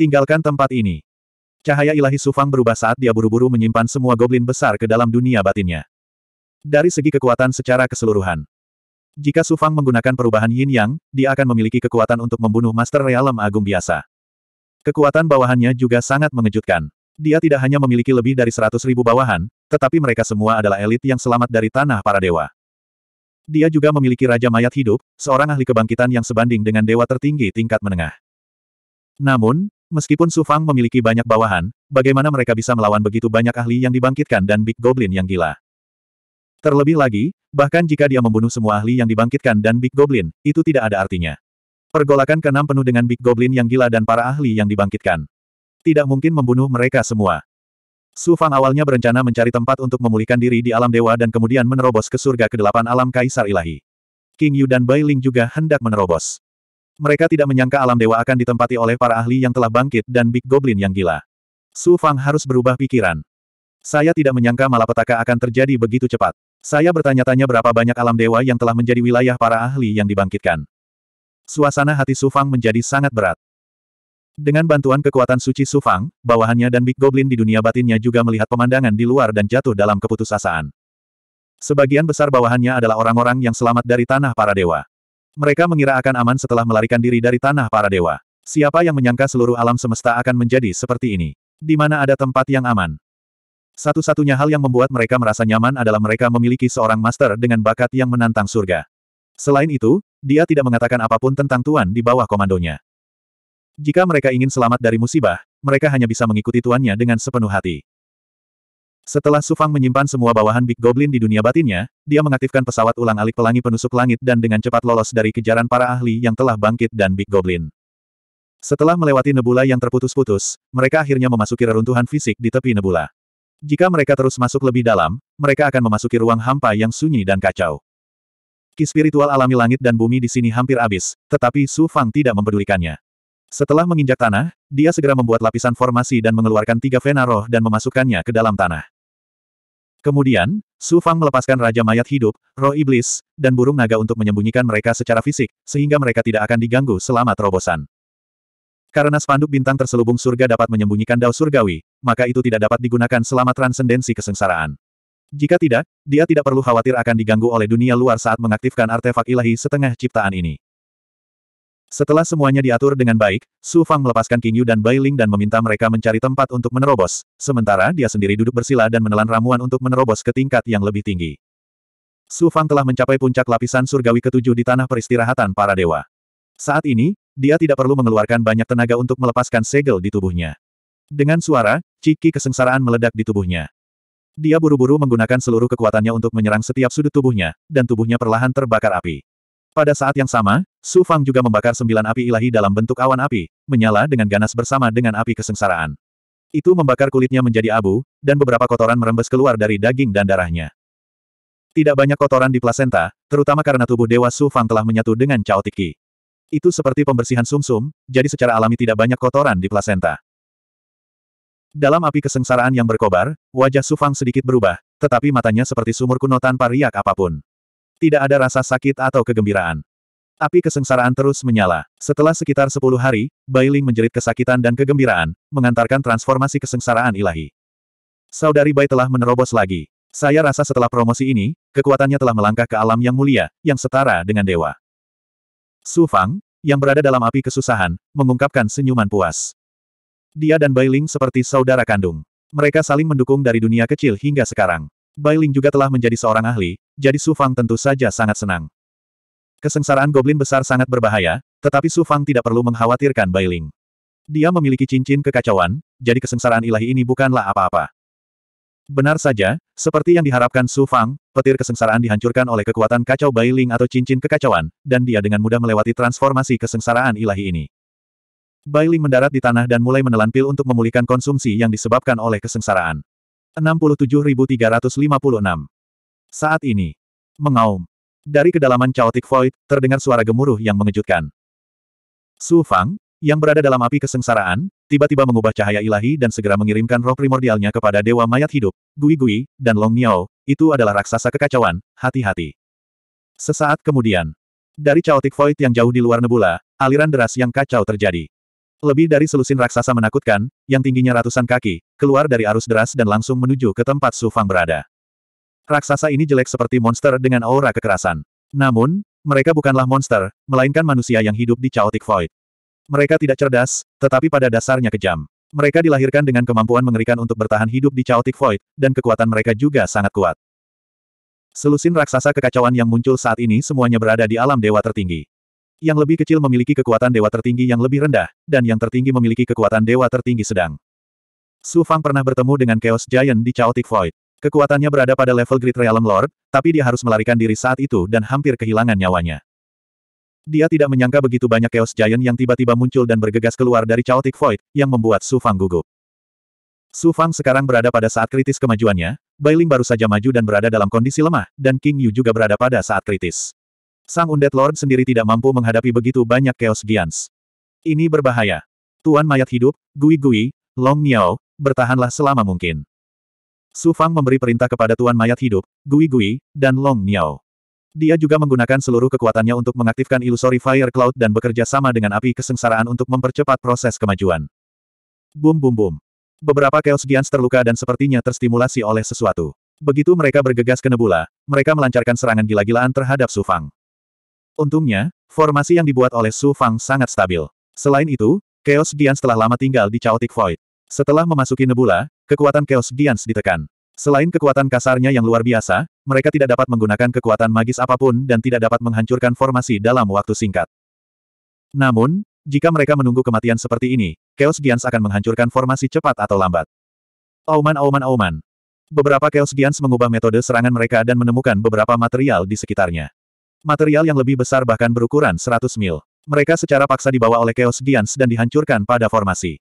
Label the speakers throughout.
Speaker 1: Tinggalkan tempat ini. Cahaya ilahi Sufang berubah saat dia buru-buru menyimpan semua goblin besar ke dalam dunia batinnya. Dari segi kekuatan secara keseluruhan. Jika Sufang menggunakan perubahan yin yang, dia akan memiliki kekuatan untuk membunuh Master Realm Agung biasa. Kekuatan bawahannya juga sangat mengejutkan. Dia tidak hanya memiliki lebih dari seratus ribu bawahan, tetapi mereka semua adalah elit yang selamat dari tanah para dewa. Dia juga memiliki Raja Mayat Hidup, seorang ahli kebangkitan yang sebanding dengan dewa tertinggi tingkat menengah. Namun, Meskipun Su Fang memiliki banyak bawahan, bagaimana mereka bisa melawan begitu banyak ahli yang dibangkitkan dan Big Goblin yang gila? Terlebih lagi, bahkan jika dia membunuh semua ahli yang dibangkitkan dan Big Goblin, itu tidak ada artinya. Pergolakan keenam penuh dengan Big Goblin yang gila dan para ahli yang dibangkitkan. Tidak mungkin membunuh mereka semua. Su Fang awalnya berencana mencari tempat untuk memulihkan diri di alam dewa dan kemudian menerobos ke surga ke delapan alam kaisar ilahi. King Yu dan Bai Ling juga hendak menerobos. Mereka tidak menyangka alam dewa akan ditempati oleh para ahli yang telah bangkit dan Big Goblin yang gila. Su Fang harus berubah pikiran. Saya tidak menyangka malapetaka akan terjadi begitu cepat. Saya bertanya-tanya berapa banyak alam dewa yang telah menjadi wilayah para ahli yang dibangkitkan. Suasana hati Su Fang menjadi sangat berat. Dengan bantuan kekuatan suci Su Fang, bawahannya dan Big Goblin di dunia batinnya juga melihat pemandangan di luar dan jatuh dalam keputusasaan. Sebagian besar bawahannya adalah orang-orang yang selamat dari tanah para dewa. Mereka mengira akan aman setelah melarikan diri dari tanah para dewa. Siapa yang menyangka seluruh alam semesta akan menjadi seperti ini? Di mana ada tempat yang aman? Satu-satunya hal yang membuat mereka merasa nyaman adalah mereka memiliki seorang master dengan bakat yang menantang surga. Selain itu, dia tidak mengatakan apapun tentang Tuan di bawah komandonya. Jika mereka ingin selamat dari musibah, mereka hanya bisa mengikuti tuannya dengan sepenuh hati. Setelah Sufang menyimpan semua bawahan Big Goblin di dunia batinnya, dia mengaktifkan pesawat ulang-alik pelangi penusuk langit dan dengan cepat lolos dari kejaran para ahli yang telah bangkit dan Big Goblin. Setelah melewati nebula yang terputus-putus, mereka akhirnya memasuki reruntuhan fisik di tepi nebula. Jika mereka terus masuk lebih dalam, mereka akan memasuki ruang hampa yang sunyi dan kacau. Ki spiritual alami langit dan bumi di sini hampir habis, tetapi Su Fang tidak mempedulikannya. Setelah menginjak tanah, dia segera membuat lapisan formasi dan mengeluarkan tiga vena roh dan memasukkannya ke dalam tanah. Kemudian, Su Fang melepaskan Raja Mayat Hidup, Roh Iblis, dan Burung Naga untuk menyembunyikan mereka secara fisik, sehingga mereka tidak akan diganggu selama terobosan. Karena spanduk bintang terselubung surga dapat menyembunyikan dao surgawi, maka itu tidak dapat digunakan selama transendensi kesengsaraan. Jika tidak, dia tidak perlu khawatir akan diganggu oleh dunia luar saat mengaktifkan artefak ilahi setengah ciptaan ini. Setelah semuanya diatur dengan baik, Su Fang melepaskan King Yu dan Bai Ling dan meminta mereka mencari tempat untuk menerobos, sementara dia sendiri duduk bersila dan menelan ramuan untuk menerobos ke tingkat yang lebih tinggi. Su Fang telah mencapai puncak lapisan surgawi ketujuh di tanah peristirahatan para dewa. Saat ini, dia tidak perlu mengeluarkan banyak tenaga untuk melepaskan segel di tubuhnya. Dengan suara, ciki kesengsaraan meledak di tubuhnya. Dia buru-buru menggunakan seluruh kekuatannya untuk menyerang setiap sudut tubuhnya, dan tubuhnya perlahan terbakar api. Pada saat yang sama, Su Fang juga membakar sembilan api ilahi dalam bentuk awan api, menyala dengan ganas bersama dengan api kesengsaraan. Itu membakar kulitnya menjadi abu, dan beberapa kotoran merembes keluar dari daging dan darahnya. Tidak banyak kotoran di plasenta, terutama karena tubuh Dewa Su Fang telah menyatu dengan Cao Tiki. Itu seperti pembersihan sumsum, -sum, jadi secara alami tidak banyak kotoran di plasenta. Dalam api kesengsaraan yang berkobar, wajah Su Fang sedikit berubah, tetapi matanya seperti sumur kuno tanpa riak apapun. Tidak ada rasa sakit atau kegembiraan. Api kesengsaraan terus menyala. Setelah sekitar sepuluh hari, Bailing menjerit kesakitan dan kegembiraan, mengantarkan transformasi kesengsaraan ilahi. Saudari Bai telah menerobos lagi. Saya rasa setelah promosi ini, kekuatannya telah melangkah ke alam yang mulia, yang setara dengan dewa. Su Fang, yang berada dalam api kesusahan, mengungkapkan senyuman puas. Dia dan Bailing seperti saudara kandung. Mereka saling mendukung dari dunia kecil hingga sekarang. Bailing juga telah menjadi seorang ahli, jadi Su Fang tentu saja sangat senang. Kesengsaraan goblin besar sangat berbahaya, tetapi Su Fang tidak perlu mengkhawatirkan Bailing. Dia memiliki cincin kekacauan, jadi kesengsaraan ilahi ini bukanlah apa-apa. Benar saja, seperti yang diharapkan Su Fang, petir kesengsaraan dihancurkan oleh kekuatan kacau Bailing atau cincin kekacauan, dan dia dengan mudah melewati transformasi kesengsaraan ilahi ini. Bailing mendarat di tanah dan mulai menelan pil untuk memulihkan konsumsi yang disebabkan oleh kesengsaraan. 67356. Saat ini. Mengaum. Dari kedalaman Chaotic Void, terdengar suara gemuruh yang mengejutkan. Su Fang, yang berada dalam api kesengsaraan, tiba-tiba mengubah cahaya ilahi dan segera mengirimkan roh primordialnya kepada Dewa Mayat Hidup, Gui Gui, dan Long Miao, itu adalah raksasa kekacauan, hati-hati. Sesaat kemudian, dari Chaotic Void yang jauh di luar nebula, aliran deras yang kacau terjadi. Lebih dari selusin raksasa menakutkan, yang tingginya ratusan kaki, keluar dari arus deras dan langsung menuju ke tempat Su Fang berada. Raksasa ini jelek seperti monster dengan aura kekerasan. Namun, mereka bukanlah monster, melainkan manusia yang hidup di Chaotic Void. Mereka tidak cerdas, tetapi pada dasarnya kejam. Mereka dilahirkan dengan kemampuan mengerikan untuk bertahan hidup di Chaotic Void, dan kekuatan mereka juga sangat kuat. Selusin raksasa kekacauan yang muncul saat ini semuanya berada di alam dewa tertinggi. Yang lebih kecil memiliki kekuatan dewa tertinggi yang lebih rendah, dan yang tertinggi memiliki kekuatan dewa tertinggi sedang. Su Fang pernah bertemu dengan Chaos Giant di Chaotic Void. Kekuatannya berada pada level Great Realm Lord, tapi dia harus melarikan diri saat itu dan hampir kehilangan nyawanya. Dia tidak menyangka begitu banyak Chaos Giant yang tiba-tiba muncul dan bergegas keluar dari Chaotic Void, yang membuat Su Fang gugup. Su Fang sekarang berada pada saat kritis kemajuannya, Bailing baru saja maju dan berada dalam kondisi lemah, dan King Yu juga berada pada saat kritis. Sang Undead Lord sendiri tidak mampu menghadapi begitu banyak Chaos Giants. Ini berbahaya. Tuan mayat hidup, Gui Gui, Long Miao, bertahanlah selama mungkin. Su Fang memberi perintah kepada Tuan mayat hidup, Gui Gui, dan Long Miao. Dia juga menggunakan seluruh kekuatannya untuk mengaktifkan Illusory Fire Cloud dan bekerja sama dengan api kesengsaraan untuk mempercepat proses kemajuan. Bum bum bum. Beberapa Chaos Giants terluka dan sepertinya terstimulasi oleh sesuatu. Begitu mereka bergegas ke Nebula, mereka melancarkan serangan gila-gilaan terhadap Sufang. Untungnya, formasi yang dibuat oleh Su Fang sangat stabil. Selain itu, Chaos Giants telah lama tinggal di Chaotic Void. Setelah memasuki Nebula, kekuatan Chaos Giants ditekan. Selain kekuatan kasarnya yang luar biasa, mereka tidak dapat menggunakan kekuatan magis apapun dan tidak dapat menghancurkan formasi dalam waktu singkat. Namun, jika mereka menunggu kematian seperti ini, Chaos Giants akan menghancurkan formasi cepat atau lambat. Auman auman auman. Beberapa Chaos Giants mengubah metode serangan mereka dan menemukan beberapa material di sekitarnya. Material yang lebih besar bahkan berukuran 100 mil. Mereka secara paksa dibawa oleh Chaos Giants dan dihancurkan pada formasi.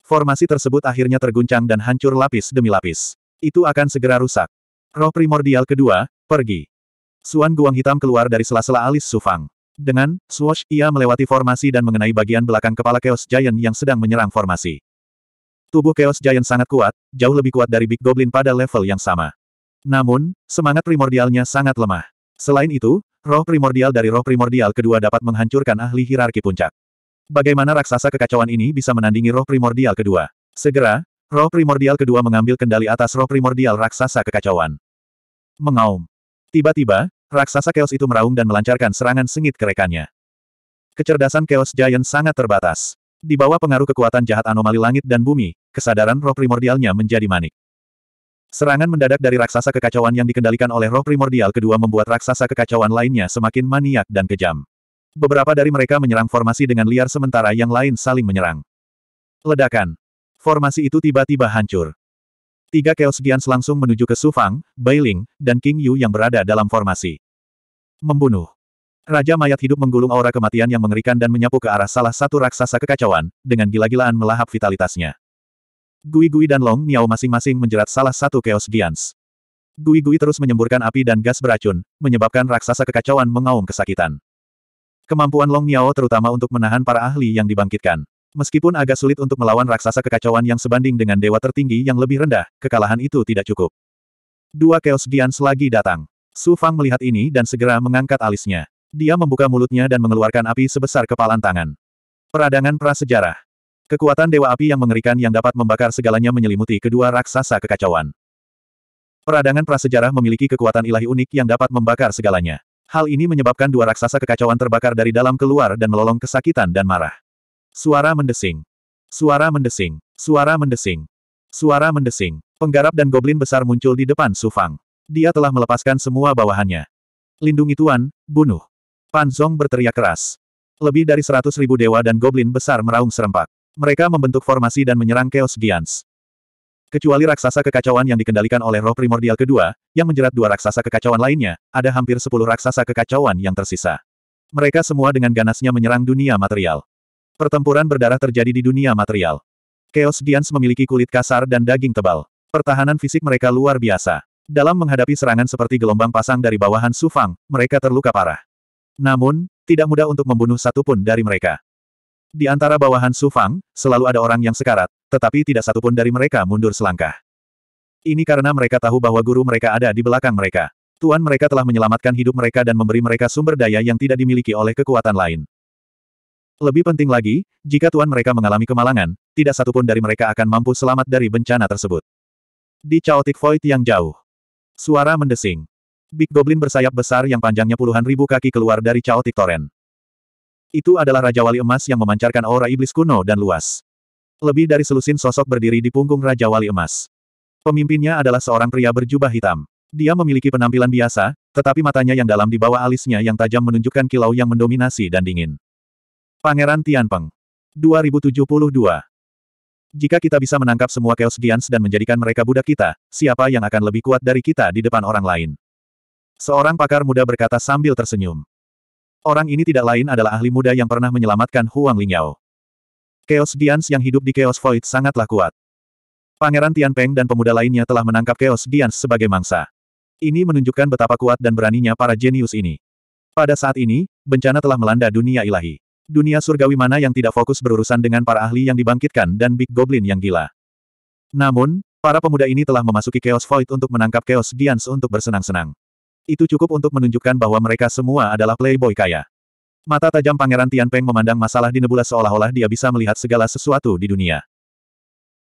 Speaker 1: Formasi tersebut akhirnya terguncang dan hancur lapis demi lapis. Itu akan segera rusak. Roh primordial kedua, pergi. Suan Guang Hitam keluar dari sela-sela alis Sufang. Dengan swash, ia melewati formasi dan mengenai bagian belakang kepala Chaos Giant yang sedang menyerang formasi. Tubuh Chaos Giant sangat kuat, jauh lebih kuat dari Big Goblin pada level yang sama. Namun, semangat primordialnya sangat lemah. Selain itu, Roh primordial dari roh primordial kedua dapat menghancurkan ahli hierarki puncak. Bagaimana raksasa kekacauan ini bisa menandingi roh primordial kedua? Segera, roh primordial kedua mengambil kendali atas roh primordial raksasa kekacauan. Mengaum. Tiba-tiba, raksasa chaos itu meraung dan melancarkan serangan sengit ke rekannya. Kecerdasan chaos giant sangat terbatas. Di bawah pengaruh kekuatan jahat anomali langit dan bumi, kesadaran roh primordialnya menjadi manik. Serangan mendadak dari raksasa kekacauan yang dikendalikan oleh roh primordial kedua membuat raksasa kekacauan lainnya semakin maniak dan kejam. Beberapa dari mereka menyerang formasi dengan liar sementara yang lain saling menyerang. Ledakan. Formasi itu tiba-tiba hancur. Tiga Chaos Giants langsung menuju ke Sufang, Bailing, dan King Yu yang berada dalam formasi. Membunuh. Raja mayat hidup menggulung aura kematian yang mengerikan dan menyapu ke arah salah satu raksasa kekacauan, dengan gila-gilaan melahap vitalitasnya. Gui Gui dan Long Miao masing-masing menjerat salah satu Chaos Giants. Gui Gui terus menyemburkan api dan gas beracun, menyebabkan raksasa kekacauan mengaum kesakitan. Kemampuan Long Miao terutama untuk menahan para ahli yang dibangkitkan. Meskipun agak sulit untuk melawan raksasa kekacauan yang sebanding dengan dewa tertinggi yang lebih rendah, kekalahan itu tidak cukup. Dua Chaos Giants lagi datang. Su Fang melihat ini dan segera mengangkat alisnya. Dia membuka mulutnya dan mengeluarkan api sebesar kepalan tangan. Peradangan prasejarah. Kekuatan Dewa Api yang mengerikan yang dapat membakar segalanya menyelimuti kedua raksasa kekacauan. Peradangan prasejarah memiliki kekuatan ilahi unik yang dapat membakar segalanya. Hal ini menyebabkan dua raksasa kekacauan terbakar dari dalam keluar dan melolong kesakitan dan marah. Suara mendesing. Suara mendesing. Suara mendesing. Suara mendesing. Penggarap dan goblin besar muncul di depan Sufang. Dia telah melepaskan semua bawahannya. Lindungi Tuan, bunuh. Panzong berteriak keras. Lebih dari seratus ribu dewa dan goblin besar meraung serempak. Mereka membentuk formasi dan menyerang Chaos Giants. Kecuali raksasa kekacauan yang dikendalikan oleh roh primordial kedua, yang menjerat dua raksasa kekacauan lainnya, ada hampir sepuluh raksasa kekacauan yang tersisa. Mereka semua dengan ganasnya menyerang dunia material. Pertempuran berdarah terjadi di dunia material. Chaos Giants memiliki kulit kasar dan daging tebal. Pertahanan fisik mereka luar biasa. Dalam menghadapi serangan seperti gelombang pasang dari bawahan Sufang, mereka terluka parah. Namun, tidak mudah untuk membunuh satupun dari mereka. Di antara bawahan Su Fang, selalu ada orang yang sekarat, tetapi tidak satupun dari mereka mundur selangkah. Ini karena mereka tahu bahwa guru mereka ada di belakang mereka. Tuan mereka telah menyelamatkan hidup mereka dan memberi mereka sumber daya yang tidak dimiliki oleh kekuatan lain. Lebih penting lagi, jika tuan mereka mengalami kemalangan, tidak satupun dari mereka akan mampu selamat dari bencana tersebut. Di chaotic void yang jauh. Suara mendesing. Big Goblin bersayap besar yang panjangnya puluhan ribu kaki keluar dari chaotic torrent. Itu adalah Raja Wali Emas yang memancarkan aura iblis kuno dan luas. Lebih dari selusin sosok berdiri di punggung Raja Wali Emas. Pemimpinnya adalah seorang pria berjubah hitam. Dia memiliki penampilan biasa, tetapi matanya yang dalam di bawah alisnya yang tajam menunjukkan kilau yang mendominasi dan dingin. Pangeran Tianpeng. 2072. Jika kita bisa menangkap semua Chaos Giants dan menjadikan mereka budak kita, siapa yang akan lebih kuat dari kita di depan orang lain? Seorang pakar muda berkata sambil tersenyum. Orang ini tidak lain adalah ahli muda yang pernah menyelamatkan Huang Lingyao. Chaos Dians yang hidup di Chaos Void sangatlah kuat. Pangeran Tianpeng dan pemuda lainnya telah menangkap Chaos Dians sebagai mangsa. Ini menunjukkan betapa kuat dan beraninya para jenius ini. Pada saat ini, bencana telah melanda dunia ilahi. Dunia surgawi mana yang tidak fokus berurusan dengan para ahli yang dibangkitkan dan Big Goblin yang gila. Namun, para pemuda ini telah memasuki Chaos Void untuk menangkap Chaos Dians untuk bersenang-senang. Itu cukup untuk menunjukkan bahwa mereka semua adalah playboy kaya. Mata tajam Pangeran Tianpeng memandang masalah di Nebula seolah-olah dia bisa melihat segala sesuatu di dunia.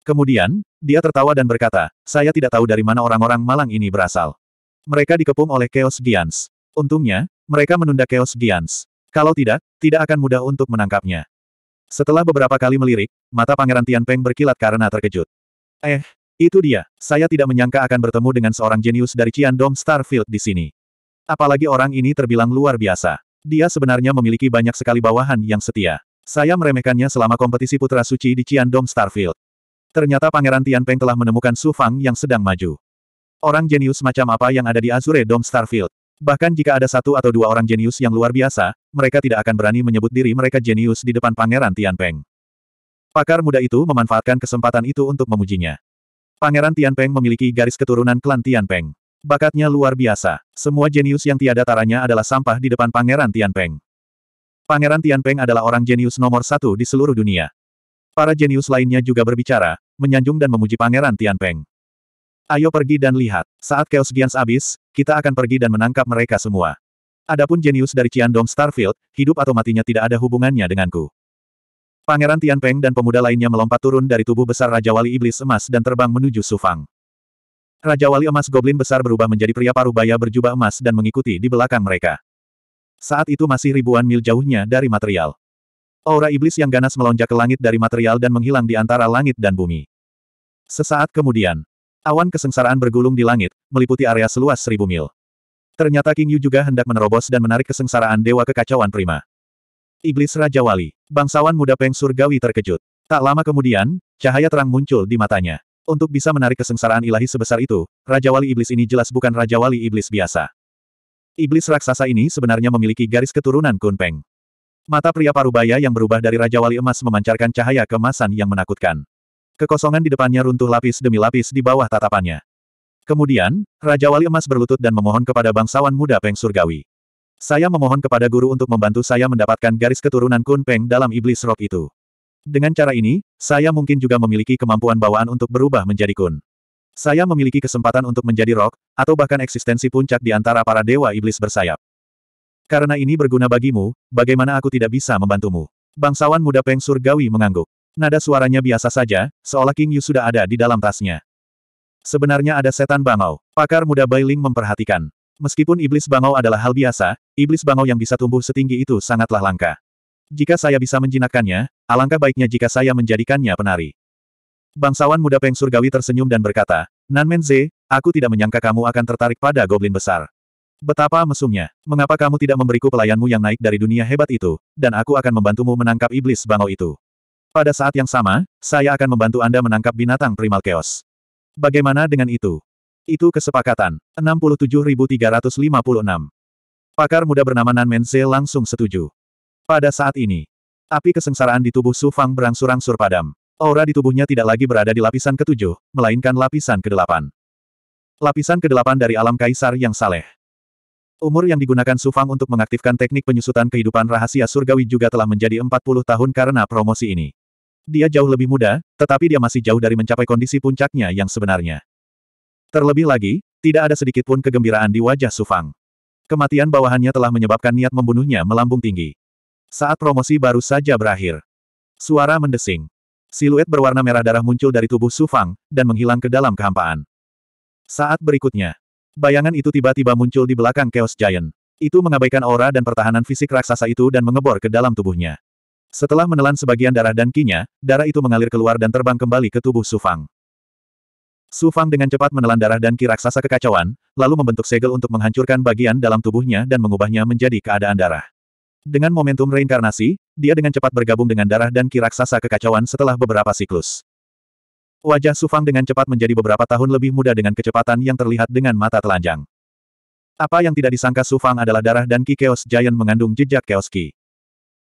Speaker 1: Kemudian, dia tertawa dan berkata, saya tidak tahu dari mana orang-orang malang ini berasal. Mereka dikepung oleh Chaos Giants. Untungnya, mereka menunda Chaos Giants. Kalau tidak, tidak akan mudah untuk menangkapnya. Setelah beberapa kali melirik, mata Pangeran Tianpeng berkilat karena terkejut. Eh, itu dia, saya tidak menyangka akan bertemu dengan seorang jenius dari Ciandom Starfield di sini. Apalagi orang ini terbilang luar biasa. Dia sebenarnya memiliki banyak sekali bawahan yang setia. Saya meremehkannya selama kompetisi Putra Suci di Ciandom Starfield. Ternyata Pangeran Tianpeng telah menemukan Su Fang yang sedang maju. Orang jenius macam apa yang ada di Azure Dome Starfield? Bahkan jika ada satu atau dua orang jenius yang luar biasa, mereka tidak akan berani menyebut diri mereka jenius di depan Pangeran Tianpeng. Pakar muda itu memanfaatkan kesempatan itu untuk memujinya. Pangeran Tianpeng memiliki garis keturunan klan Tianpeng. Bakatnya luar biasa. Semua jenius yang tiada taranya adalah sampah di depan Pangeran Tianpeng. Pangeran Tianpeng adalah orang jenius nomor satu di seluruh dunia. Para jenius lainnya juga berbicara, menyanjung dan memuji Pangeran Tianpeng. Ayo pergi dan lihat. Saat Chaos Giants habis, kita akan pergi dan menangkap mereka semua. Adapun jenius dari Qiandong Starfield, hidup atau matinya tidak ada hubungannya denganku. Pangeran Tianpeng dan pemuda lainnya melompat turun dari tubuh besar Raja Wali Iblis Emas dan terbang menuju Sufang. Raja Wali Emas Goblin besar berubah menjadi pria paruh baya berjubah emas dan mengikuti di belakang mereka. Saat itu masih ribuan mil jauhnya dari material. Aura iblis yang ganas melonjak ke langit dari material dan menghilang di antara langit dan bumi. Sesaat kemudian, awan kesengsaraan bergulung di langit, meliputi area seluas seribu mil. Ternyata King Yu juga hendak menerobos dan menarik kesengsaraan Dewa Kekacauan Prima. Iblis Raja Wali. Bangsawan muda Peng Surgawi terkejut. Tak lama kemudian, cahaya terang muncul di matanya. Untuk bisa menarik kesengsaraan ilahi sebesar itu, Raja Wali Iblis ini jelas bukan Raja Wali Iblis biasa. Iblis raksasa ini sebenarnya memiliki garis keturunan Kunpeng. Mata pria parubaya yang berubah dari Raja Wali Emas memancarkan cahaya kemasan yang menakutkan. Kekosongan di depannya runtuh lapis demi lapis di bawah tatapannya. Kemudian, Raja Wali Emas berlutut dan memohon kepada bangsawan muda Peng Surgawi. Saya memohon kepada guru untuk membantu saya mendapatkan garis keturunan Kun Peng dalam iblis rok itu. Dengan cara ini, saya mungkin juga memiliki kemampuan bawaan untuk berubah menjadi Kun. Saya memiliki kesempatan untuk menjadi rok, atau bahkan eksistensi puncak di antara para dewa iblis bersayap. Karena ini berguna bagimu, bagaimana aku tidak bisa membantumu? Bangsawan muda Peng Surgawi mengangguk. Nada suaranya biasa saja, seolah King Yu sudah ada di dalam tasnya. Sebenarnya ada setan bangau, pakar muda Bailing memperhatikan. Meskipun iblis bangau adalah hal biasa, iblis bangau yang bisa tumbuh setinggi itu sangatlah langka. Jika saya bisa menjinakkannya, alangkah baiknya jika saya menjadikannya penari. Bangsawan muda Peng Surgawi tersenyum dan berkata, Nanmenze, Menze, aku tidak menyangka kamu akan tertarik pada goblin besar. Betapa mesumnya, mengapa kamu tidak memberiku pelayanmu yang naik dari dunia hebat itu, dan aku akan membantumu menangkap iblis bangau itu. Pada saat yang sama, saya akan membantu Anda menangkap binatang primal chaos. Bagaimana dengan itu? Itu kesepakatan. 67356. Pakar muda bernama Nan Menze langsung setuju. Pada saat ini, api kesengsaraan di tubuh Su Fang berangsur-angsur padam. Aura di tubuhnya tidak lagi berada di lapisan ketujuh, melainkan lapisan kedelapan. Lapisan kedelapan dari alam kaisar yang saleh. Umur yang digunakan Su Fang untuk mengaktifkan teknik penyusutan kehidupan rahasia surgawi juga telah menjadi 40 tahun karena promosi ini. Dia jauh lebih muda, tetapi dia masih jauh dari mencapai kondisi puncaknya yang sebenarnya. Terlebih lagi, tidak ada sedikit pun kegembiraan di wajah Sufang. Kematian bawahannya telah menyebabkan niat membunuhnya melambung tinggi. Saat promosi baru saja berakhir. Suara mendesing. Siluet berwarna merah darah muncul dari tubuh Sufang, dan menghilang ke dalam kehampaan. Saat berikutnya, bayangan itu tiba-tiba muncul di belakang Chaos Giant. Itu mengabaikan aura dan pertahanan fisik raksasa itu dan mengebor ke dalam tubuhnya. Setelah menelan sebagian darah dan kinya, darah itu mengalir keluar dan terbang kembali ke tubuh Sufang. Su Fang dengan cepat menelan darah dan kiraksasa kekacauan, lalu membentuk segel untuk menghancurkan bagian dalam tubuhnya dan mengubahnya menjadi keadaan darah. Dengan momentum reinkarnasi, dia dengan cepat bergabung dengan darah dan kiraksasa kekacauan setelah beberapa siklus. Wajah Su Fang dengan cepat menjadi beberapa tahun lebih muda dengan kecepatan yang terlihat dengan mata telanjang. Apa yang tidak disangka Su Fang adalah darah dan ki Chaos Giant mengandung jejak Chaos Ki.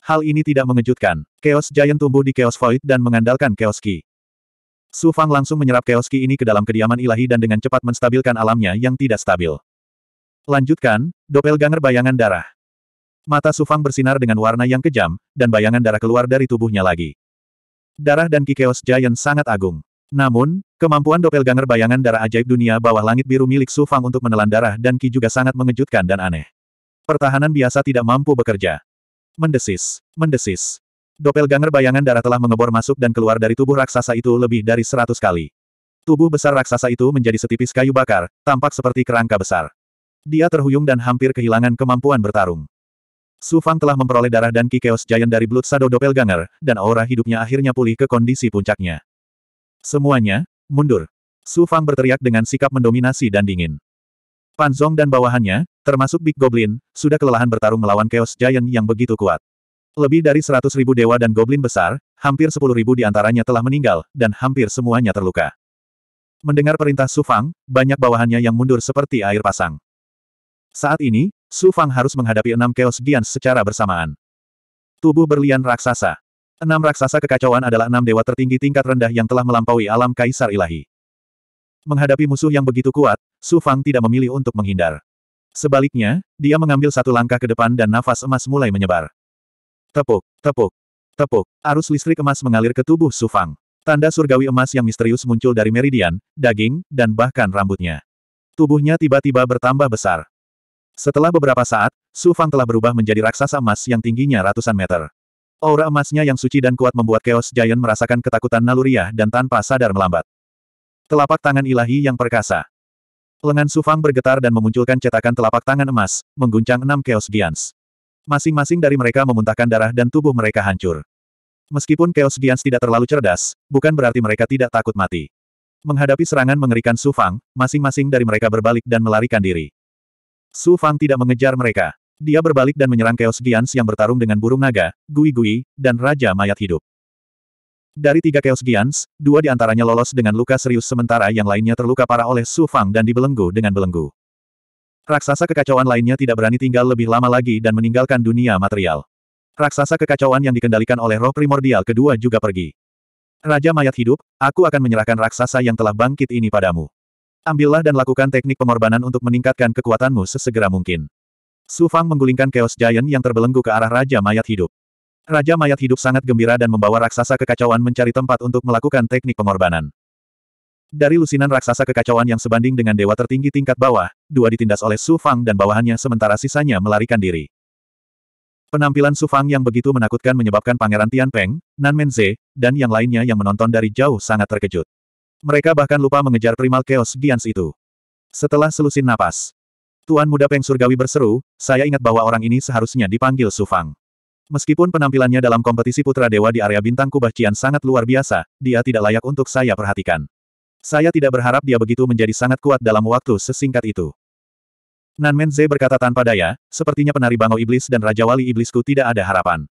Speaker 1: Hal ini tidak mengejutkan. Chaos Giant tumbuh di Chaos Void dan mengandalkan Chaos Ki. Su Fang langsung menyerap chaos ki ini ke dalam kediaman ilahi dan dengan cepat menstabilkan alamnya yang tidak stabil. Lanjutkan, doppelganger bayangan darah. Mata Su Fang bersinar dengan warna yang kejam, dan bayangan darah keluar dari tubuhnya lagi. Darah dan Ki Chaos Giant sangat agung. Namun, kemampuan doppelganger bayangan darah ajaib dunia bawah langit biru milik Su Fang untuk menelan darah dan Ki juga sangat mengejutkan dan aneh. Pertahanan biasa tidak mampu bekerja. Mendesis, mendesis, Doppelganger bayangan darah telah mengebor masuk dan keluar dari tubuh raksasa itu lebih dari seratus kali. Tubuh besar raksasa itu menjadi setipis kayu bakar, tampak seperti kerangka besar. Dia terhuyung dan hampir kehilangan kemampuan bertarung. Su Fang telah memperoleh darah dan Ki Chaos Giant dari Blood Shadow Doppelganger, dan aura hidupnya akhirnya pulih ke kondisi puncaknya. Semuanya, mundur. Su Fang berteriak dengan sikap mendominasi dan dingin. Panzong dan bawahannya, termasuk Big Goblin, sudah kelelahan bertarung melawan Chaos Giant yang begitu kuat. Lebih dari seratus ribu dewa dan goblin besar, hampir sepuluh ribu di antaranya telah meninggal, dan hampir semuanya terluka. Mendengar perintah Su Fang, banyak bawahannya yang mundur seperti air pasang. Saat ini, Su Fang harus menghadapi enam Chaos Giants secara bersamaan. Tubuh berlian raksasa. Enam raksasa kekacauan adalah enam dewa tertinggi tingkat rendah yang telah melampaui alam kaisar ilahi. Menghadapi musuh yang begitu kuat, Su Fang tidak memilih untuk menghindar. Sebaliknya, dia mengambil satu langkah ke depan dan nafas emas mulai menyebar. Tepuk, tepuk, tepuk. Arus listrik emas mengalir ke tubuh Sufang. Tanda surgawi emas yang misterius muncul dari meridian, daging, dan bahkan rambutnya. Tubuhnya tiba-tiba bertambah besar. Setelah beberapa saat, Sufang telah berubah menjadi raksasa emas yang tingginya ratusan meter. Aura emasnya yang suci dan kuat membuat Chaos Giant merasakan ketakutan naluriah dan tanpa sadar melambat. Telapak tangan ilahi yang perkasa. Lengan Sufang bergetar dan memunculkan cetakan telapak tangan emas, mengguncang enam Chaos Giants. Masing-masing dari mereka memuntahkan darah dan tubuh mereka hancur. Meskipun Chaos Giants tidak terlalu cerdas, bukan berarti mereka tidak takut mati. Menghadapi serangan mengerikan Su Fang, masing-masing dari mereka berbalik dan melarikan diri. Su Fang tidak mengejar mereka. Dia berbalik dan menyerang Chaos Giants yang bertarung dengan burung naga, gui-gui, dan raja mayat hidup. Dari tiga Chaos Giants, dua di antaranya lolos dengan luka serius sementara yang lainnya terluka parah oleh Su Fang dan dibelenggu dengan belenggu. Raksasa kekacauan lainnya tidak berani tinggal lebih lama lagi dan meninggalkan dunia material. Raksasa kekacauan yang dikendalikan oleh roh primordial kedua juga pergi. Raja mayat hidup, aku akan menyerahkan raksasa yang telah bangkit ini padamu. Ambillah dan lakukan teknik pengorbanan untuk meningkatkan kekuatanmu sesegera mungkin. Su Fang menggulingkan Chaos Giant yang terbelenggu ke arah Raja Mayat Hidup. Raja Mayat Hidup sangat gembira dan membawa raksasa kekacauan mencari tempat untuk melakukan teknik pengorbanan. Dari lusinan raksasa kekacauan yang sebanding dengan dewa tertinggi tingkat bawah, dua ditindas oleh Su Fang dan bawahannya sementara sisanya melarikan diri. Penampilan Su Fang yang begitu menakutkan menyebabkan Pangeran Tian Peng, Nan Menze, dan yang lainnya yang menonton dari jauh sangat terkejut. Mereka bahkan lupa mengejar primal chaos Gians itu. Setelah selusin napas, Tuan Muda Peng Surgawi berseru, saya ingat bahwa orang ini seharusnya dipanggil Su Fang. Meskipun penampilannya dalam kompetisi Putra Dewa di area bintang kubah Cian sangat luar biasa, dia tidak layak untuk saya perhatikan. Saya tidak berharap dia begitu menjadi sangat kuat dalam waktu sesingkat itu. Nanmen Menze berkata tanpa daya, sepertinya penari bangau iblis dan Raja Wali iblisku tidak ada harapan.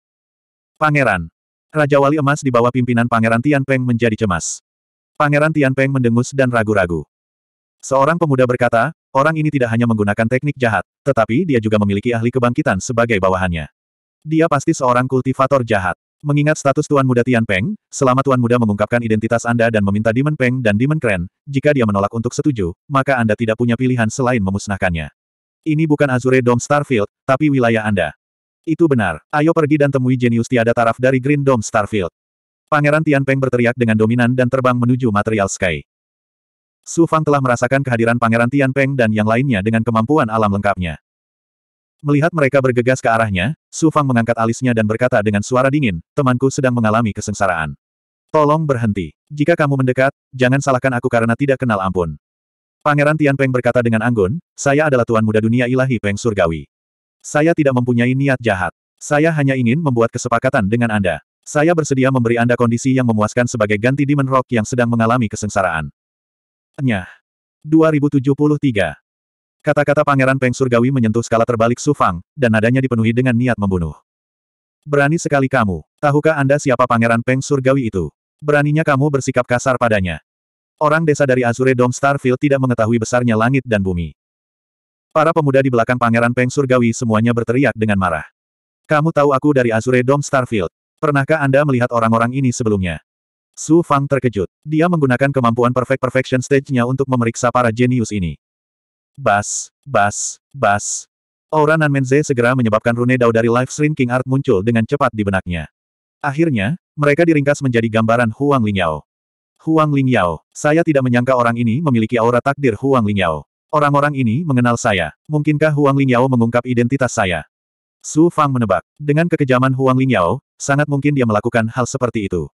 Speaker 1: Pangeran. Raja Wali emas di bawah pimpinan Pangeran Tianpeng menjadi cemas. Pangeran Tianpeng mendengus dan ragu-ragu. Seorang pemuda berkata, orang ini tidak hanya menggunakan teknik jahat, tetapi dia juga memiliki ahli kebangkitan sebagai bawahannya. Dia pasti seorang kultivator jahat. Mengingat status Tuan Muda Tian Peng, selama Tuan Muda mengungkapkan identitas Anda dan meminta Demon Peng dan Demon Kren, jika dia menolak untuk setuju, maka Anda tidak punya pilihan selain memusnahkannya. Ini bukan Azure Dome Starfield, tapi wilayah Anda. Itu benar, ayo pergi dan temui jenius tiada taraf dari Green Dome Starfield. Pangeran Tian Peng berteriak dengan dominan dan terbang menuju material sky. Su Fang telah merasakan kehadiran Pangeran Tian Peng dan yang lainnya dengan kemampuan alam lengkapnya. Melihat mereka bergegas ke arahnya, Su Fang mengangkat alisnya dan berkata dengan suara dingin, temanku sedang mengalami kesengsaraan. Tolong berhenti. Jika kamu mendekat, jangan salahkan aku karena tidak kenal ampun. Pangeran Tian Peng berkata dengan anggun, saya adalah tuan muda dunia ilahi Peng Surgawi. Saya tidak mempunyai niat jahat. Saya hanya ingin membuat kesepakatan dengan Anda. Saya bersedia memberi Anda kondisi yang memuaskan sebagai ganti Demon Rock yang sedang mengalami kesengsaraan. Nyah. 2073 Kata-kata Pangeran Peng Surgawi menyentuh skala terbalik Su Fang, dan nadanya dipenuhi dengan niat membunuh. Berani sekali kamu. Tahukah Anda siapa Pangeran Peng Surgawi itu? Beraninya kamu bersikap kasar padanya. Orang desa dari Azure Dome Starfield tidak mengetahui besarnya langit dan bumi. Para pemuda di belakang Pangeran Peng Surgawi semuanya berteriak dengan marah. Kamu tahu aku dari Azure Dome Starfield. Pernahkah Anda melihat orang-orang ini sebelumnya? Su Fang terkejut. Dia menggunakan kemampuan Perfect Perfection Stage-nya untuk memeriksa para jenius ini. Bas, bas, bas. Aura Nanmenze segera menyebabkan rune Dao dari Life King Art muncul dengan cepat di benaknya. Akhirnya, mereka diringkas menjadi gambaran Huang Lingyao. Huang Lingyao, saya tidak menyangka orang ini memiliki aura takdir Huang Lingyao. Orang-orang ini mengenal saya. Mungkinkah Huang Lingyao mengungkap identitas saya? Su Fang menebak. Dengan kekejaman Huang Lingyao, sangat mungkin dia melakukan hal seperti itu.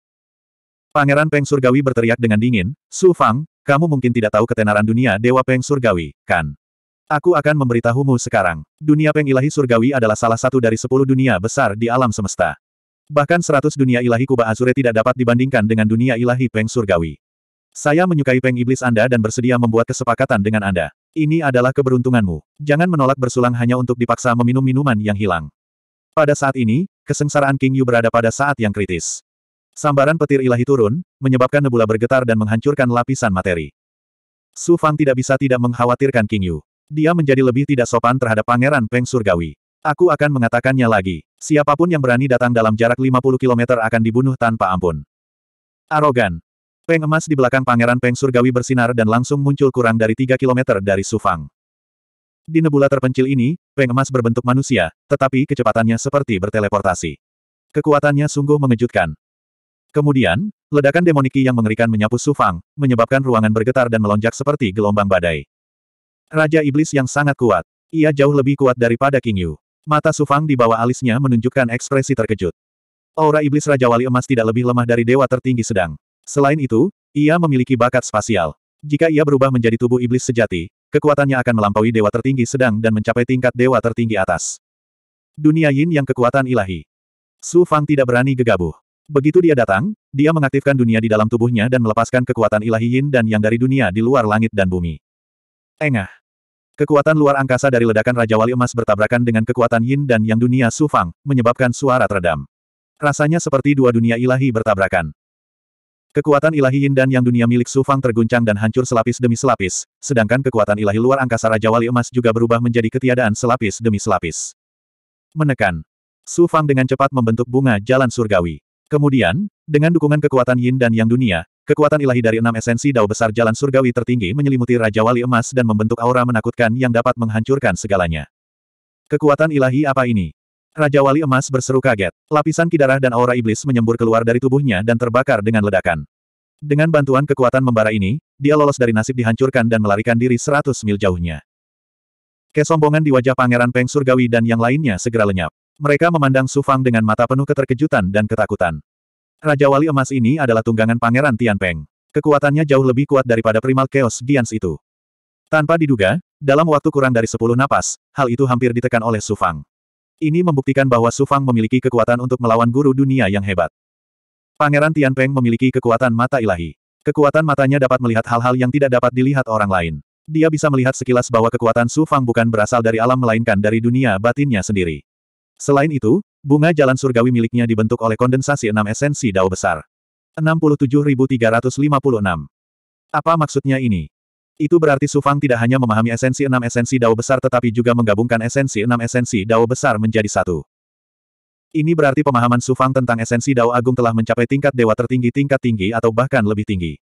Speaker 1: Pangeran Peng Surgawi berteriak dengan dingin, Su Fang, kamu mungkin tidak tahu ketenaran dunia Dewa Peng Surgawi, kan? Aku akan memberitahumu sekarang. Dunia Peng Ilahi Surgawi adalah salah satu dari sepuluh dunia besar di alam semesta. Bahkan seratus dunia ilahi Kuba Azure tidak dapat dibandingkan dengan dunia ilahi Peng Surgawi. Saya menyukai Peng Iblis Anda dan bersedia membuat kesepakatan dengan Anda. Ini adalah keberuntunganmu. Jangan menolak bersulang hanya untuk dipaksa meminum minuman yang hilang. Pada saat ini, kesengsaraan King Yu berada pada saat yang kritis. Sambaran petir ilahi turun, menyebabkan nebula bergetar dan menghancurkan lapisan materi. Su Fang tidak bisa tidak mengkhawatirkan King Yu. Dia menjadi lebih tidak sopan terhadap Pangeran Peng Surgawi. Aku akan mengatakannya lagi. Siapapun yang berani datang dalam jarak 50 km akan dibunuh tanpa ampun. Arogan. Peng emas di belakang Pangeran Peng Surgawi bersinar dan langsung muncul kurang dari 3 km dari Su Fang. Di nebula terpencil ini, peng emas berbentuk manusia, tetapi kecepatannya seperti berteleportasi. Kekuatannya sungguh mengejutkan. Kemudian, ledakan demoniki yang mengerikan menyapu Sufang, menyebabkan ruangan bergetar dan melonjak seperti gelombang badai. Raja Iblis yang sangat kuat. Ia jauh lebih kuat daripada King Yu. Mata Sufang di bawah alisnya menunjukkan ekspresi terkejut. Aura Iblis Raja Wali Emas tidak lebih lemah dari dewa tertinggi sedang. Selain itu, ia memiliki bakat spasial. Jika ia berubah menjadi tubuh iblis sejati, kekuatannya akan melampaui dewa tertinggi sedang dan mencapai tingkat dewa tertinggi atas. Dunia Yin yang kekuatan ilahi. Su Fang tidak berani gegabah. Begitu dia datang, dia mengaktifkan dunia di dalam tubuhnya dan melepaskan kekuatan ilahi yin dan yang dari dunia di luar langit dan bumi. Engah. Kekuatan luar angkasa dari ledakan Raja Wali Emas bertabrakan dengan kekuatan yin dan yang dunia sufang, menyebabkan suara teredam. Rasanya seperti dua dunia ilahi bertabrakan. Kekuatan ilahi yin dan yang dunia milik sufang terguncang dan hancur selapis demi selapis, sedangkan kekuatan ilahi luar angkasa Raja Wali Emas juga berubah menjadi ketiadaan selapis demi selapis. Menekan. Sufang dengan cepat membentuk bunga jalan surgawi. Kemudian, dengan dukungan kekuatan yin dan yang dunia, kekuatan ilahi dari enam esensi dao besar jalan surgawi tertinggi menyelimuti Raja Wali Emas dan membentuk aura menakutkan yang dapat menghancurkan segalanya. Kekuatan ilahi apa ini? Raja Wali Emas berseru kaget. Lapisan kidarah dan aura iblis menyembur keluar dari tubuhnya dan terbakar dengan ledakan. Dengan bantuan kekuatan membara ini, dia lolos dari nasib dihancurkan dan melarikan diri seratus mil jauhnya. Kesombongan di wajah Pangeran Peng Surgawi dan yang lainnya segera lenyap. Mereka memandang Su Fang dengan mata penuh keterkejutan dan ketakutan. Raja Wali Emas ini adalah tunggangan Pangeran Tianpeng. Kekuatannya jauh lebih kuat daripada primal chaos Giants itu. Tanpa diduga, dalam waktu kurang dari 10 napas, hal itu hampir ditekan oleh Su Fang. Ini membuktikan bahwa Su Fang memiliki kekuatan untuk melawan guru dunia yang hebat. Pangeran Tianpeng memiliki kekuatan mata ilahi. Kekuatan matanya dapat melihat hal-hal yang tidak dapat dilihat orang lain. Dia bisa melihat sekilas bahwa kekuatan Su Fang bukan berasal dari alam melainkan dari dunia batinnya sendiri. Selain itu, bunga jalan surgawi miliknya dibentuk oleh kondensasi enam esensi dao besar. 67356. Apa maksudnya ini? Itu berarti Sufang tidak hanya memahami esensi enam esensi dao besar tetapi juga menggabungkan esensi enam esensi dao besar menjadi satu. Ini berarti pemahaman Sufang tentang esensi Dao Agung telah mencapai tingkat dewa tertinggi tingkat tinggi atau bahkan lebih tinggi.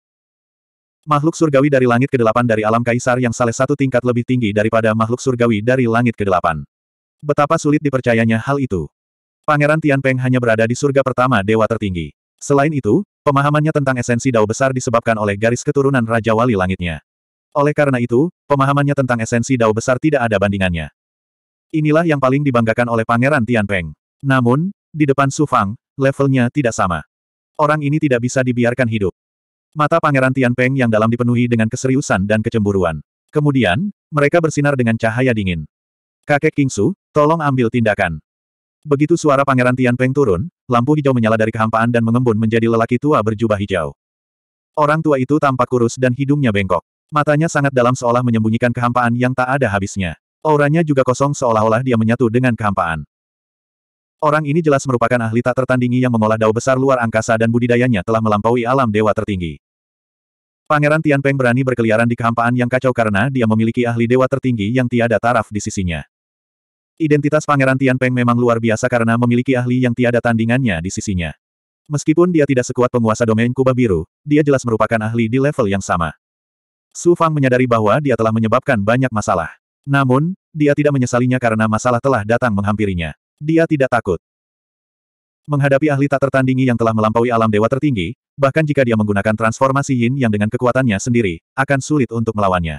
Speaker 1: Makhluk surgawi dari langit ke-8 dari alam kaisar yang salah satu tingkat lebih tinggi daripada makhluk surgawi dari langit ke-8. Betapa sulit dipercayanya hal itu. Pangeran Tianpeng hanya berada di surga pertama dewa tertinggi. Selain itu, pemahamannya tentang esensi dao besar disebabkan oleh garis keturunan Raja Wali Langitnya. Oleh karena itu, pemahamannya tentang esensi dao besar tidak ada bandingannya. Inilah yang paling dibanggakan oleh Pangeran Tianpeng. Namun, di depan Su Fang, levelnya tidak sama. Orang ini tidak bisa dibiarkan hidup. Mata Pangeran Tianpeng yang dalam dipenuhi dengan keseriusan dan kecemburuan. Kemudian, mereka bersinar dengan cahaya dingin. Kakek Kingsu, tolong ambil tindakan. Begitu suara Pangeran Tian Peng turun, lampu hijau menyala dari kehampaan dan mengembun menjadi lelaki tua berjubah hijau. Orang tua itu tampak kurus dan hidungnya bengkok. Matanya sangat dalam seolah menyembunyikan kehampaan yang tak ada habisnya. Auranya juga kosong seolah-olah dia menyatu dengan kehampaan. Orang ini jelas merupakan ahli tak tertandingi yang mengolah dao besar luar angkasa dan budidayanya telah melampaui alam dewa tertinggi. Pangeran Tianpeng berani berkeliaran di kehampaan yang kacau karena dia memiliki ahli dewa tertinggi yang tiada taraf di sisinya. Identitas Pangeran Tianpeng memang luar biasa karena memiliki ahli yang tiada tandingannya di sisinya. Meskipun dia tidak sekuat penguasa domain kubah biru, dia jelas merupakan ahli di level yang sama. Su Fang menyadari bahwa dia telah menyebabkan banyak masalah. Namun, dia tidak menyesalinya karena masalah telah datang menghampirinya. Dia tidak takut. Menghadapi ahli tak tertandingi yang telah melampaui alam dewa tertinggi, bahkan jika dia menggunakan transformasi yin yang dengan kekuatannya sendiri, akan sulit untuk melawannya.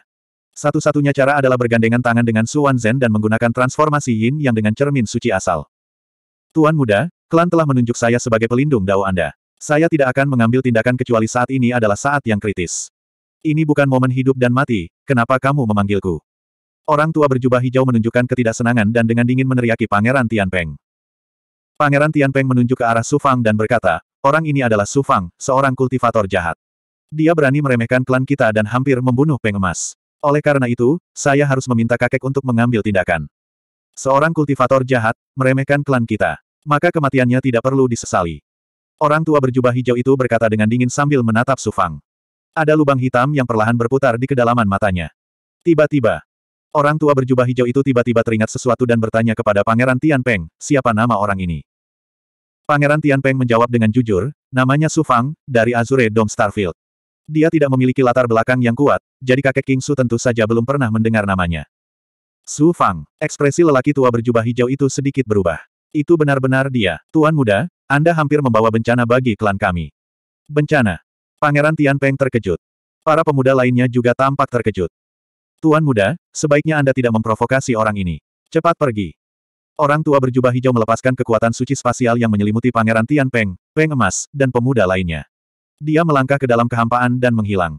Speaker 1: Satu-satunya cara adalah bergandengan tangan dengan Su Wan Zen dan menggunakan transformasi yin yang dengan cermin suci asal. Tuan muda, klan telah menunjuk saya sebagai pelindung dao Anda. Saya tidak akan mengambil tindakan kecuali saat ini adalah saat yang kritis. Ini bukan momen hidup dan mati, kenapa kamu memanggilku? Orang tua berjubah hijau menunjukkan ketidaksenangan dan dengan dingin meneriaki Pangeran Tian Peng. Pangeran Tianpeng menunjuk ke arah Sufang dan berkata, orang ini adalah Sufang, seorang kultivator jahat. Dia berani meremehkan klan kita dan hampir membunuh pengemas. Oleh karena itu, saya harus meminta kakek untuk mengambil tindakan. Seorang kultivator jahat, meremehkan klan kita. Maka kematiannya tidak perlu disesali. Orang tua berjubah hijau itu berkata dengan dingin sambil menatap Sufang. Ada lubang hitam yang perlahan berputar di kedalaman matanya. Tiba-tiba, Orang tua berjubah hijau itu tiba-tiba teringat sesuatu dan bertanya kepada Pangeran Tianpeng, siapa nama orang ini? Pangeran Tianpeng menjawab dengan jujur, namanya Su Fang, dari Azure Dome Starfield. Dia tidak memiliki latar belakang yang kuat, jadi kakek King Su tentu saja belum pernah mendengar namanya. Su Fang, ekspresi lelaki tua berjubah hijau itu sedikit berubah. Itu benar-benar dia, Tuan Muda, Anda hampir membawa bencana bagi klan kami. Bencana. Pangeran Tianpeng terkejut. Para pemuda lainnya juga tampak terkejut. Tuan muda, sebaiknya Anda tidak memprovokasi orang ini. Cepat pergi. Orang tua berjubah hijau melepaskan kekuatan suci spasial yang menyelimuti pangeran Tian Peng, Peng Emas, dan pemuda lainnya. Dia melangkah ke dalam kehampaan dan menghilang.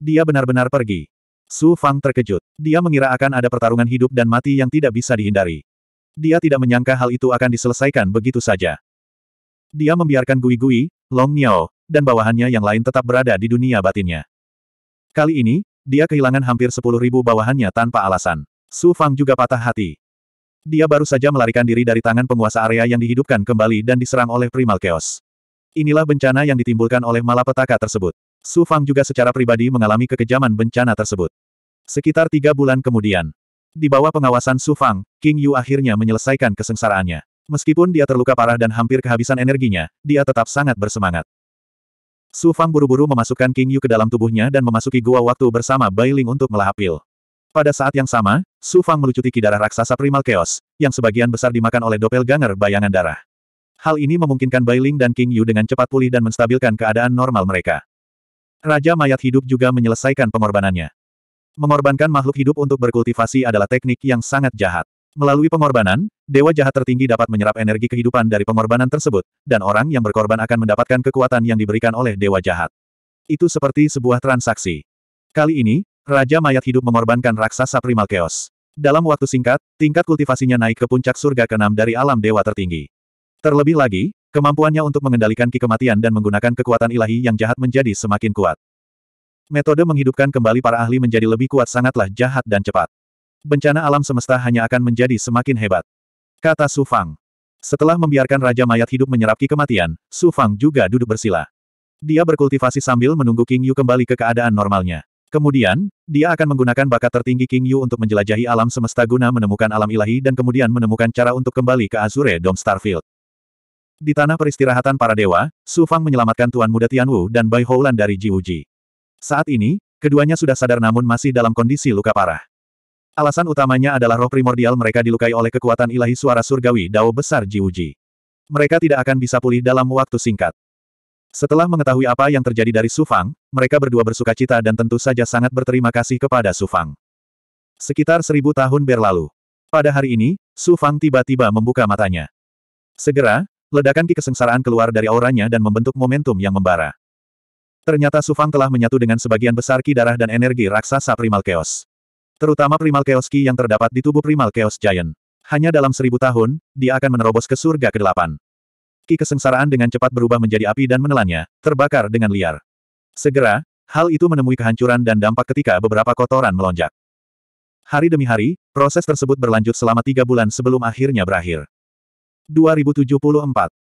Speaker 1: Dia benar-benar pergi. Su Fang terkejut. Dia mengira akan ada pertarungan hidup dan mati yang tidak bisa dihindari. Dia tidak menyangka hal itu akan diselesaikan begitu saja. Dia membiarkan Gui Gui, Long Miao, dan bawahannya yang lain tetap berada di dunia batinnya. Kali ini, dia kehilangan hampir sepuluh ribu bawahannya tanpa alasan. Su Fang juga patah hati. Dia baru saja melarikan diri dari tangan penguasa area yang dihidupkan kembali dan diserang oleh Primal Chaos. Inilah bencana yang ditimbulkan oleh malapetaka tersebut. Su Fang juga secara pribadi mengalami kekejaman bencana tersebut. Sekitar tiga bulan kemudian, di bawah pengawasan Su Fang, King Yu akhirnya menyelesaikan kesengsaraannya. Meskipun dia terluka parah dan hampir kehabisan energinya, dia tetap sangat bersemangat. Su Fang buru-buru memasukkan King Yu ke dalam tubuhnya dan memasuki gua waktu bersama Bai Ling untuk melahap pil. Pada saat yang sama, Su Fang melucuti ki darah raksasa primal chaos, yang sebagian besar dimakan oleh doppelganger bayangan darah. Hal ini memungkinkan Bai Ling dan King Yu dengan cepat pulih dan menstabilkan keadaan normal mereka. Raja mayat hidup juga menyelesaikan pengorbanannya. Mengorbankan makhluk hidup untuk berkultivasi adalah teknik yang sangat jahat. Melalui pengorbanan, dewa jahat tertinggi dapat menyerap energi kehidupan dari pengorbanan tersebut, dan orang yang berkorban akan mendapatkan kekuatan yang diberikan oleh dewa jahat. Itu seperti sebuah transaksi. Kali ini, Raja Mayat Hidup mengorbankan raksasa Primal Chaos. Dalam waktu singkat, tingkat kultivasinya naik ke puncak surga keenam dari alam dewa tertinggi. Terlebih lagi, kemampuannya untuk mengendalikan ki kematian dan menggunakan kekuatan ilahi yang jahat menjadi semakin kuat. Metode menghidupkan kembali para ahli menjadi lebih kuat sangatlah jahat dan cepat. Bencana alam semesta hanya akan menjadi semakin hebat. Kata Su Fang. Setelah membiarkan Raja Mayat hidup menyerap kematian, Su Fang juga duduk bersila. Dia berkultivasi sambil menunggu King Yu kembali ke keadaan normalnya. Kemudian, dia akan menggunakan bakat tertinggi King Yu untuk menjelajahi alam semesta guna menemukan alam ilahi dan kemudian menemukan cara untuk kembali ke Azure Dome Starfield. Di tanah peristirahatan para dewa, Su Fang menyelamatkan Tuan Muda Tian Wu dan Bai Houlan dari Ji Uji. Saat ini, keduanya sudah sadar namun masih dalam kondisi luka parah. Alasan utamanya adalah roh primordial mereka dilukai oleh kekuatan ilahi suara surgawi Dao Besar Jiuji. Mereka tidak akan bisa pulih dalam waktu singkat. Setelah mengetahui apa yang terjadi dari Sufang, mereka berdua bersuka cita dan tentu saja sangat berterima kasih kepada Sufang. Sekitar seribu tahun berlalu. Pada hari ini, Sufang tiba-tiba membuka matanya. Segera, ledakan ki kesengsaraan keluar dari auranya dan membentuk momentum yang membara. Ternyata Sufang telah menyatu dengan sebagian besar ki darah dan energi raksasa primal chaos. Terutama primal chaos ki yang terdapat di tubuh primal chaos giant. Hanya dalam seribu tahun, dia akan menerobos ke surga ke-8. Ki kesengsaraan dengan cepat berubah menjadi api dan menelannya, terbakar dengan liar. Segera, hal itu menemui kehancuran dan dampak ketika beberapa kotoran melonjak. Hari demi hari, proses tersebut berlanjut selama tiga bulan sebelum akhirnya berakhir. 2074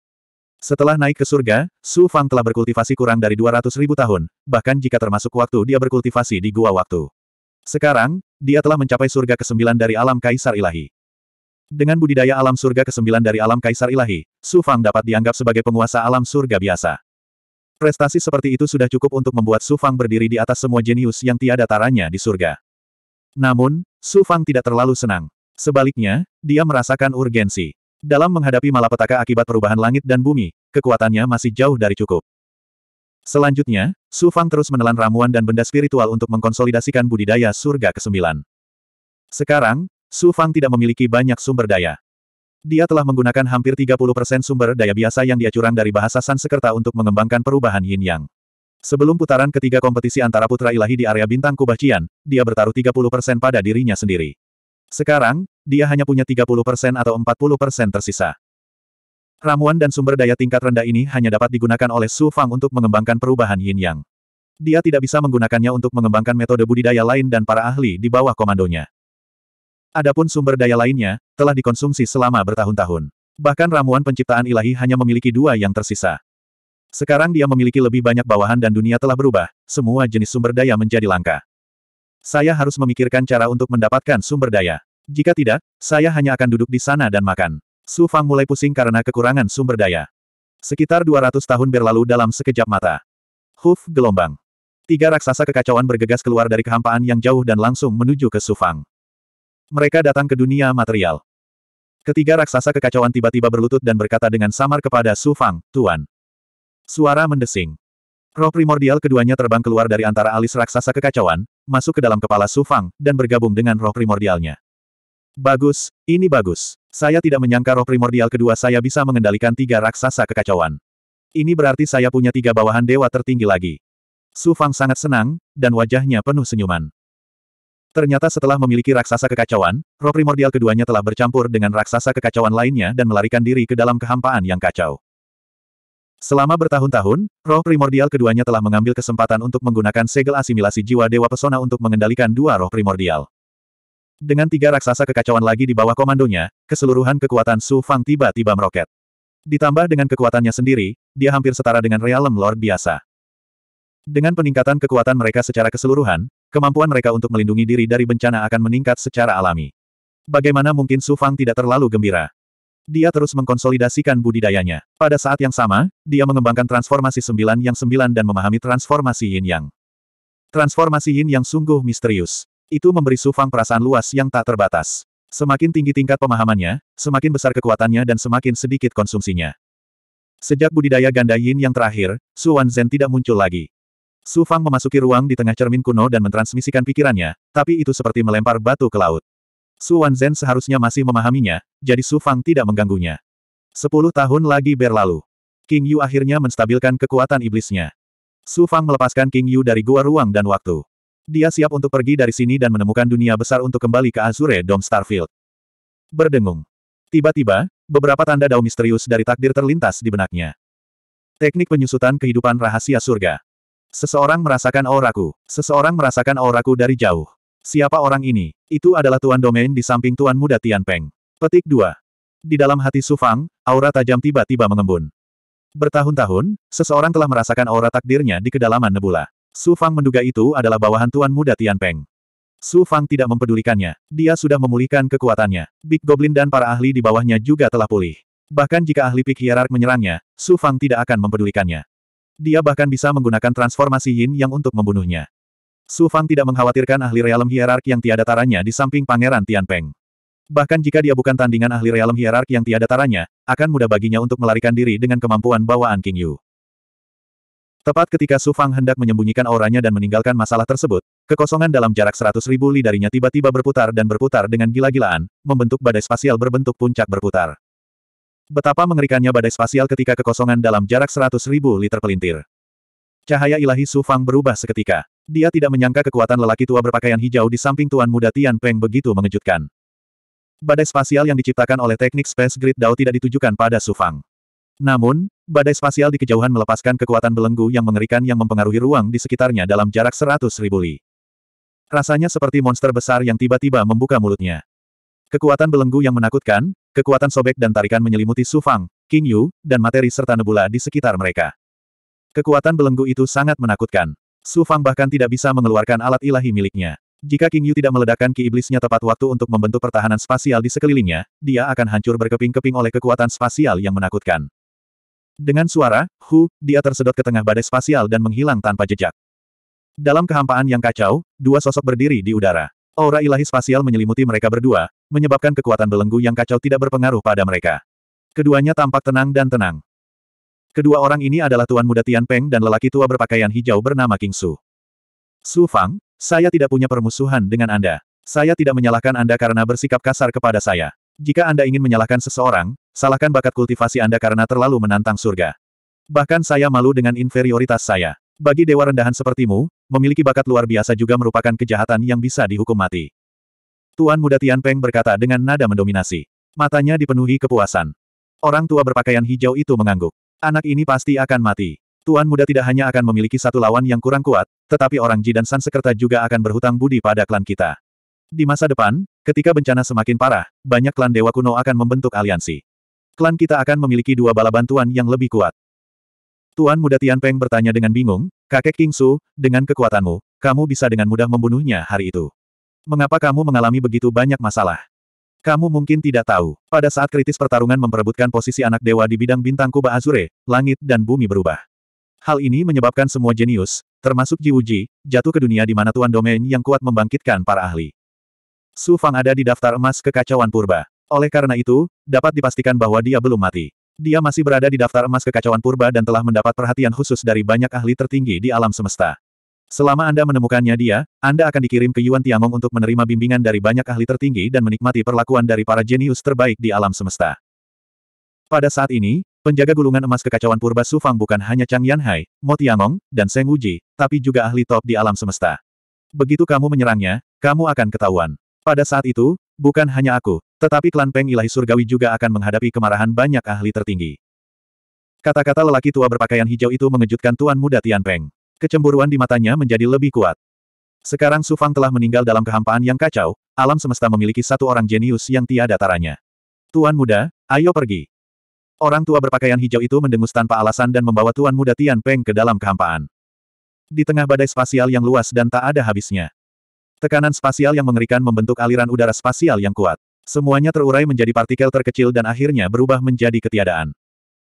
Speaker 1: setelah naik ke surga, Su Fang telah berkultivasi kurang dari 200 ribu tahun, bahkan jika termasuk waktu dia berkultivasi di gua waktu. Sekarang, dia telah mencapai surga ke-9 dari alam kaisar ilahi. Dengan budidaya alam surga ke-9 dari alam kaisar ilahi, Su Fang dapat dianggap sebagai penguasa alam surga biasa. Prestasi seperti itu sudah cukup untuk membuat Su Fang berdiri di atas semua jenius yang tiada taranya di surga. Namun, Su Fang tidak terlalu senang. Sebaliknya, dia merasakan urgensi. Dalam menghadapi malapetaka akibat perubahan langit dan bumi, kekuatannya masih jauh dari cukup. Selanjutnya, Su Fang terus menelan ramuan dan benda spiritual untuk mengkonsolidasikan budidaya surga ke-9. Sekarang, Su Fang tidak memiliki banyak sumber daya. Dia telah menggunakan hampir 30% sumber daya biasa yang dia curang dari bahasa Sansekerta untuk mengembangkan perubahan yin-yang. Sebelum putaran ketiga kompetisi antara putra ilahi di area bintang Kubacian, dia bertaruh 30% pada dirinya sendiri. Sekarang, dia hanya punya 30% atau 40% tersisa. Ramuan dan sumber daya tingkat rendah ini hanya dapat digunakan oleh Su Fang untuk mengembangkan perubahan yin yang. Dia tidak bisa menggunakannya untuk mengembangkan metode budidaya lain dan para ahli di bawah komandonya. Adapun sumber daya lainnya, telah dikonsumsi selama bertahun-tahun. Bahkan ramuan penciptaan ilahi hanya memiliki dua yang tersisa. Sekarang dia memiliki lebih banyak bawahan dan dunia telah berubah, semua jenis sumber daya menjadi langka. Saya harus memikirkan cara untuk mendapatkan sumber daya. Jika tidak, saya hanya akan duduk di sana dan makan. Su Fang mulai pusing karena kekurangan sumber daya. Sekitar 200 tahun berlalu dalam sekejap mata. Huf gelombang. Tiga raksasa kekacauan bergegas keluar dari kehampaan yang jauh dan langsung menuju ke Su Fang. Mereka datang ke dunia material. Ketiga raksasa kekacauan tiba-tiba berlutut dan berkata dengan samar kepada Su Fang, Tuan. Suara mendesing. Roh primordial keduanya terbang keluar dari antara alis raksasa kekacauan, masuk ke dalam kepala Su Fang, dan bergabung dengan roh primordialnya. Bagus, ini bagus. Saya tidak menyangka roh primordial kedua saya bisa mengendalikan tiga raksasa kekacauan. Ini berarti saya punya tiga bawahan dewa tertinggi lagi. Su Fang sangat senang, dan wajahnya penuh senyuman. Ternyata setelah memiliki raksasa kekacauan, roh primordial keduanya telah bercampur dengan raksasa kekacauan lainnya dan melarikan diri ke dalam kehampaan yang kacau. Selama bertahun-tahun, roh primordial keduanya telah mengambil kesempatan untuk menggunakan segel asimilasi jiwa dewa pesona untuk mengendalikan dua roh primordial. Dengan tiga raksasa kekacauan lagi di bawah komandonya, keseluruhan kekuatan Su Fang tiba-tiba meroket. Ditambah dengan kekuatannya sendiri, dia hampir setara dengan Realm Lord biasa. Dengan peningkatan kekuatan mereka secara keseluruhan, kemampuan mereka untuk melindungi diri dari bencana akan meningkat secara alami. Bagaimana mungkin Su Fang tidak terlalu gembira? Dia terus mengkonsolidasikan budidayanya. Pada saat yang sama, dia mengembangkan transformasi sembilan yang sembilan dan memahami transformasi yin yang. Transformasi yin yang sungguh misterius. Itu memberi Sufang perasaan luas yang tak terbatas. Semakin tinggi tingkat pemahamannya, semakin besar kekuatannya dan semakin sedikit konsumsinya. Sejak budidaya ganda yin yang terakhir, Su Zen tidak muncul lagi. Su Fang memasuki ruang di tengah cermin kuno dan mentransmisikan pikirannya, tapi itu seperti melempar batu ke laut. Su Zen seharusnya masih memahaminya, jadi Su Fang tidak mengganggunya. Sepuluh tahun lagi berlalu. King Yu akhirnya menstabilkan kekuatan iblisnya. Su Fang melepaskan King Yu dari gua ruang dan waktu. Dia siap untuk pergi dari sini dan menemukan dunia besar untuk kembali ke Azure Dome Starfield. Berdengung. Tiba-tiba, beberapa tanda dao misterius dari takdir terlintas di benaknya. Teknik penyusutan kehidupan rahasia surga. Seseorang merasakan auraku. Seseorang merasakan auraku dari jauh. Siapa orang ini? Itu adalah Tuan Domain di samping Tuan Muda Tianpeng. Petik 2. Di dalam hati Sufang, aura tajam tiba-tiba mengembun. Bertahun-tahun, seseorang telah merasakan aura takdirnya di kedalaman nebula. Su Fang menduga itu adalah bawahan Tuan Muda Tian Peng. Su Fang tidak mempedulikannya. Dia sudah memulihkan kekuatannya. Big Goblin dan para ahli di bawahnya juga telah pulih. Bahkan jika ahli pik hierark menyerangnya, Su Fang tidak akan mempedulikannya. Dia bahkan bisa menggunakan transformasi Yin yang untuk membunuhnya. Su Fang tidak mengkhawatirkan ahli realem hierark yang tiada taranya di samping Pangeran Tian Peng. Bahkan jika dia bukan tandingan ahli realem hierark yang tiada taranya, akan mudah baginya untuk melarikan diri dengan kemampuan bawaan King Yu. Tepat ketika Su Fang hendak menyembunyikan auranya dan meninggalkan masalah tersebut, kekosongan dalam jarak seratus ribu li darinya tiba-tiba berputar dan berputar dengan gila-gilaan, membentuk badai spasial berbentuk puncak berputar. Betapa mengerikannya badai spasial ketika kekosongan dalam jarak seratus ribu li terpelintir. Cahaya ilahi Su Fang berubah seketika. Dia tidak menyangka kekuatan lelaki tua berpakaian hijau di samping Tuan Muda Tian Peng begitu mengejutkan. Badai spasial yang diciptakan oleh teknik Space Grid Dao tidak ditujukan pada Su Fang. Namun, badai spasial di kejauhan melepaskan kekuatan belenggu yang mengerikan yang mempengaruhi ruang di sekitarnya dalam jarak seratus ribu li. Rasanya seperti monster besar yang tiba-tiba membuka mulutnya. Kekuatan belenggu yang menakutkan, kekuatan sobek dan tarikan menyelimuti Sufang, King Yu, dan materi serta nebula di sekitar mereka. Kekuatan belenggu itu sangat menakutkan. Su Fang bahkan tidak bisa mengeluarkan alat ilahi miliknya. Jika King Yu tidak meledakkan ki iblisnya tepat waktu untuk membentuk pertahanan spasial di sekelilingnya, dia akan hancur berkeping-keping oleh kekuatan spasial yang menakutkan. Dengan suara, hu, dia tersedot ke tengah badai spasial dan menghilang tanpa jejak. Dalam kehampaan yang kacau, dua sosok berdiri di udara. Aura ilahi spasial menyelimuti mereka berdua, menyebabkan kekuatan belenggu yang kacau tidak berpengaruh pada mereka. Keduanya tampak tenang dan tenang. Kedua orang ini adalah Tuan Muda Tian Peng dan lelaki tua berpakaian hijau bernama King Su. Su Fang, saya tidak punya permusuhan dengan Anda. Saya tidak menyalahkan Anda karena bersikap kasar kepada saya. Jika Anda ingin menyalahkan seseorang, Salahkan bakat kultivasi Anda karena terlalu menantang surga. Bahkan saya malu dengan inferioritas saya. Bagi dewa rendahan sepertimu, memiliki bakat luar biasa juga merupakan kejahatan yang bisa dihukum mati. Tuan muda Tianpeng berkata dengan nada mendominasi. Matanya dipenuhi kepuasan. Orang tua berpakaian hijau itu mengangguk. Anak ini pasti akan mati. Tuan muda tidak hanya akan memiliki satu lawan yang kurang kuat, tetapi orang Ji dan Sansekerta juga akan berhutang budi pada klan kita. Di masa depan, ketika bencana semakin parah, banyak klan dewa kuno akan membentuk aliansi. Klan kita akan memiliki dua bala bantuan yang lebih kuat. Tuan Muda Peng bertanya dengan bingung, Kakek King Su, dengan kekuatanmu, kamu bisa dengan mudah membunuhnya hari itu. Mengapa kamu mengalami begitu banyak masalah? Kamu mungkin tidak tahu, pada saat kritis pertarungan memperebutkan posisi anak dewa di bidang bintang kuba Azure, langit dan bumi berubah. Hal ini menyebabkan semua jenius, termasuk Ji Wuji, jatuh ke dunia di mana tuan domain yang kuat membangkitkan para ahli. Su Fang ada di daftar emas kekacauan purba. Oleh karena itu, dapat dipastikan bahwa dia belum mati. Dia masih berada di daftar emas kekacauan purba dan telah mendapat perhatian khusus dari banyak ahli tertinggi di alam semesta. Selama Anda menemukannya dia, Anda akan dikirim ke Yuan Tiangong untuk menerima bimbingan dari banyak ahli tertinggi dan menikmati perlakuan dari para jenius terbaik di alam semesta. Pada saat ini, penjaga gulungan emas kekacauan purba Su Fang bukan hanya Chang Yanhai, Mo Tiangong, dan Seng Wuji, tapi juga ahli top di alam semesta. Begitu kamu menyerangnya, kamu akan ketahuan. Pada saat itu, bukan hanya aku, tetapi klan Peng Ilahi Surgawi juga akan menghadapi kemarahan banyak ahli tertinggi. Kata-kata lelaki tua berpakaian hijau itu mengejutkan tuan muda Tian Peng. Kecemburuan di matanya menjadi lebih kuat. Sekarang Su Fang telah meninggal dalam kehampaan yang kacau, alam semesta memiliki satu orang jenius yang tiada taranya. Tuan muda, ayo pergi. Orang tua berpakaian hijau itu mendengus tanpa alasan dan membawa tuan muda Tian Peng ke dalam kehampaan. Di tengah badai spasial yang luas dan tak ada habisnya. Tekanan spasial yang mengerikan membentuk aliran udara spasial yang kuat. Semuanya terurai menjadi partikel terkecil dan akhirnya berubah menjadi ketiadaan.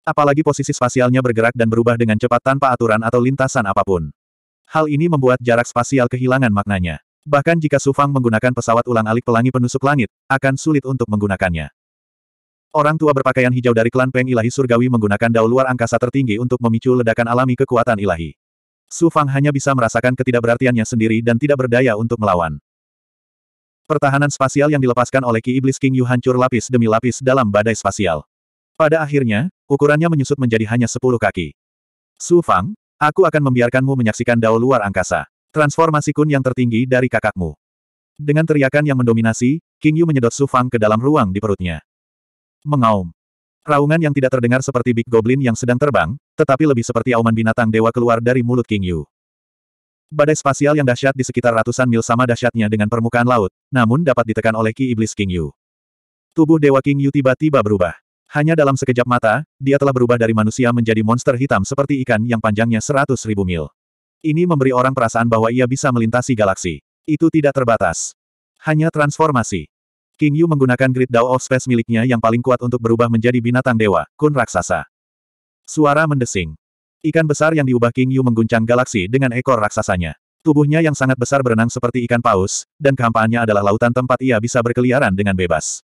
Speaker 1: Apalagi posisi spasialnya bergerak dan berubah dengan cepat tanpa aturan atau lintasan apapun. Hal ini membuat jarak spasial kehilangan maknanya. Bahkan jika Sufang menggunakan pesawat ulang-alik pelangi penusuk langit, akan sulit untuk menggunakannya. Orang tua berpakaian hijau dari klan Peng Ilahi Surgawi menggunakan dao luar angkasa tertinggi untuk memicu ledakan alami kekuatan ilahi. Sufang hanya bisa merasakan ketidakberartiannya sendiri dan tidak berdaya untuk melawan. Pertahanan spasial yang dilepaskan oleh Ki Iblis King Yu hancur lapis demi lapis dalam badai spasial. Pada akhirnya, ukurannya menyusut menjadi hanya 10 kaki. Su Fang, aku akan membiarkanmu menyaksikan dao luar angkasa. Transformasi kun yang tertinggi dari kakakmu. Dengan teriakan yang mendominasi, King Yu menyedot Su Fang ke dalam ruang di perutnya. Mengaum. Raungan yang tidak terdengar seperti Big Goblin yang sedang terbang, tetapi lebih seperti auman binatang dewa keluar dari mulut King Yu. Badai spasial yang dahsyat di sekitar ratusan mil sama dahsyatnya dengan permukaan laut, namun dapat ditekan oleh Ki Iblis King Yu. Tubuh Dewa King Yu tiba-tiba berubah. Hanya dalam sekejap mata, dia telah berubah dari manusia menjadi monster hitam seperti ikan yang panjangnya seratus ribu mil. Ini memberi orang perasaan bahwa ia bisa melintasi galaksi. Itu tidak terbatas. Hanya transformasi. King Yu menggunakan Great Dao of Space miliknya yang paling kuat untuk berubah menjadi binatang dewa, kun raksasa. Suara mendesing. Ikan besar yang diubah King Yu mengguncang galaksi dengan ekor raksasanya. Tubuhnya yang sangat besar berenang seperti ikan paus, dan kehampaannya adalah lautan tempat ia bisa berkeliaran dengan bebas.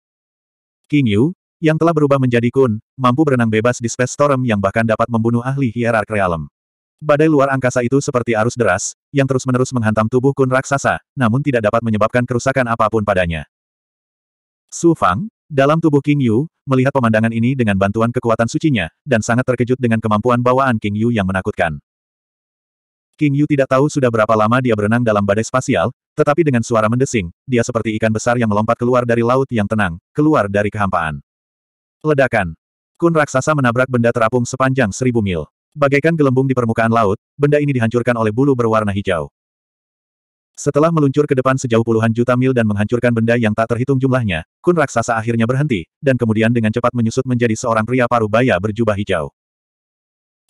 Speaker 1: King Yu, yang telah berubah menjadi kun, mampu berenang bebas di Space Storm yang bahkan dapat membunuh ahli hierark realm. Badai luar angkasa itu seperti arus deras, yang terus-menerus menghantam tubuh kun raksasa, namun tidak dapat menyebabkan kerusakan apapun padanya. Su Fang, dalam tubuh King Yu, melihat pemandangan ini dengan bantuan kekuatan sucinya, dan sangat terkejut dengan kemampuan bawaan King Yu yang menakutkan. King Yu tidak tahu sudah berapa lama dia berenang dalam badai spasial, tetapi dengan suara mendesing, dia seperti ikan besar yang melompat keluar dari laut yang tenang, keluar dari kehampaan. Ledakan. Kun raksasa menabrak benda terapung sepanjang seribu mil. Bagaikan gelembung di permukaan laut, benda ini dihancurkan oleh bulu berwarna hijau. Setelah meluncur ke depan sejauh puluhan juta mil dan menghancurkan benda yang tak terhitung jumlahnya, kun raksasa akhirnya berhenti, dan kemudian dengan cepat menyusut menjadi seorang pria paruh baya berjubah hijau.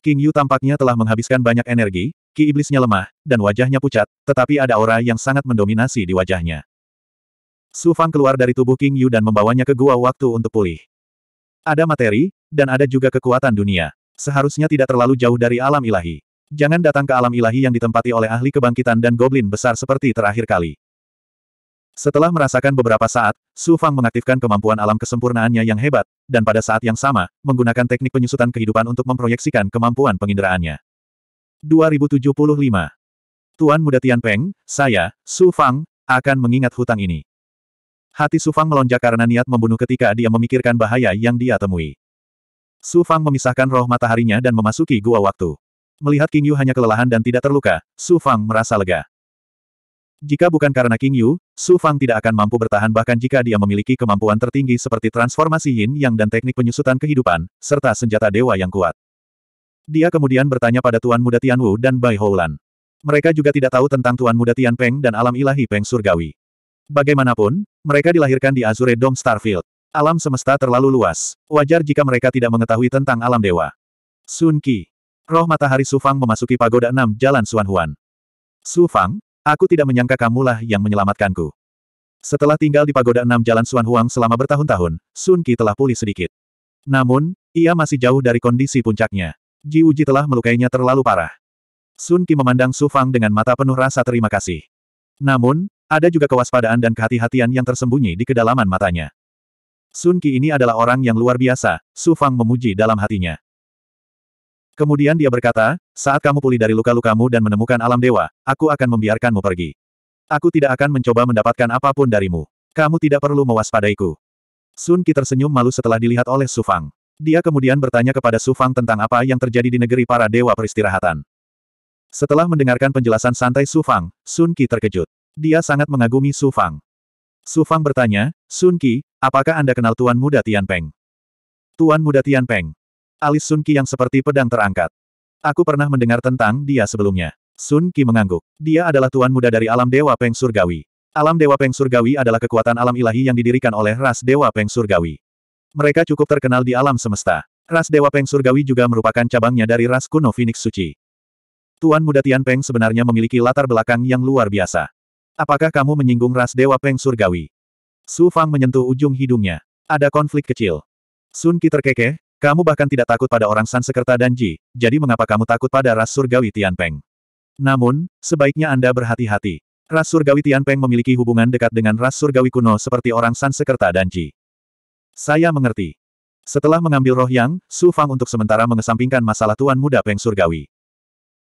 Speaker 1: King Yu tampaknya telah menghabiskan banyak energi, ki iblisnya lemah, dan wajahnya pucat, tetapi ada aura yang sangat mendominasi di wajahnya. Su Fang keluar dari tubuh King Yu dan membawanya ke gua waktu untuk pulih. Ada materi, dan ada juga kekuatan dunia. Seharusnya tidak terlalu jauh dari alam ilahi. Jangan datang ke alam ilahi yang ditempati oleh ahli kebangkitan dan goblin besar seperti terakhir kali. Setelah merasakan beberapa saat, Su Fang mengaktifkan kemampuan alam kesempurnaannya yang hebat, dan pada saat yang sama, menggunakan teknik penyusutan kehidupan untuk memproyeksikan kemampuan penginderaannya. 2075 Tuan Muda Peng, saya, Su Fang, akan mengingat hutang ini. Hati Su Fang melonjak karena niat membunuh ketika dia memikirkan bahaya yang dia temui. Su Fang memisahkan roh mataharinya dan memasuki gua waktu. Melihat King Yu hanya kelelahan dan tidak terluka, Su Fang merasa lega. Jika bukan karena King Yu, Su Fang tidak akan mampu bertahan bahkan jika dia memiliki kemampuan tertinggi seperti transformasi yin yang dan teknik penyusutan kehidupan, serta senjata dewa yang kuat. Dia kemudian bertanya pada Tuan Muda Tianwu dan Bai Houlan. Mereka juga tidak tahu tentang Tuan Muda Tian Peng dan alam ilahi Peng Surgawi. Bagaimanapun, mereka dilahirkan di Azure Dome Starfield. Alam semesta terlalu luas. Wajar jika mereka tidak mengetahui tentang alam dewa. Sun Qi. Roh matahari Sufang memasuki pagoda enam Jalan Suan Huan. Sufang, aku tidak menyangka kamulah yang menyelamatkanku. Setelah tinggal di pagoda enam Jalan Suan Huang selama bertahun-tahun, Sun Qi telah pulih sedikit. Namun, ia masih jauh dari kondisi puncaknya. Ji Uji telah melukainya terlalu parah. Sun Qi memandang Sufang dengan mata penuh rasa terima kasih. Namun, ada juga kewaspadaan dan kehati-hatian yang tersembunyi di kedalaman matanya. Sun Qi ini adalah orang yang luar biasa, Sufang memuji dalam hatinya. Kemudian dia berkata, saat kamu pulih dari luka-lukamu dan menemukan alam dewa, aku akan membiarkanmu pergi. Aku tidak akan mencoba mendapatkan apapun darimu. Kamu tidak perlu mewaspadaiku. Sun Qi tersenyum malu setelah dilihat oleh Su Fang. Dia kemudian bertanya kepada Su Fang tentang apa yang terjadi di negeri para dewa peristirahatan. Setelah mendengarkan penjelasan santai Su Fang, Sun Qi terkejut. Dia sangat mengagumi Su Fang. Su Fang bertanya, Sun Qi, apakah Anda kenal Tuan Muda Tian Peng? Tuan Muda Tian Peng, Alis Sun Qi yang seperti pedang terangkat. Aku pernah mendengar tentang dia sebelumnya. Sun Qi mengangguk. Dia adalah tuan muda dari alam Dewa Peng Surgawi. Alam Dewa Peng Surgawi adalah kekuatan alam ilahi yang didirikan oleh ras Dewa Peng Surgawi. Mereka cukup terkenal di alam semesta. Ras Dewa Peng Surgawi juga merupakan cabangnya dari ras kuno Phoenix Suci. Tuan muda Tian Peng sebenarnya memiliki latar belakang yang luar biasa. Apakah kamu menyinggung ras Dewa Peng Surgawi? Su Fang menyentuh ujung hidungnya. Ada konflik kecil. Sun Qi terkekeh, kamu bahkan tidak takut pada orang Sansekerta dan Ji, jadi mengapa kamu takut pada ras surgawi Tianpeng? Namun, sebaiknya Anda berhati-hati. Ras surgawi Tianpeng memiliki hubungan dekat dengan ras surgawi kuno seperti orang Sansekerta dan Ji. Saya mengerti. Setelah mengambil roh yang, Su Fang untuk sementara mengesampingkan masalah tuan muda Peng surgawi.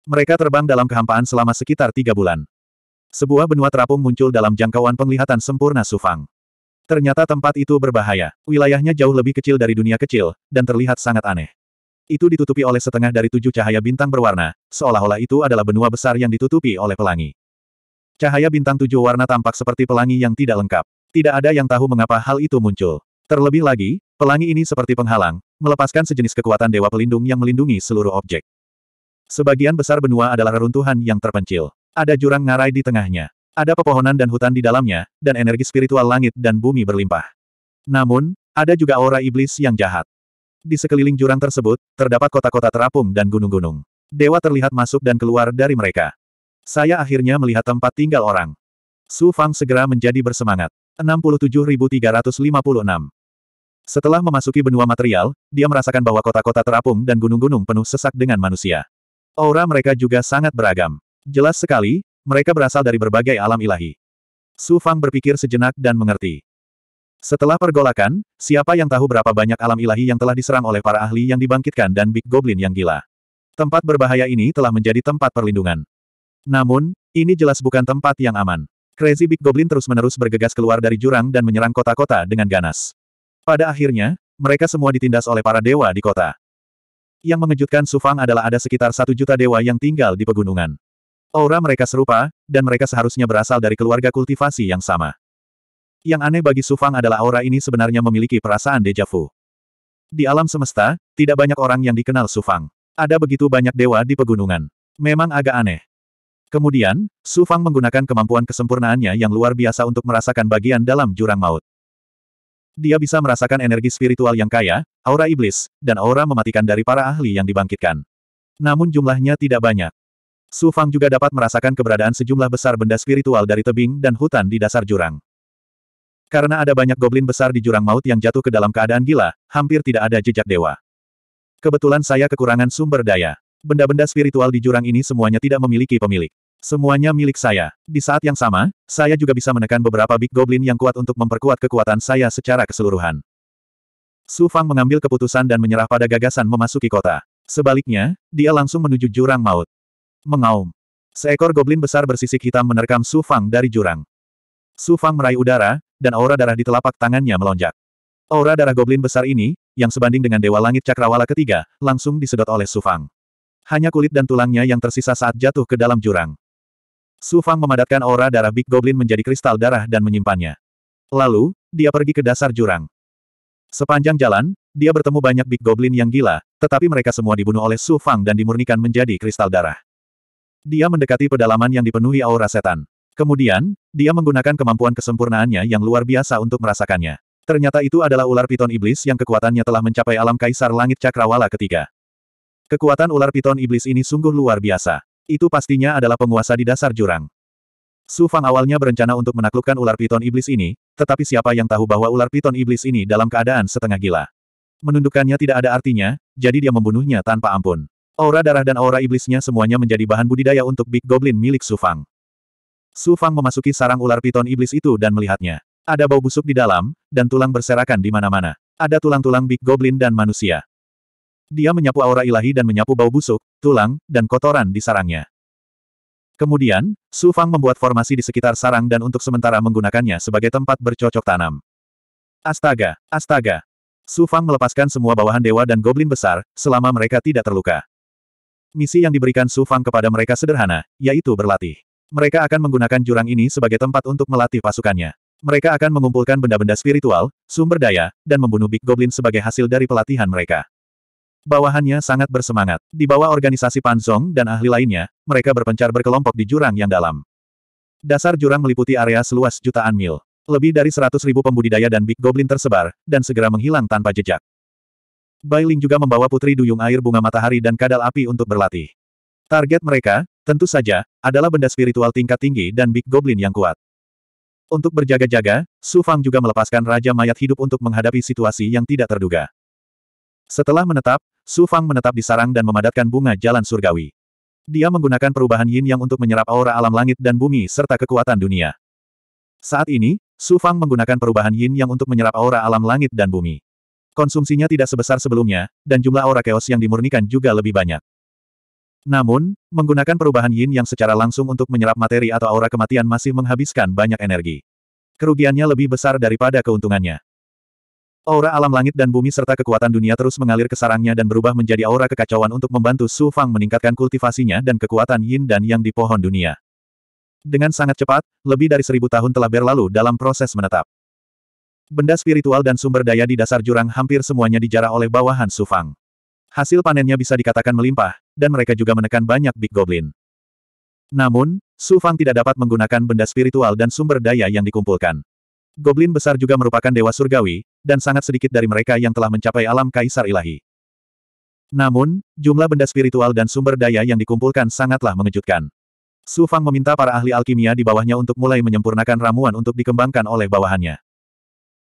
Speaker 1: Mereka terbang dalam kehampaan selama sekitar tiga bulan. Sebuah benua terapung muncul dalam jangkauan penglihatan sempurna Su Fang. Ternyata tempat itu berbahaya. Wilayahnya jauh lebih kecil dari dunia kecil, dan terlihat sangat aneh. Itu ditutupi oleh setengah dari tujuh cahaya bintang berwarna, seolah-olah itu adalah benua besar yang ditutupi oleh pelangi. Cahaya bintang tujuh warna tampak seperti pelangi yang tidak lengkap. Tidak ada yang tahu mengapa hal itu muncul. Terlebih lagi, pelangi ini seperti penghalang, melepaskan sejenis kekuatan dewa pelindung yang melindungi seluruh objek. Sebagian besar benua adalah reruntuhan yang terpencil. Ada jurang ngarai di tengahnya. Ada pepohonan dan hutan di dalamnya, dan energi spiritual langit dan bumi berlimpah. Namun, ada juga aura iblis yang jahat. Di sekeliling jurang tersebut, terdapat kota-kota terapung dan gunung-gunung. Dewa terlihat masuk dan keluar dari mereka. Saya akhirnya melihat tempat tinggal orang. Su Fang segera menjadi bersemangat. 67356 Setelah memasuki benua material, dia merasakan bahwa kota-kota terapung dan gunung-gunung penuh sesak dengan manusia. Aura mereka juga sangat beragam. Jelas sekali, mereka berasal dari berbagai alam ilahi. Su Fang berpikir sejenak dan mengerti. Setelah pergolakan, siapa yang tahu berapa banyak alam ilahi yang telah diserang oleh para ahli yang dibangkitkan dan Big Goblin yang gila. Tempat berbahaya ini telah menjadi tempat perlindungan. Namun, ini jelas bukan tempat yang aman. Crazy Big Goblin terus-menerus bergegas keluar dari jurang dan menyerang kota-kota dengan ganas. Pada akhirnya, mereka semua ditindas oleh para dewa di kota. Yang mengejutkan Sufang adalah ada sekitar satu juta dewa yang tinggal di pegunungan. Aura mereka serupa, dan mereka seharusnya berasal dari keluarga kultivasi yang sama. Yang aneh bagi Sufang adalah aura ini sebenarnya memiliki perasaan deja vu. Di alam semesta, tidak banyak orang yang dikenal Sufang. Ada begitu banyak dewa di pegunungan. Memang agak aneh. Kemudian, Sufang menggunakan kemampuan kesempurnaannya yang luar biasa untuk merasakan bagian dalam jurang maut. Dia bisa merasakan energi spiritual yang kaya, aura iblis, dan aura mematikan dari para ahli yang dibangkitkan. Namun jumlahnya tidak banyak. Su Fang juga dapat merasakan keberadaan sejumlah besar benda spiritual dari tebing dan hutan di dasar jurang. Karena ada banyak goblin besar di jurang maut yang jatuh ke dalam keadaan gila, hampir tidak ada jejak dewa. Kebetulan saya kekurangan sumber daya. Benda-benda spiritual di jurang ini semuanya tidak memiliki pemilik. Semuanya milik saya. Di saat yang sama, saya juga bisa menekan beberapa big goblin yang kuat untuk memperkuat kekuatan saya secara keseluruhan. Su Fang mengambil keputusan dan menyerah pada gagasan memasuki kota. Sebaliknya, dia langsung menuju jurang maut mengaum. Seekor goblin besar bersisik hitam menerkam Su Fang dari jurang. Su Fang meraih udara, dan aura darah di telapak tangannya melonjak. Aura darah goblin besar ini, yang sebanding dengan Dewa Langit Cakrawala ketiga, langsung disedot oleh Su Fang. Hanya kulit dan tulangnya yang tersisa saat jatuh ke dalam jurang. Su Fang memadatkan aura darah Big Goblin menjadi kristal darah dan menyimpannya. Lalu, dia pergi ke dasar jurang. Sepanjang jalan, dia bertemu banyak Big Goblin yang gila, tetapi mereka semua dibunuh oleh Su Fang dan dimurnikan menjadi kristal darah. Dia mendekati pedalaman yang dipenuhi aura setan. Kemudian, dia menggunakan kemampuan kesempurnaannya yang luar biasa untuk merasakannya. Ternyata itu adalah ular piton iblis yang kekuatannya telah mencapai alam kaisar langit cakrawala ketiga. Kekuatan ular piton iblis ini sungguh luar biasa. Itu pastinya adalah penguasa di dasar jurang. Su Fang awalnya berencana untuk menaklukkan ular piton iblis ini, tetapi siapa yang tahu bahwa ular piton iblis ini dalam keadaan setengah gila. Menundukkannya tidak ada artinya, jadi dia membunuhnya tanpa ampun. Aura darah dan aura iblisnya semuanya menjadi bahan budidaya untuk Big Goblin milik Su Fang. Su Fang memasuki sarang ular piton iblis itu dan melihatnya. Ada bau busuk di dalam, dan tulang berserakan di mana-mana. Ada tulang-tulang Big Goblin dan manusia. Dia menyapu aura ilahi dan menyapu bau busuk, tulang, dan kotoran di sarangnya. Kemudian, Su Fang membuat formasi di sekitar sarang dan untuk sementara menggunakannya sebagai tempat bercocok tanam. Astaga, astaga. Su Fang melepaskan semua bawahan dewa dan goblin besar, selama mereka tidak terluka. Misi yang diberikan Su Fang kepada mereka sederhana, yaitu berlatih. Mereka akan menggunakan jurang ini sebagai tempat untuk melatih pasukannya. Mereka akan mengumpulkan benda-benda spiritual, sumber daya, dan membunuh Big Goblin sebagai hasil dari pelatihan mereka. Bawahannya sangat bersemangat. Di bawah organisasi Panzong dan ahli lainnya, mereka berpencar berkelompok di jurang yang dalam. Dasar jurang meliputi area seluas jutaan mil. Lebih dari seratus ribu pembudidaya dan Big Goblin tersebar, dan segera menghilang tanpa jejak. Bailing juga membawa putri duyung air bunga matahari dan kadal api untuk berlatih. Target mereka, tentu saja, adalah benda spiritual tingkat tinggi dan Big Goblin yang kuat. Untuk berjaga-jaga, Su Fang juga melepaskan Raja Mayat Hidup untuk menghadapi situasi yang tidak terduga. Setelah menetap, Su Fang menetap di sarang dan memadatkan bunga jalan surgawi. Dia menggunakan perubahan yin yang untuk menyerap aura alam langit dan bumi serta kekuatan dunia. Saat ini, Su Fang menggunakan perubahan yin yang untuk menyerap aura alam langit dan bumi. Konsumsinya tidak sebesar sebelumnya, dan jumlah aura chaos yang dimurnikan juga lebih banyak. Namun, menggunakan perubahan yin yang secara langsung untuk menyerap materi atau aura kematian masih menghabiskan banyak energi. Kerugiannya lebih besar daripada keuntungannya. Aura alam langit dan bumi serta kekuatan dunia terus mengalir ke sarangnya dan berubah menjadi aura kekacauan untuk membantu Su Fang meningkatkan kultivasinya dan kekuatan yin dan yang di pohon dunia. Dengan sangat cepat, lebih dari seribu tahun telah berlalu dalam proses menetap. Benda spiritual dan sumber daya di dasar jurang hampir semuanya dijarah oleh bawahan Sufang. Hasil panennya bisa dikatakan melimpah, dan mereka juga menekan banyak Big Goblin. Namun, Sufang tidak dapat menggunakan benda spiritual dan sumber daya yang dikumpulkan. Goblin besar juga merupakan dewa surgawi, dan sangat sedikit dari mereka yang telah mencapai alam kaisar ilahi. Namun, jumlah benda spiritual dan sumber daya yang dikumpulkan sangatlah mengejutkan. Sufang meminta para ahli alkimia di bawahnya untuk mulai menyempurnakan ramuan untuk dikembangkan oleh bawahannya.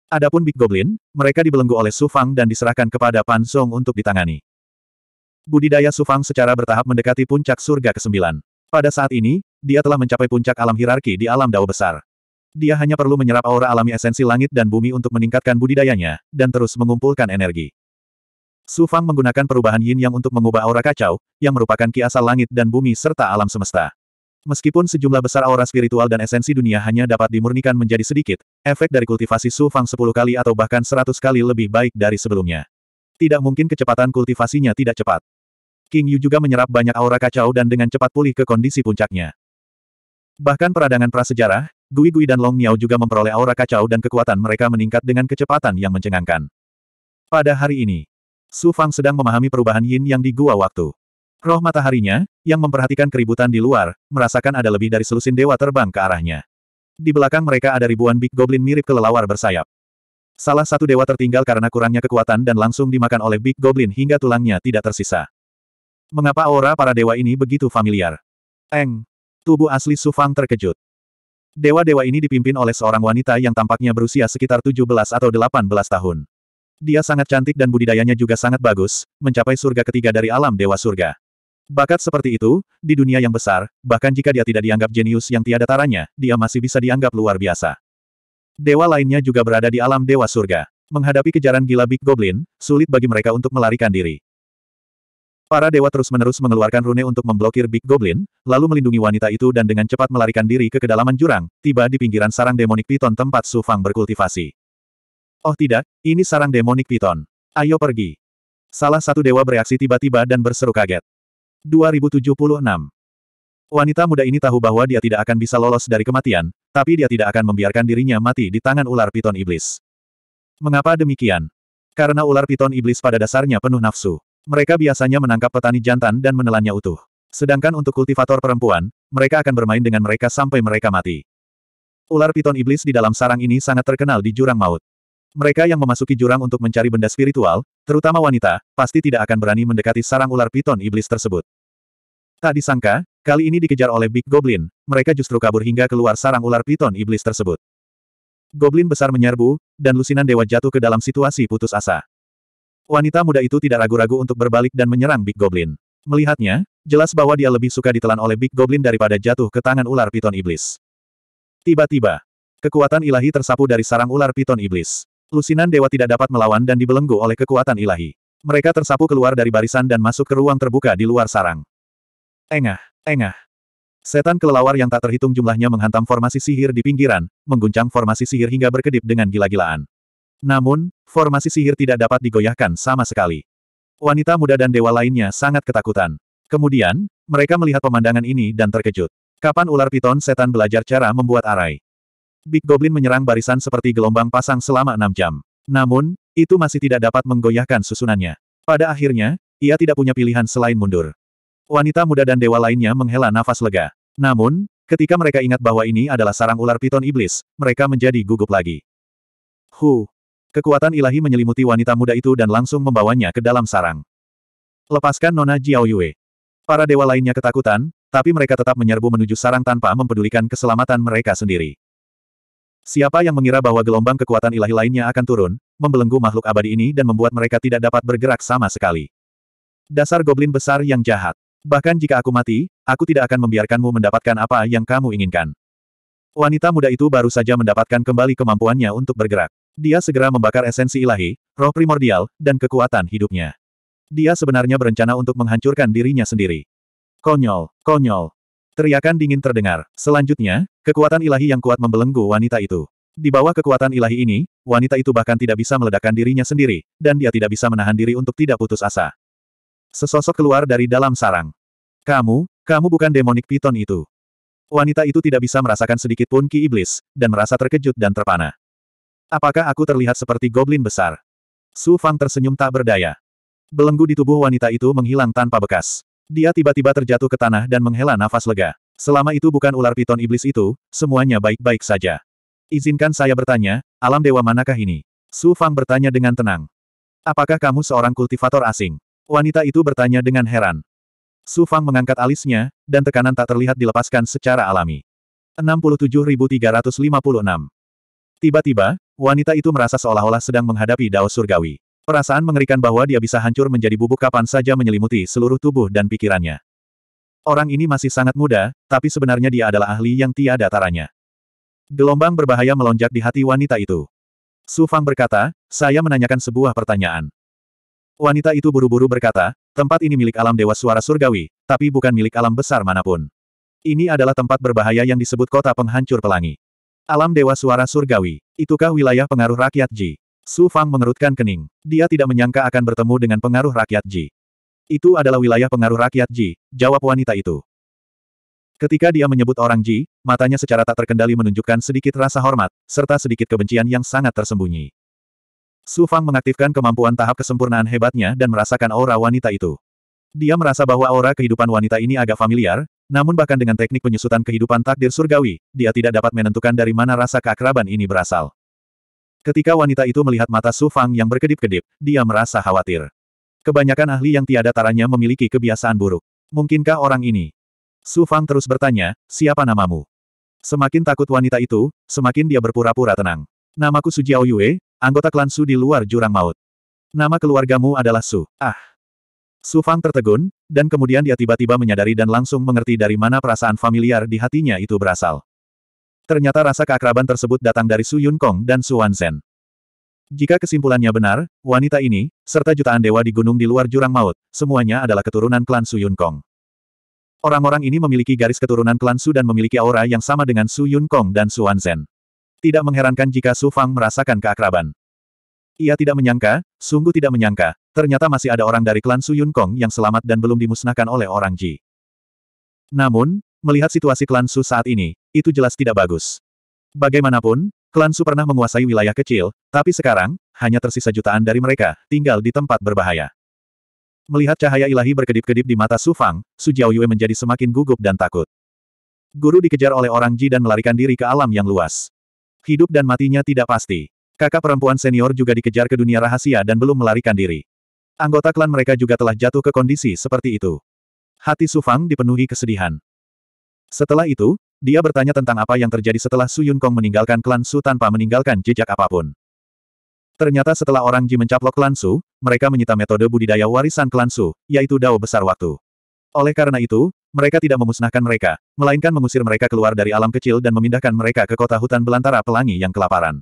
Speaker 1: Adapun Big Goblin, mereka dibelenggu oleh Sufang dan diserahkan kepada Pan Song untuk ditangani. Budidaya Sufang secara bertahap mendekati puncak surga ke-9. Pada saat ini, dia telah mencapai puncak alam hierarki di alam dao besar. Dia hanya perlu menyerap aura alami esensi langit dan bumi untuk meningkatkan budidayanya, dan terus mengumpulkan energi. Sufang menggunakan perubahan yin yang untuk mengubah aura kacau, yang merupakan kiasa langit dan bumi serta alam semesta. Meskipun sejumlah besar aura spiritual dan esensi dunia hanya dapat dimurnikan menjadi sedikit, efek dari kultivasi Su Fang 10 kali atau bahkan 100 kali lebih baik dari sebelumnya. Tidak mungkin kecepatan kultivasinya tidak cepat. King Yu juga menyerap banyak aura kacau dan dengan cepat pulih ke kondisi puncaknya. Bahkan peradangan prasejarah, Gui Gui dan Long Miao juga memperoleh aura kacau dan kekuatan mereka meningkat dengan kecepatan yang mencengangkan. Pada hari ini, Su Fang sedang memahami perubahan yin yang di gua waktu. Roh mataharinya, yang memperhatikan keributan di luar, merasakan ada lebih dari selusin dewa terbang ke arahnya. Di belakang mereka ada ribuan big goblin mirip kelelawar bersayap. Salah satu dewa tertinggal karena kurangnya kekuatan dan langsung dimakan oleh big goblin hingga tulangnya tidak tersisa. Mengapa aura para dewa ini begitu familiar? Eng. Tubuh asli Sufang terkejut. Dewa-dewa ini dipimpin oleh seorang wanita yang tampaknya berusia sekitar 17 atau 18 tahun. Dia sangat cantik dan budidayanya juga sangat bagus, mencapai surga ketiga dari alam dewa surga. Bakat seperti itu, di dunia yang besar, bahkan jika dia tidak dianggap jenius yang tiada taranya, dia masih bisa dianggap luar biasa. Dewa lainnya juga berada di alam dewa surga. Menghadapi kejaran gila Big Goblin, sulit bagi mereka untuk melarikan diri. Para dewa terus-menerus mengeluarkan rune untuk memblokir Big Goblin, lalu melindungi wanita itu dan dengan cepat melarikan diri ke kedalaman jurang, tiba di pinggiran sarang demonik piton tempat Su Fang berkultivasi. Oh tidak, ini sarang demonik piton. Ayo pergi. Salah satu dewa bereaksi tiba-tiba dan berseru kaget. 2076. Wanita muda ini tahu bahwa dia tidak akan bisa lolos dari kematian, tapi dia tidak akan membiarkan dirinya mati di tangan ular piton iblis. Mengapa demikian? Karena ular piton iblis pada dasarnya penuh nafsu. Mereka biasanya menangkap petani jantan dan menelannya utuh. Sedangkan untuk kultivator perempuan, mereka akan bermain dengan mereka sampai mereka mati. Ular piton iblis di dalam sarang ini sangat terkenal di jurang maut. Mereka yang memasuki jurang untuk mencari benda spiritual, terutama wanita, pasti tidak akan berani mendekati sarang ular piton iblis tersebut. Tak disangka, kali ini dikejar oleh Big Goblin, mereka justru kabur hingga keluar sarang ular piton iblis tersebut. Goblin besar menyerbu, dan lusinan dewa jatuh ke dalam situasi putus asa. Wanita muda itu tidak ragu-ragu untuk berbalik dan menyerang Big Goblin. Melihatnya, jelas bahwa dia lebih suka ditelan oleh Big Goblin daripada jatuh ke tangan ular piton iblis. Tiba-tiba, kekuatan ilahi tersapu dari sarang ular piton iblis. Lusinan dewa tidak dapat melawan dan dibelenggu oleh kekuatan ilahi. Mereka tersapu keluar dari barisan dan masuk ke ruang terbuka di luar sarang. Engah, engah. Setan kelelawar yang tak terhitung jumlahnya menghantam formasi sihir di pinggiran, mengguncang formasi sihir hingga berkedip dengan gila-gilaan. Namun, formasi sihir tidak dapat digoyahkan sama sekali. Wanita muda dan dewa lainnya sangat ketakutan. Kemudian, mereka melihat pemandangan ini dan terkejut. Kapan ular piton setan belajar cara membuat arai? Big Goblin menyerang barisan seperti gelombang pasang selama enam jam. Namun, itu masih tidak dapat menggoyahkan susunannya. Pada akhirnya, ia tidak punya pilihan selain mundur. Wanita muda dan dewa lainnya menghela nafas lega. Namun, ketika mereka ingat bahwa ini adalah sarang ular piton iblis, mereka menjadi gugup lagi. Hu! Kekuatan ilahi menyelimuti wanita muda itu dan langsung membawanya ke dalam sarang. Lepaskan Nona Jiaoyue. Para dewa lainnya ketakutan, tapi mereka tetap menyerbu menuju sarang tanpa mempedulikan keselamatan mereka sendiri. Siapa yang mengira bahwa gelombang kekuatan ilahi lainnya akan turun, membelenggu makhluk abadi ini dan membuat mereka tidak dapat bergerak sama sekali. Dasar goblin besar yang jahat. Bahkan jika aku mati, aku tidak akan membiarkanmu mendapatkan apa yang kamu inginkan. Wanita muda itu baru saja mendapatkan kembali kemampuannya untuk bergerak. Dia segera membakar esensi ilahi, roh primordial, dan kekuatan hidupnya. Dia sebenarnya berencana untuk menghancurkan dirinya sendiri. Konyol, konyol, Teriakan dingin terdengar. Selanjutnya, kekuatan ilahi yang kuat membelenggu wanita itu. Di bawah kekuatan ilahi ini, wanita itu bahkan tidak bisa meledakkan dirinya sendiri, dan dia tidak bisa menahan diri untuk tidak putus asa. Sesosok keluar dari dalam sarang. Kamu, kamu bukan demonik piton itu. Wanita itu tidak bisa merasakan sedikit pun ki iblis, dan merasa terkejut dan terpana. Apakah aku terlihat seperti goblin besar? Su Fang tersenyum tak berdaya. Belenggu di tubuh wanita itu menghilang tanpa bekas. Dia tiba-tiba terjatuh ke tanah dan menghela nafas lega. Selama itu bukan ular piton iblis itu, semuanya baik-baik saja. Izinkan saya bertanya, alam dewa manakah ini? Su Fang bertanya dengan tenang. Apakah kamu seorang kultivator asing? Wanita itu bertanya dengan heran. Su Fang mengangkat alisnya, dan tekanan tak terlihat dilepaskan secara alami. 67356 Tiba-tiba, wanita itu merasa seolah-olah sedang menghadapi Dao Surgawi. Perasaan mengerikan bahwa dia bisa hancur menjadi bubuk kapan saja menyelimuti seluruh tubuh dan pikirannya. Orang ini masih sangat muda, tapi sebenarnya dia adalah ahli yang tiada taranya. Gelombang berbahaya melonjak di hati wanita itu. Su Fang berkata, saya menanyakan sebuah pertanyaan. Wanita itu buru-buru berkata, tempat ini milik alam dewa suara surgawi, tapi bukan milik alam besar manapun. Ini adalah tempat berbahaya yang disebut kota penghancur pelangi. Alam dewa suara surgawi, itukah wilayah pengaruh rakyat Ji? Su Fang mengerutkan kening. Dia tidak menyangka akan bertemu dengan pengaruh rakyat Ji. Itu adalah wilayah pengaruh rakyat Ji, jawab wanita itu. Ketika dia menyebut orang Ji, matanya secara tak terkendali menunjukkan sedikit rasa hormat, serta sedikit kebencian yang sangat tersembunyi. Su Fang mengaktifkan kemampuan tahap kesempurnaan hebatnya dan merasakan aura wanita itu. Dia merasa bahwa aura kehidupan wanita ini agak familiar, namun bahkan dengan teknik penyusutan kehidupan takdir surgawi, dia tidak dapat menentukan dari mana rasa keakraban ini berasal. Ketika wanita itu melihat mata Su Fang yang berkedip-kedip, dia merasa khawatir. Kebanyakan ahli yang tiada taranya memiliki kebiasaan buruk. Mungkinkah orang ini? Su Fang terus bertanya, siapa namamu? Semakin takut wanita itu, semakin dia berpura-pura tenang. Namaku Su Jiao Yue, anggota klan Su di luar jurang maut. Nama keluargamu adalah Su. Ah. Su Fang tertegun, dan kemudian dia tiba-tiba menyadari dan langsung mengerti dari mana perasaan familiar di hatinya itu berasal. Ternyata rasa keakraban tersebut datang dari Su Yun Kong dan Su Zhen. Jika kesimpulannya benar, wanita ini, serta jutaan dewa di gunung di luar jurang maut, semuanya adalah keturunan klan Su Yun Kong. Orang-orang ini memiliki garis keturunan klan Su dan memiliki aura yang sama dengan Su Yun Kong dan Su Zhen. Tidak mengherankan jika Su Fang merasakan keakraban. Ia tidak menyangka, sungguh tidak menyangka, ternyata masih ada orang dari klan Su Yun Kong yang selamat dan belum dimusnahkan oleh orang Ji. Namun, Melihat situasi klan Su saat ini, itu jelas tidak bagus. Bagaimanapun, klan Su pernah menguasai wilayah kecil, tapi sekarang, hanya tersisa jutaan dari mereka, tinggal di tempat berbahaya. Melihat cahaya ilahi berkedip-kedip di mata Su Fang, Su Jiaoyue menjadi semakin gugup dan takut. Guru dikejar oleh orang Ji dan melarikan diri ke alam yang luas. Hidup dan matinya tidak pasti. Kakak perempuan senior juga dikejar ke dunia rahasia dan belum melarikan diri. Anggota klan mereka juga telah jatuh ke kondisi seperti itu. Hati Su Fang dipenuhi kesedihan. Setelah itu, dia bertanya tentang apa yang terjadi setelah Su Yun Kong meninggalkan klan Su tanpa meninggalkan jejak apapun. Ternyata setelah orang Ji mencaplok klan Su, mereka menyita metode budidaya warisan klan Su, yaitu dao besar waktu. Oleh karena itu, mereka tidak memusnahkan mereka, melainkan mengusir mereka keluar dari alam kecil dan memindahkan mereka ke kota hutan belantara pelangi yang kelaparan.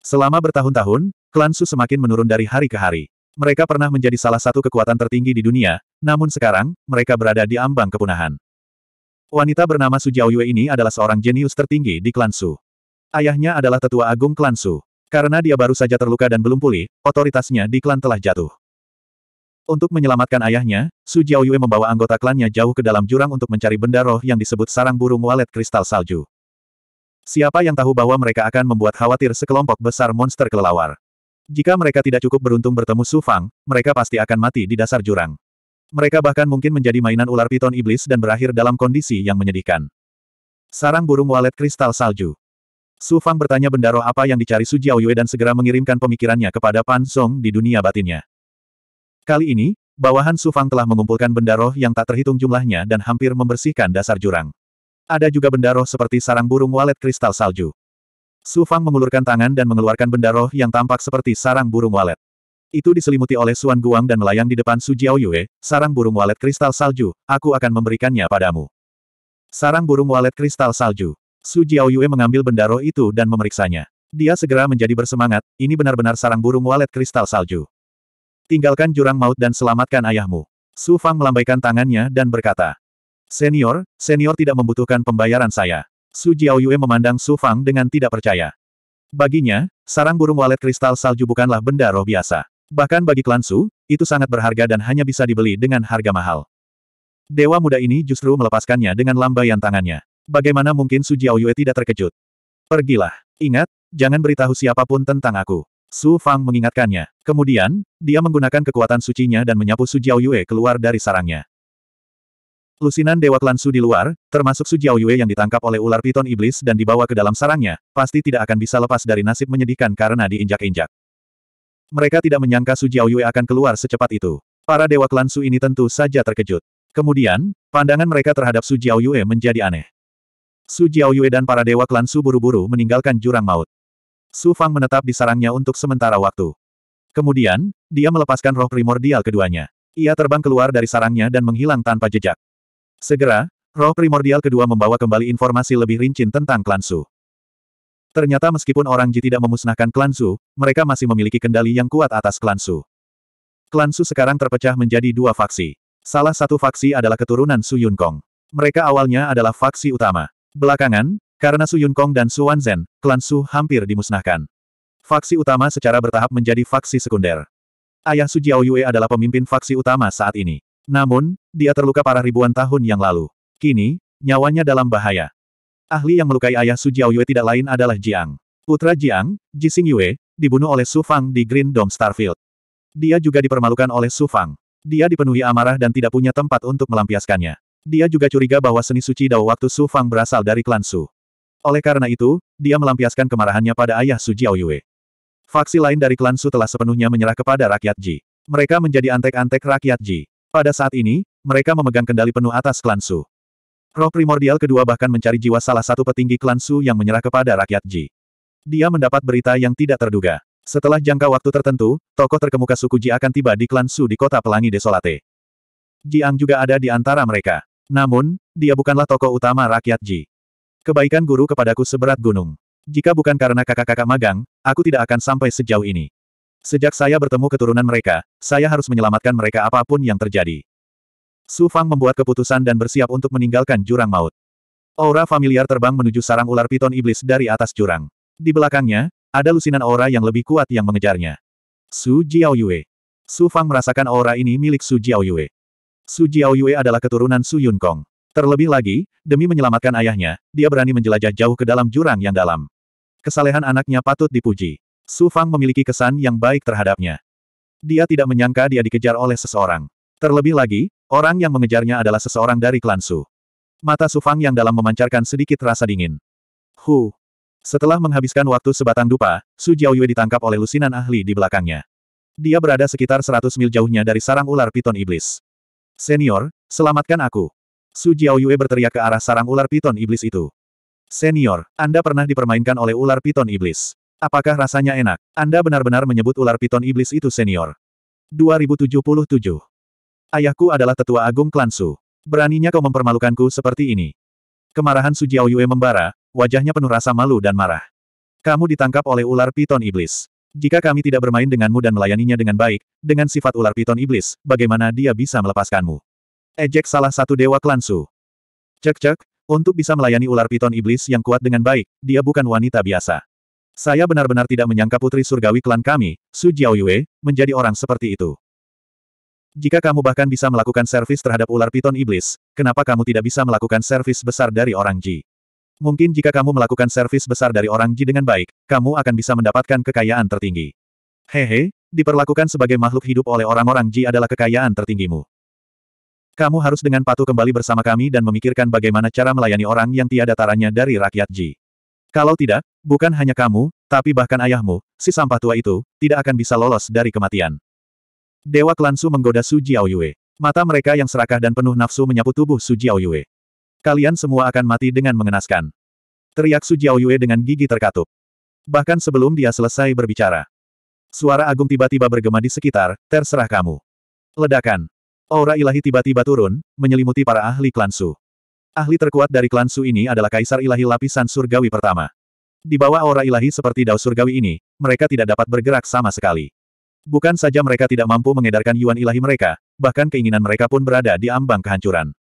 Speaker 1: Selama bertahun-tahun, klan Su semakin menurun dari hari ke hari. Mereka pernah menjadi salah satu kekuatan tertinggi di dunia, namun sekarang, mereka berada di ambang kepunahan. Wanita bernama Su Jiaoyue ini adalah seorang jenius tertinggi di klan Su. Ayahnya adalah tetua agung klan Su. Karena dia baru saja terluka dan belum pulih, otoritasnya di klan telah jatuh. Untuk menyelamatkan ayahnya, Su Jiaoyue membawa anggota klannya jauh ke dalam jurang untuk mencari benda roh yang disebut sarang burung walet kristal salju. Siapa yang tahu bahwa mereka akan membuat khawatir sekelompok besar monster kelelawar. Jika mereka tidak cukup beruntung bertemu Su Fang, mereka pasti akan mati di dasar jurang. Mereka bahkan mungkin menjadi mainan ular piton iblis dan berakhir dalam kondisi yang menyedihkan. Sarang burung walet kristal salju. Su Fang bertanya benda roh apa yang dicari Su Jiaoyue dan segera mengirimkan pemikirannya kepada Pan Song di dunia batinnya. Kali ini, bawahan Su Fang telah mengumpulkan benda roh yang tak terhitung jumlahnya dan hampir membersihkan dasar jurang. Ada juga benda roh seperti sarang burung walet kristal salju. Su Fang mengulurkan tangan dan mengeluarkan benda roh yang tampak seperti sarang burung walet. Itu diselimuti oleh Suan Guang dan melayang di depan Su Jiao Yue, sarang burung walet kristal salju, aku akan memberikannya padamu. Sarang burung walet kristal salju. Su Jiao Yue mengambil benda roh itu dan memeriksanya. Dia segera menjadi bersemangat, ini benar-benar sarang burung walet kristal salju. Tinggalkan jurang maut dan selamatkan ayahmu. Su Fang melambaikan tangannya dan berkata. Senior, senior tidak membutuhkan pembayaran saya. Su Jiao Yue memandang Su Fang dengan tidak percaya. Baginya, sarang burung walet kristal salju bukanlah benda roh biasa. Bahkan bagi klan Su, itu sangat berharga dan hanya bisa dibeli dengan harga mahal. Dewa muda ini justru melepaskannya dengan lambaian tangannya. Bagaimana mungkin Su Jiaoyue tidak terkejut? Pergilah. Ingat, jangan beritahu siapapun tentang aku. Su Fang mengingatkannya. Kemudian, dia menggunakan kekuatan sucinya dan menyapu Su Jiaoyue keluar dari sarangnya. Lusinan Dewa Klan Su di luar, termasuk Su Jiaoyue yang ditangkap oleh ular piton iblis dan dibawa ke dalam sarangnya, pasti tidak akan bisa lepas dari nasib menyedihkan karena diinjak-injak. Mereka tidak menyangka Su Jiaoyue akan keluar secepat itu. Para dewa klan Su ini tentu saja terkejut. Kemudian, pandangan mereka terhadap Su Jiaoyue menjadi aneh. Su Jiaoyue dan para dewa klan Su buru-buru meninggalkan jurang maut. Su Fang menetap di sarangnya untuk sementara waktu. Kemudian, dia melepaskan roh primordial keduanya. Ia terbang keluar dari sarangnya dan menghilang tanpa jejak. Segera, roh primordial kedua membawa kembali informasi lebih rinci tentang klan Su. Ternyata meskipun orang Ji tidak memusnahkan klan Su, mereka masih memiliki kendali yang kuat atas klan Su. Klan Su sekarang terpecah menjadi dua faksi. Salah satu faksi adalah keturunan Su Yun Kong. Mereka awalnya adalah faksi utama. Belakangan, karena Su Yun Kong dan Su Wan Wanzhen, klan Su hampir dimusnahkan. Faksi utama secara bertahap menjadi faksi sekunder. Ayah Su Jiao Yue adalah pemimpin faksi utama saat ini. Namun, dia terluka parah ribuan tahun yang lalu. Kini, nyawanya dalam bahaya. Ahli yang melukai ayah Su Jiaoyue tidak lain adalah Jiang. Putra Jiang, Ji Xingyue, dibunuh oleh Su Fang di Green Dome Starfield. Dia juga dipermalukan oleh Su Fang. Dia dipenuhi amarah dan tidak punya tempat untuk melampiaskannya. Dia juga curiga bahwa seni suci Dao waktu Su Fang berasal dari klan Su. Oleh karena itu, dia melampiaskan kemarahannya pada ayah Su Jiaoyue. Faksi lain dari klan Su telah sepenuhnya menyerah kepada rakyat Ji. Mereka menjadi antek-antek rakyat Ji. Pada saat ini, mereka memegang kendali penuh atas klan Su. Roh primordial kedua bahkan mencari jiwa salah satu petinggi klan Su yang menyerah kepada rakyat Ji. Dia mendapat berita yang tidak terduga. Setelah jangka waktu tertentu, tokoh terkemuka suku Ji akan tiba di klan Su di kota Pelangi Desolate. Jiang juga ada di antara mereka. Namun, dia bukanlah tokoh utama rakyat Ji. Kebaikan guru kepadaku seberat gunung. Jika bukan karena kakak-kakak magang, aku tidak akan sampai sejauh ini. Sejak saya bertemu keturunan mereka, saya harus menyelamatkan mereka apapun yang terjadi. Su Fang membuat keputusan dan bersiap untuk meninggalkan jurang maut. Aura familiar terbang menuju sarang ular piton iblis dari atas jurang. Di belakangnya, ada lusinan aura yang lebih kuat yang mengejarnya. Su Jiaoyue. Su Fang merasakan aura ini milik Su Jiaoyue. Su Jiaoyue adalah keturunan Su Yun Kong. Terlebih lagi, demi menyelamatkan ayahnya, dia berani menjelajah jauh ke dalam jurang yang dalam. Kesalehan anaknya patut dipuji. Su Fang memiliki kesan yang baik terhadapnya. Dia tidak menyangka dia dikejar oleh seseorang. Terlebih lagi, Orang yang mengejarnya adalah seseorang dari klan Su. Mata Su Fang yang dalam memancarkan sedikit rasa dingin. Hu. Setelah menghabiskan waktu sebatang dupa, Su Jiaoyue ditangkap oleh lusinan ahli di belakangnya. Dia berada sekitar 100 mil jauhnya dari sarang ular piton iblis. Senior, selamatkan aku. Su Jiaoyue berteriak ke arah sarang ular piton iblis itu. Senior, Anda pernah dipermainkan oleh ular piton iblis. Apakah rasanya enak? Anda benar-benar menyebut ular piton iblis itu senior. 2077 Ayahku adalah tetua agung klan Su. Beraninya kau mempermalukanku seperti ini. Kemarahan Su Jiao membara, wajahnya penuh rasa malu dan marah. Kamu ditangkap oleh ular piton iblis. Jika kami tidak bermain denganmu dan melayaninya dengan baik, dengan sifat ular piton iblis, bagaimana dia bisa melepaskanmu? Ejek salah satu dewa klan Su. Cek-cek, untuk bisa melayani ular piton iblis yang kuat dengan baik, dia bukan wanita biasa. Saya benar-benar tidak menyangka putri surgawi klan kami, Su Jiaoyue, menjadi orang seperti itu. Jika kamu bahkan bisa melakukan servis terhadap ular piton iblis, kenapa kamu tidak bisa melakukan servis besar dari orang Ji? Mungkin jika kamu melakukan servis besar dari orang Ji dengan baik, kamu akan bisa mendapatkan kekayaan tertinggi. Hehe, diperlakukan sebagai makhluk hidup oleh orang-orang Ji adalah kekayaan tertinggimu. Kamu harus dengan patuh kembali bersama kami dan memikirkan bagaimana cara melayani orang yang tiada taranya dari rakyat Ji. Kalau tidak, bukan hanya kamu, tapi bahkan ayahmu, si sampah tua itu, tidak akan bisa lolos dari kematian. Dewa klan Su menggoda Su Jiaoyue. Mata mereka yang serakah dan penuh nafsu menyapu tubuh Su Jiaoyue. Kalian semua akan mati dengan mengenaskan. Teriak Su Jiaoyue dengan gigi terkatup. Bahkan sebelum dia selesai berbicara. Suara agung tiba-tiba bergema di sekitar, terserah kamu. Ledakan. Aura ilahi tiba-tiba turun, menyelimuti para ahli klan Su. Ahli terkuat dari klan Su ini adalah kaisar ilahi lapisan surgawi pertama. Di bawah aura ilahi seperti dao surgawi ini, mereka tidak dapat bergerak sama sekali. Bukan saja mereka tidak mampu mengedarkan yuan ilahi mereka, bahkan keinginan mereka pun berada di ambang kehancuran.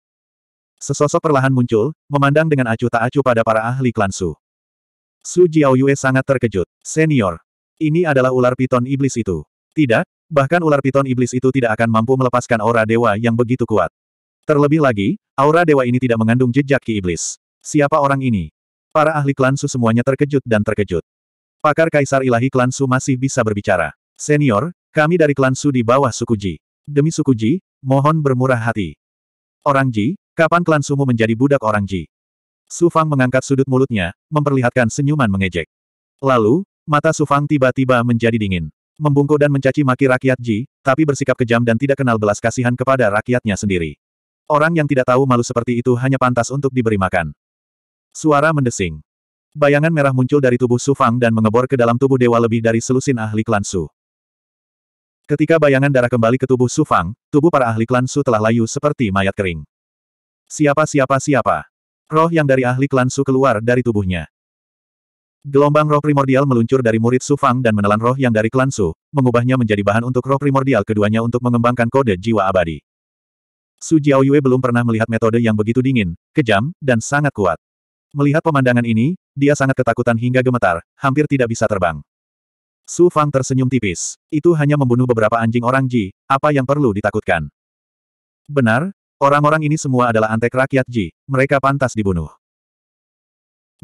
Speaker 1: Sesosok perlahan muncul, memandang dengan acuh tak acuh pada para ahli klan Su. Su Jiaoyue sangat terkejut. Senior, ini adalah ular piton iblis itu. Tidak, bahkan ular piton iblis itu tidak akan mampu melepaskan aura dewa yang begitu kuat. Terlebih lagi, aura dewa ini tidak mengandung jejak ki iblis. Siapa orang ini? Para ahli klan Su semuanya terkejut dan terkejut. Pakar Kaisar Ilahi klan Su masih bisa berbicara. Senior, kami dari klan Su di bawah suku Ji. Demi suku Ji, mohon bermurah hati. Orang Ji, kapan klan Sumu menjadi budak orang Ji? Su Fang mengangkat sudut mulutnya, memperlihatkan senyuman mengejek. Lalu, mata Su Fang tiba-tiba menjadi dingin. Membungkuk dan mencaci maki rakyat Ji, tapi bersikap kejam dan tidak kenal belas kasihan kepada rakyatnya sendiri. Orang yang tidak tahu malu seperti itu hanya pantas untuk diberi makan. Suara mendesing. Bayangan merah muncul dari tubuh Su Fang dan mengebor ke dalam tubuh dewa lebih dari selusin ahli klan Su. Ketika bayangan darah kembali ke tubuh Su Fang, tubuh para ahli klan Su telah layu seperti mayat kering. Siapa siapa siapa? Roh yang dari ahli klan Su keluar dari tubuhnya. Gelombang roh primordial meluncur dari murid Su Fang dan menelan roh yang dari klan Su, mengubahnya menjadi bahan untuk roh primordial keduanya untuk mengembangkan kode jiwa abadi. Su Jiaoyue belum pernah melihat metode yang begitu dingin, kejam, dan sangat kuat. Melihat pemandangan ini, dia sangat ketakutan hingga gemetar, hampir tidak bisa terbang. Su Fang tersenyum tipis. Itu hanya membunuh beberapa anjing orang Ji, apa yang perlu ditakutkan? Benar, orang-orang ini semua adalah antek rakyat Ji, mereka pantas dibunuh.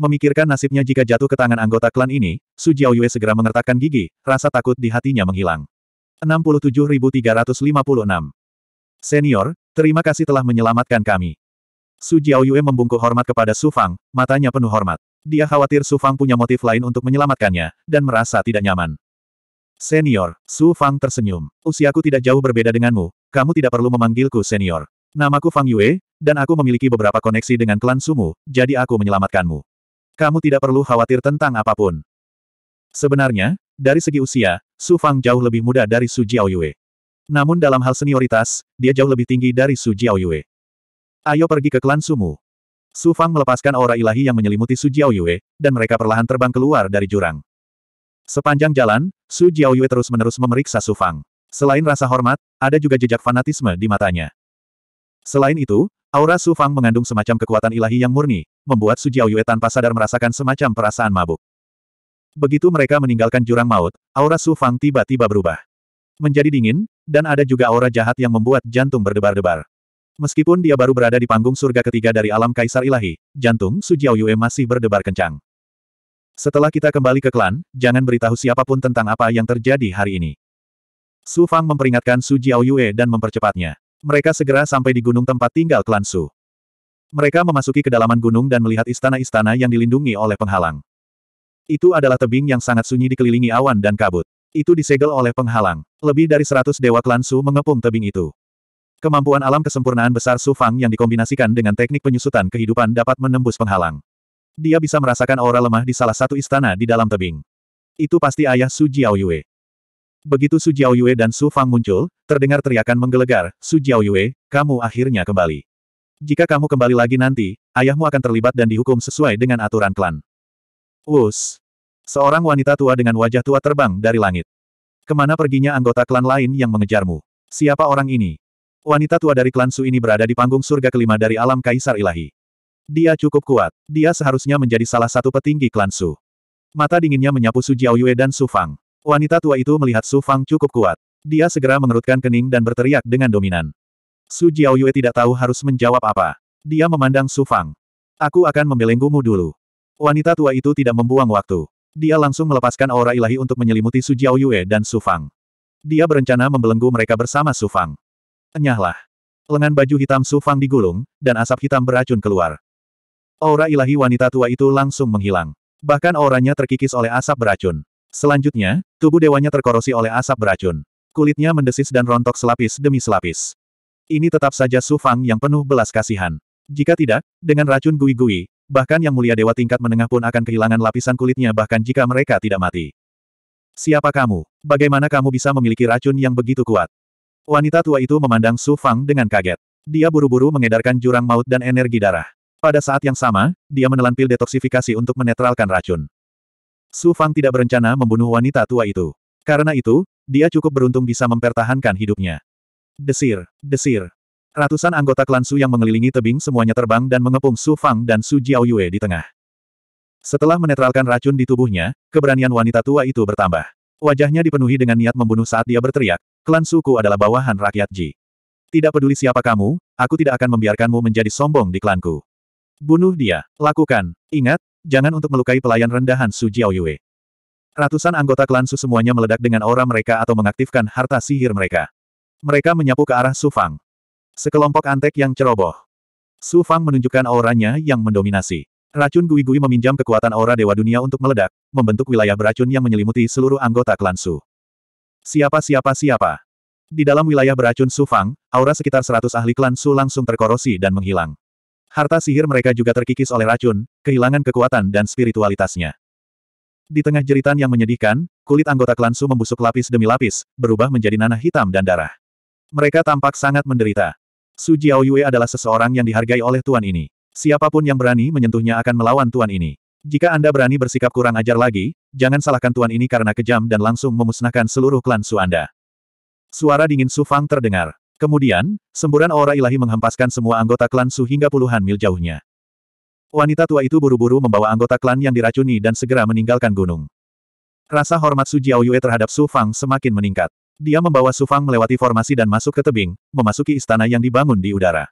Speaker 1: Memikirkan nasibnya jika jatuh ke tangan anggota klan ini, Su Jiaoyue segera mengertakkan gigi, rasa takut di hatinya menghilang. 67356 Senior, terima kasih telah menyelamatkan kami. Su Jiaoyue membungkuk hormat kepada Su Fang, matanya penuh hormat. Dia khawatir Su Fang punya motif lain untuk menyelamatkannya, dan merasa tidak nyaman. Senior, Su Fang tersenyum. Usiaku tidak jauh berbeda denganmu, kamu tidak perlu memanggilku senior. Namaku Fang Yue, dan aku memiliki beberapa koneksi dengan klan Sumu, jadi aku menyelamatkanmu. Kamu tidak perlu khawatir tentang apapun. Sebenarnya, dari segi usia, Su Fang jauh lebih muda dari Su Jiaoyue. Namun dalam hal senioritas, dia jauh lebih tinggi dari Su Jiaoyue. Ayo pergi ke klan Sumu. Su Fang melepaskan aura ilahi yang menyelimuti Su Jiaoyue, dan mereka perlahan terbang keluar dari jurang. Sepanjang jalan, Su Jiaoyue terus-menerus memeriksa Su Fang. Selain rasa hormat, ada juga jejak fanatisme di matanya. Selain itu, aura Su Fang mengandung semacam kekuatan ilahi yang murni, membuat Su Jiaoyue tanpa sadar merasakan semacam perasaan mabuk. Begitu mereka meninggalkan jurang maut, aura Su Fang tiba-tiba berubah. Menjadi dingin, dan ada juga aura jahat yang membuat jantung berdebar-debar. Meskipun dia baru berada di panggung surga ketiga dari alam kaisar ilahi, jantung Su Jiao Yue masih berdebar kencang. Setelah kita kembali ke klan, jangan beritahu siapapun tentang apa yang terjadi hari ini. Su Fang memperingatkan Su Jiao Yue dan mempercepatnya. Mereka segera sampai di gunung tempat tinggal klan Su. Mereka memasuki kedalaman gunung dan melihat istana-istana yang dilindungi oleh penghalang. Itu adalah tebing yang sangat sunyi dikelilingi awan dan kabut. Itu disegel oleh penghalang. Lebih dari seratus dewa klan Su mengepung tebing itu. Kemampuan alam kesempurnaan besar Su Fang yang dikombinasikan dengan teknik penyusutan kehidupan dapat menembus penghalang. Dia bisa merasakan aura lemah di salah satu istana di dalam tebing. Itu pasti ayah Su Jiaoyue. Begitu Su Jiaoyue dan Su Fang muncul, terdengar teriakan menggelegar, Su Jiaoyue, kamu akhirnya kembali. Jika kamu kembali lagi nanti, ayahmu akan terlibat dan dihukum sesuai dengan aturan klan. Wus. Seorang wanita tua dengan wajah tua terbang dari langit. Kemana perginya anggota klan lain yang mengejarmu? Siapa orang ini? Wanita tua dari klan Su ini berada di panggung surga kelima dari alam kaisar ilahi. Dia cukup kuat. Dia seharusnya menjadi salah satu petinggi klan Su. Mata dinginnya menyapu Su Jiaoyue dan Su Fang. Wanita tua itu melihat Su Fang cukup kuat. Dia segera mengerutkan kening dan berteriak dengan dominan. Su Jiaoyue tidak tahu harus menjawab apa. Dia memandang Su Fang. Aku akan membelenggumu dulu. Wanita tua itu tidak membuang waktu. Dia langsung melepaskan aura ilahi untuk menyelimuti Su Jiaoyue dan Su Fang. Dia berencana membelenggu mereka bersama Su Fang. Enyahlah. Lengan baju hitam Su Fang digulung, dan asap hitam beracun keluar. Aura ilahi wanita tua itu langsung menghilang. Bahkan auranya terkikis oleh asap beracun. Selanjutnya, tubuh dewanya terkorosi oleh asap beracun. Kulitnya mendesis dan rontok selapis demi selapis. Ini tetap saja Su Fang yang penuh belas kasihan. Jika tidak, dengan racun gui-gui, bahkan yang mulia dewa tingkat menengah pun akan kehilangan lapisan kulitnya bahkan jika mereka tidak mati. Siapa kamu? Bagaimana kamu bisa memiliki racun yang begitu kuat? Wanita tua itu memandang Su Fang dengan kaget. Dia buru-buru mengedarkan jurang maut dan energi darah. Pada saat yang sama, dia menelan pil detoksifikasi untuk menetralkan racun. Su Fang tidak berencana membunuh wanita tua itu. Karena itu, dia cukup beruntung bisa mempertahankan hidupnya. Desir, desir. Ratusan anggota klan Su yang mengelilingi tebing semuanya terbang dan mengepung Su Fang dan Su Jiaoyue di tengah. Setelah menetralkan racun di tubuhnya, keberanian wanita tua itu bertambah. Wajahnya dipenuhi dengan niat membunuh saat dia berteriak, Klan suku adalah bawahan rakyat Ji. Tidak peduli siapa kamu, aku tidak akan membiarkanmu menjadi sombong di klanku. Bunuh dia. Lakukan. Ingat, jangan untuk melukai pelayan rendahan Su Jiao Ratusan anggota klan Su semuanya meledak dengan aura mereka atau mengaktifkan harta sihir mereka. Mereka menyapu ke arah Su Fang. Sekelompok antek yang ceroboh. Su Fang menunjukkan auranya yang mendominasi. Racun Gui Gui meminjam kekuatan aura Dewa Dunia untuk meledak, membentuk wilayah beracun yang menyelimuti seluruh anggota klan Su. Siapa-siapa-siapa. Di dalam wilayah beracun Sufang, aura sekitar 100 ahli klan Su langsung terkorosi dan menghilang. Harta sihir mereka juga terkikis oleh racun, kehilangan kekuatan dan spiritualitasnya. Di tengah jeritan yang menyedihkan, kulit anggota klan Su membusuk lapis demi lapis, berubah menjadi nanah hitam dan darah. Mereka tampak sangat menderita. Su Jiaoyue adalah seseorang yang dihargai oleh tuan ini. Siapapun yang berani menyentuhnya akan melawan tuan ini. Jika Anda berani bersikap kurang ajar lagi, jangan salahkan tuan ini karena kejam dan langsung memusnahkan seluruh klan Su Anda. Suara dingin Su Fang terdengar. Kemudian, semburan aura ilahi menghempaskan semua anggota klan Su hingga puluhan mil jauhnya. Wanita tua itu buru-buru membawa anggota klan yang diracuni dan segera meninggalkan gunung. Rasa hormat Su Jiaoyue terhadap Su Fang semakin meningkat. Dia membawa Su Fang melewati formasi dan masuk ke tebing, memasuki istana yang dibangun di udara.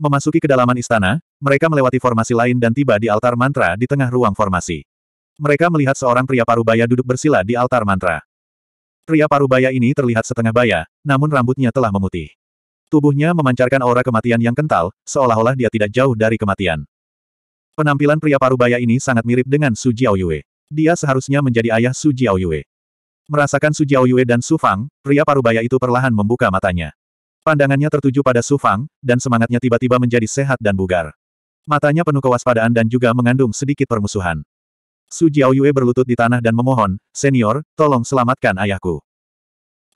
Speaker 1: Memasuki kedalaman istana, mereka melewati formasi lain dan tiba di altar mantra di tengah ruang formasi. Mereka melihat seorang pria parubaya duduk bersila di altar mantra. Pria parubaya ini terlihat setengah baya, namun rambutnya telah memutih. Tubuhnya memancarkan aura kematian yang kental, seolah-olah dia tidak jauh dari kematian. Penampilan pria parubaya ini sangat mirip dengan Su Jiaoyue. Dia seharusnya menjadi ayah Su Jiaoyue. Merasakan Su Jiaoyue dan Su Fang, pria parubaya itu perlahan membuka matanya. Pandangannya tertuju pada Su Fang, dan semangatnya tiba-tiba menjadi sehat dan bugar. Matanya penuh kewaspadaan dan juga mengandung sedikit permusuhan. Su Jiaoyue berlutut di tanah dan memohon, Senior, tolong selamatkan ayahku.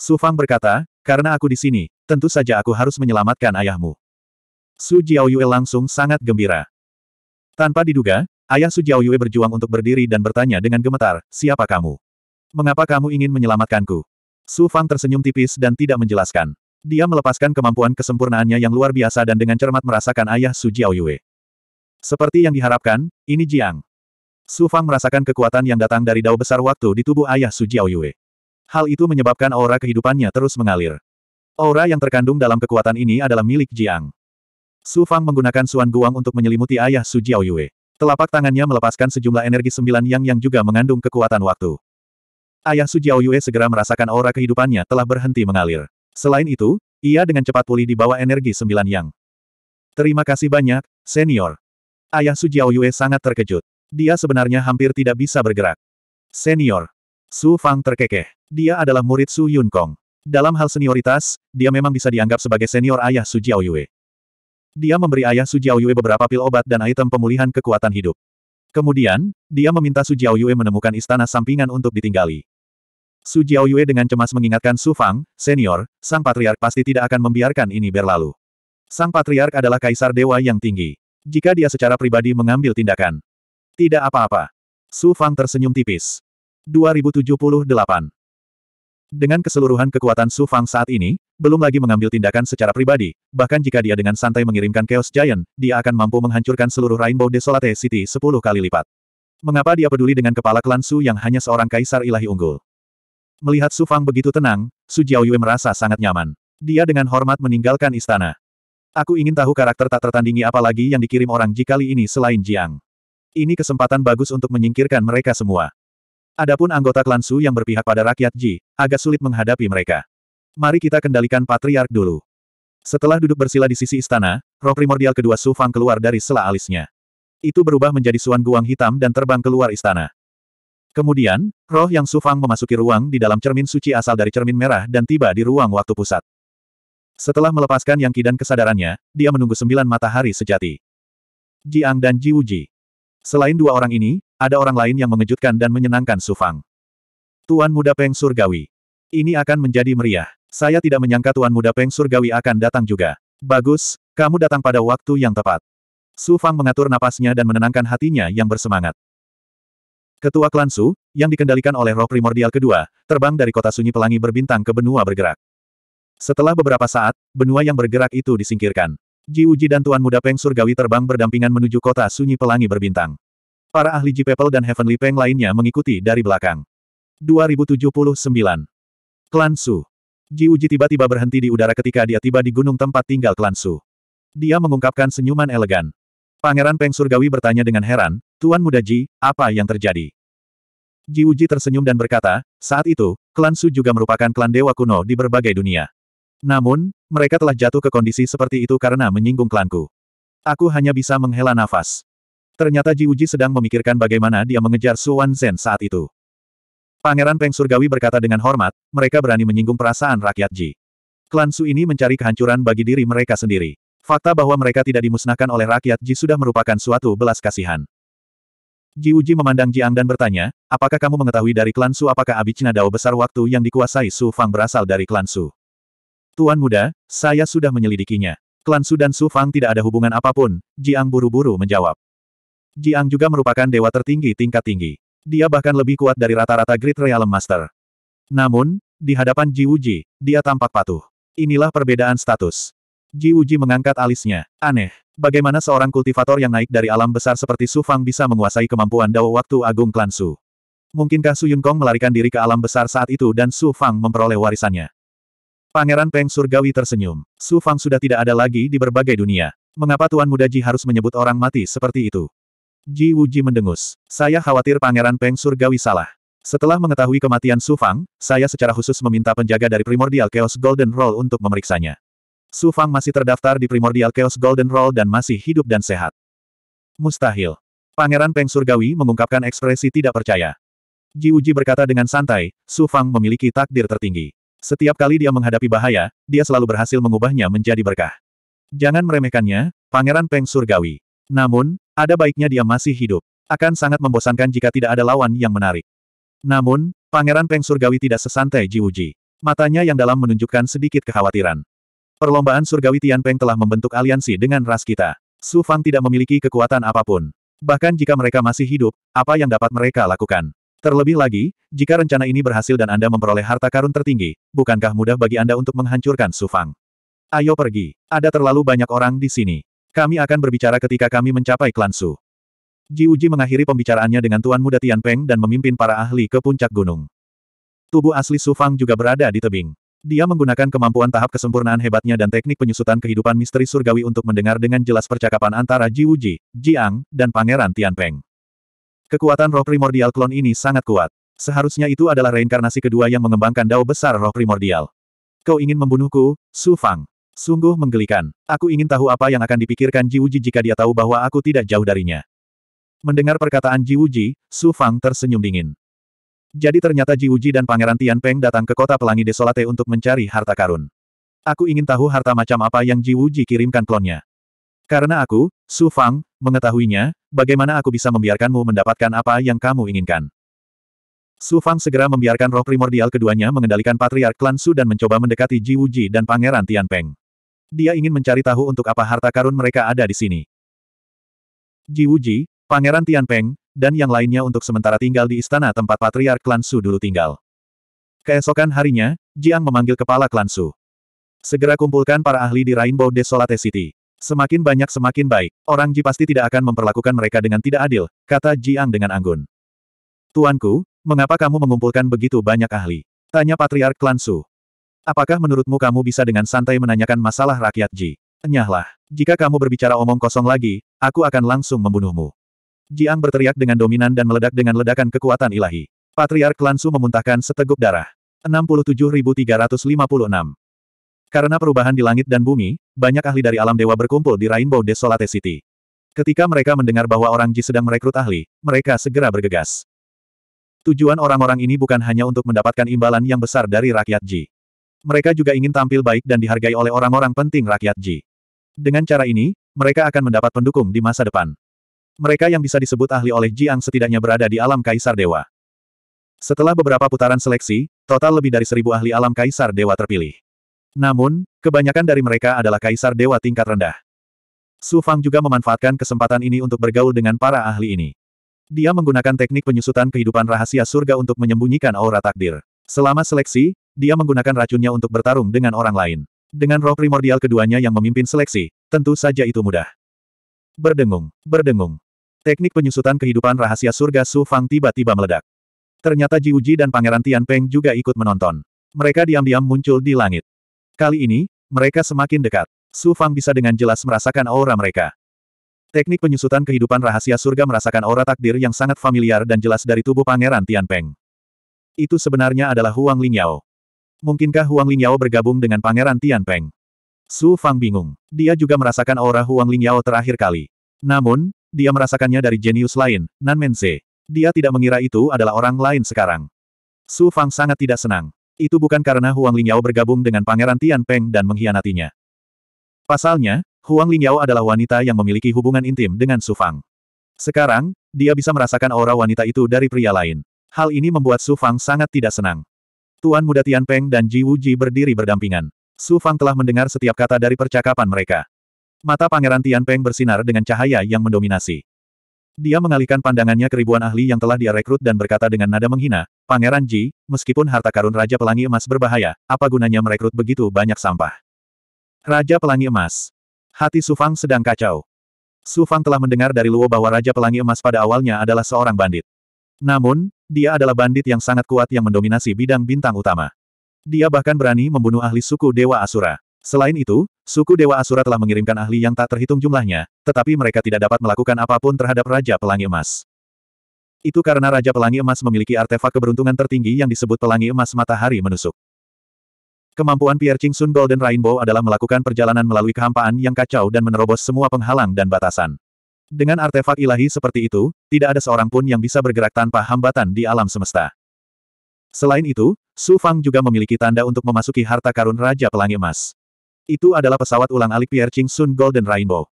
Speaker 1: Su Fang berkata, karena aku di sini, tentu saja aku harus menyelamatkan ayahmu. Su Jiaoyue langsung sangat gembira. Tanpa diduga, ayah Su Jiaoyue berjuang untuk berdiri dan bertanya dengan gemetar, siapa kamu? Mengapa kamu ingin menyelamatkanku? Su Fang tersenyum tipis dan tidak menjelaskan. Dia melepaskan kemampuan kesempurnaannya yang luar biasa dan dengan cermat merasakan ayah Su Jiaoyue. Seperti yang diharapkan, ini Jiang. Su Fang merasakan kekuatan yang datang dari dao besar waktu di tubuh ayah Su Jiaoyue. Hal itu menyebabkan aura kehidupannya terus mengalir. Aura yang terkandung dalam kekuatan ini adalah milik Jiang. Su Fang menggunakan Suan Guang untuk menyelimuti ayah Su Jiaoyue. Telapak tangannya melepaskan sejumlah energi sembilan yang yang juga mengandung kekuatan waktu. Ayah Su Jiaoyue segera merasakan aura kehidupannya telah berhenti mengalir. Selain itu, ia dengan cepat pulih di bawah energi sembilan yang. Terima kasih banyak, senior. Ayah Su Jiao Yue sangat terkejut. Dia sebenarnya hampir tidak bisa bergerak. Senior. Su Fang terkekeh. Dia adalah murid Su Yun Kong. Dalam hal senioritas, dia memang bisa dianggap sebagai senior ayah Su Jiao Yue. Dia memberi ayah Su Jiao Yue beberapa pil obat dan item pemulihan kekuatan hidup. Kemudian, dia meminta Su Jiao Yue menemukan istana sampingan untuk ditinggali. Su Jiaoyue dengan cemas mengingatkan Su Fang, senior, sang patriark pasti tidak akan membiarkan ini berlalu. Sang patriark adalah kaisar dewa yang tinggi. Jika dia secara pribadi mengambil tindakan. Tidak apa-apa. Su Fang tersenyum tipis. 2078 dengan keseluruhan kekuatan Su Fang saat ini, belum lagi mengambil tindakan secara pribadi, bahkan jika dia dengan santai mengirimkan Chaos Giant, dia akan mampu menghancurkan seluruh Rainbow Desolate City sepuluh kali lipat. Mengapa dia peduli dengan kepala klan Su yang hanya seorang kaisar ilahi unggul? Melihat Su Fang begitu tenang, Su Jiaoyue merasa sangat nyaman. Dia dengan hormat meninggalkan istana. Aku ingin tahu karakter tak tertandingi apa lagi yang dikirim orang Ji kali ini selain Jiang. Ini kesempatan bagus untuk menyingkirkan mereka semua. Adapun anggota klan Su yang berpihak pada rakyat Ji, agak sulit menghadapi mereka. Mari kita kendalikan patriark dulu. Setelah duduk bersila di sisi istana, roh primordial kedua Su Fang keluar dari sela alisnya. Itu berubah menjadi Suan Guang hitam dan terbang keluar istana. Kemudian, roh yang Sufang memasuki ruang di dalam cermin suci asal dari cermin merah dan tiba di ruang waktu pusat. Setelah melepaskan yang kidan kesadarannya, dia menunggu sembilan matahari sejati. Jiang dan Ji Wuji. Selain dua orang ini, ada orang lain yang mengejutkan dan menyenangkan Sufang. Tuan Muda Peng Surgawi. Ini akan menjadi meriah. Saya tidak menyangka Tuan Muda Peng Surgawi akan datang juga. Bagus, kamu datang pada waktu yang tepat. Sufang mengatur napasnya dan menenangkan hatinya yang bersemangat. Ketua Klan Su, yang dikendalikan oleh roh primordial kedua, terbang dari kota sunyi pelangi berbintang ke benua bergerak. Setelah beberapa saat, benua yang bergerak itu disingkirkan. Ji Uji dan Tuan Muda Peng Surgawi terbang berdampingan menuju kota sunyi pelangi berbintang. Para ahli Ji People dan Heavenly Peng lainnya mengikuti dari belakang. 2079. Klan Su. Ji Uji tiba-tiba berhenti di udara ketika dia tiba di gunung tempat tinggal Klan Su. Dia mengungkapkan senyuman elegan. Pangeran Peng Surgawi bertanya dengan heran, Tuan Muda Ji, apa yang terjadi? Ji Wuji tersenyum dan berkata, saat itu, klan Su juga merupakan klan dewa kuno di berbagai dunia. Namun, mereka telah jatuh ke kondisi seperti itu karena menyinggung klanku. Aku hanya bisa menghela nafas. Ternyata Ji Wuji sedang memikirkan bagaimana dia mengejar Su Wan Wanzhen saat itu. Pangeran Peng Surgawi berkata dengan hormat, mereka berani menyinggung perasaan rakyat Ji. Klan Su ini mencari kehancuran bagi diri mereka sendiri. Fakta bahwa mereka tidak dimusnahkan oleh rakyat Ji sudah merupakan suatu belas kasihan. Ji Uji memandang Jiang dan bertanya, apakah kamu mengetahui dari klan Su apakah Cina dao besar waktu yang dikuasai Su Fang berasal dari klan Su? Tuan muda, saya sudah menyelidikinya. Klan Su dan Su Fang tidak ada hubungan apapun, Jiang buru-buru menjawab. Jiang juga merupakan dewa tertinggi tingkat tinggi. Dia bahkan lebih kuat dari rata-rata Great Realm Master. Namun, di hadapan Ji Uji, dia tampak patuh. Inilah perbedaan status. Ji Uji mengangkat alisnya. Aneh. Bagaimana seorang kultivator yang naik dari alam besar seperti Su Fang bisa menguasai kemampuan Dao Waktu Agung Klan Su? Mungkinkah Su Yunkong melarikan diri ke alam besar saat itu dan Su Fang memperoleh warisannya? Pangeran Peng Surgawi tersenyum. Su Fang sudah tidak ada lagi di berbagai dunia. Mengapa Tuan Muda Ji harus menyebut orang mati seperti itu? Ji Wuji mendengus. Saya khawatir Pangeran Peng Surgawi salah. Setelah mengetahui kematian Su Fang, saya secara khusus meminta penjaga dari primordial Chaos Golden Roll untuk memeriksanya. Su Fang masih terdaftar di Primordial Chaos Golden Roll dan masih hidup dan sehat. Mustahil. Pangeran Peng Surgawi mengungkapkan ekspresi tidak percaya. Ji Uji berkata dengan santai, Su Fang memiliki takdir tertinggi. Setiap kali dia menghadapi bahaya, dia selalu berhasil mengubahnya menjadi berkah. Jangan meremehkannya, Pangeran Peng Surgawi. Namun, ada baiknya dia masih hidup. Akan sangat membosankan jika tidak ada lawan yang menarik. Namun, Pangeran Peng Surgawi tidak sesantai Ji Uji. Matanya yang dalam menunjukkan sedikit kekhawatiran. Perlombaan surgawi Tian Peng telah membentuk aliansi dengan ras kita. Su Fang tidak memiliki kekuatan apapun. Bahkan jika mereka masih hidup, apa yang dapat mereka lakukan? Terlebih lagi, jika rencana ini berhasil dan Anda memperoleh harta karun tertinggi, bukankah mudah bagi Anda untuk menghancurkan Su Fang? Ayo pergi. Ada terlalu banyak orang di sini. Kami akan berbicara ketika kami mencapai klan Su. Ji Uji mengakhiri pembicaraannya dengan Tuan Muda Tian Peng dan memimpin para ahli ke puncak gunung. Tubuh asli Su Fang juga berada di tebing. Dia menggunakan kemampuan tahap kesempurnaan hebatnya dan teknik penyusutan kehidupan misteri surgawi untuk mendengar dengan jelas percakapan antara Ji Wuji, Jiang, dan Pangeran Tianpeng. Kekuatan roh primordial klon ini sangat kuat. Seharusnya itu adalah reinkarnasi kedua yang mengembangkan dao besar roh primordial. Kau ingin membunuhku, Su Fang. Sungguh menggelikan. Aku ingin tahu apa yang akan dipikirkan Ji Wuji jika dia tahu bahwa aku tidak jauh darinya. Mendengar perkataan Ji Wuji, Su Fang tersenyum dingin. Jadi ternyata Ji Uji dan Pangeran Tian Peng datang ke kota pelangi desolate untuk mencari harta karun. Aku ingin tahu harta macam apa yang Ji Uji kirimkan klonnya. Karena aku, Su Fang, mengetahuinya, bagaimana aku bisa membiarkanmu mendapatkan apa yang kamu inginkan. Su Fang segera membiarkan roh primordial keduanya mengendalikan Patriark Klan Su dan mencoba mendekati Ji Uji dan Pangeran Tian Peng. Dia ingin mencari tahu untuk apa harta karun mereka ada di sini. Ji Wuji, Pangeran Tian Peng dan yang lainnya untuk sementara tinggal di istana tempat Patriark Klan Su dulu tinggal. Keesokan harinya, Jiang memanggil kepala Klan Su. Segera kumpulkan para ahli di Rainbow Desolate City. Semakin banyak semakin baik, orang Ji pasti tidak akan memperlakukan mereka dengan tidak adil, kata Jiang dengan anggun. Tuanku, mengapa kamu mengumpulkan begitu banyak ahli? Tanya Patriark Klan Su. Apakah menurutmu kamu bisa dengan santai menanyakan masalah rakyat Ji? Enyahlah. Jika kamu berbicara omong kosong lagi, aku akan langsung membunuhmu. Jiang berteriak dengan dominan dan meledak dengan ledakan kekuatan ilahi. Patriark Lansu memuntahkan seteguk darah. 67356 Karena perubahan di langit dan bumi, banyak ahli dari alam dewa berkumpul di Rainbow Desolate City. Ketika mereka mendengar bahwa orang Ji sedang merekrut ahli, mereka segera bergegas. Tujuan orang-orang ini bukan hanya untuk mendapatkan imbalan yang besar dari rakyat Ji. Mereka juga ingin tampil baik dan dihargai oleh orang-orang penting rakyat Ji. Dengan cara ini, mereka akan mendapat pendukung di masa depan. Mereka yang bisa disebut ahli oleh Jiang setidaknya berada di alam Kaisar Dewa. Setelah beberapa putaran seleksi, total lebih dari seribu ahli alam Kaisar Dewa terpilih. Namun, kebanyakan dari mereka adalah Kaisar Dewa tingkat rendah. Su Fang juga memanfaatkan kesempatan ini untuk bergaul dengan para ahli ini. Dia menggunakan teknik penyusutan kehidupan rahasia surga untuk menyembunyikan aura takdir. Selama seleksi, dia menggunakan racunnya untuk bertarung dengan orang lain. Dengan roh primordial keduanya yang memimpin seleksi, tentu saja itu mudah. Berdengung, berdengung, Teknik penyusutan kehidupan rahasia surga Su Fang tiba-tiba meledak. Ternyata Ji Uji dan Pangeran Tian Peng juga ikut menonton. Mereka diam-diam muncul di langit. Kali ini, mereka semakin dekat. Su Fang bisa dengan jelas merasakan aura mereka. Teknik penyusutan kehidupan rahasia surga merasakan aura takdir yang sangat familiar dan jelas dari tubuh Pangeran Tian Peng. Itu sebenarnya adalah Huang Lingyao. Mungkinkah Huang Lingyao bergabung dengan Pangeran Tian Peng? Su Fang bingung. Dia juga merasakan aura Huang Lingyao terakhir kali. Namun, dia merasakannya dari jenius lain, Nan Menze. Dia tidak mengira itu adalah orang lain sekarang. Su Fang sangat tidak senang. Itu bukan karena Huang Lingyao bergabung dengan Pangeran Tian Peng dan mengkhianatinya. Pasalnya, Huang Lingyao adalah wanita yang memiliki hubungan intim dengan Su Fang. Sekarang, dia bisa merasakan aura wanita itu dari pria lain. Hal ini membuat Su Fang sangat tidak senang. Tuan muda Tian Peng dan Ji Wu Ji berdiri berdampingan. Su Fang telah mendengar setiap kata dari percakapan mereka. Mata Pangeran Tianpeng bersinar dengan cahaya yang mendominasi. Dia mengalihkan pandangannya ke ribuan ahli yang telah dia rekrut dan berkata dengan nada menghina, Pangeran Ji, meskipun harta karun Raja Pelangi Emas berbahaya, apa gunanya merekrut begitu banyak sampah? Raja Pelangi Emas. Hati Sufang sedang kacau. Sufang telah mendengar dari Luo bahwa Raja Pelangi Emas pada awalnya adalah seorang bandit. Namun, dia adalah bandit yang sangat kuat yang mendominasi bidang bintang utama. Dia bahkan berani membunuh ahli suku Dewa Asura. Selain itu, suku Dewa Asura telah mengirimkan ahli yang tak terhitung jumlahnya, tetapi mereka tidak dapat melakukan apapun terhadap Raja Pelangi Emas. Itu karena Raja Pelangi Emas memiliki artefak keberuntungan tertinggi yang disebut Pelangi Emas Matahari Menusuk. Kemampuan Pierre Ching Sun Golden Rainbow adalah melakukan perjalanan melalui kehampaan yang kacau dan menerobos semua penghalang dan batasan. Dengan artefak ilahi seperti itu, tidak ada seorang pun yang bisa bergerak tanpa hambatan di alam semesta. Selain itu, Su Fang juga memiliki tanda untuk memasuki harta karun Raja Pelangi Emas. Itu adalah pesawat ulang-alik Pierre Ching Sun Golden Rainbow.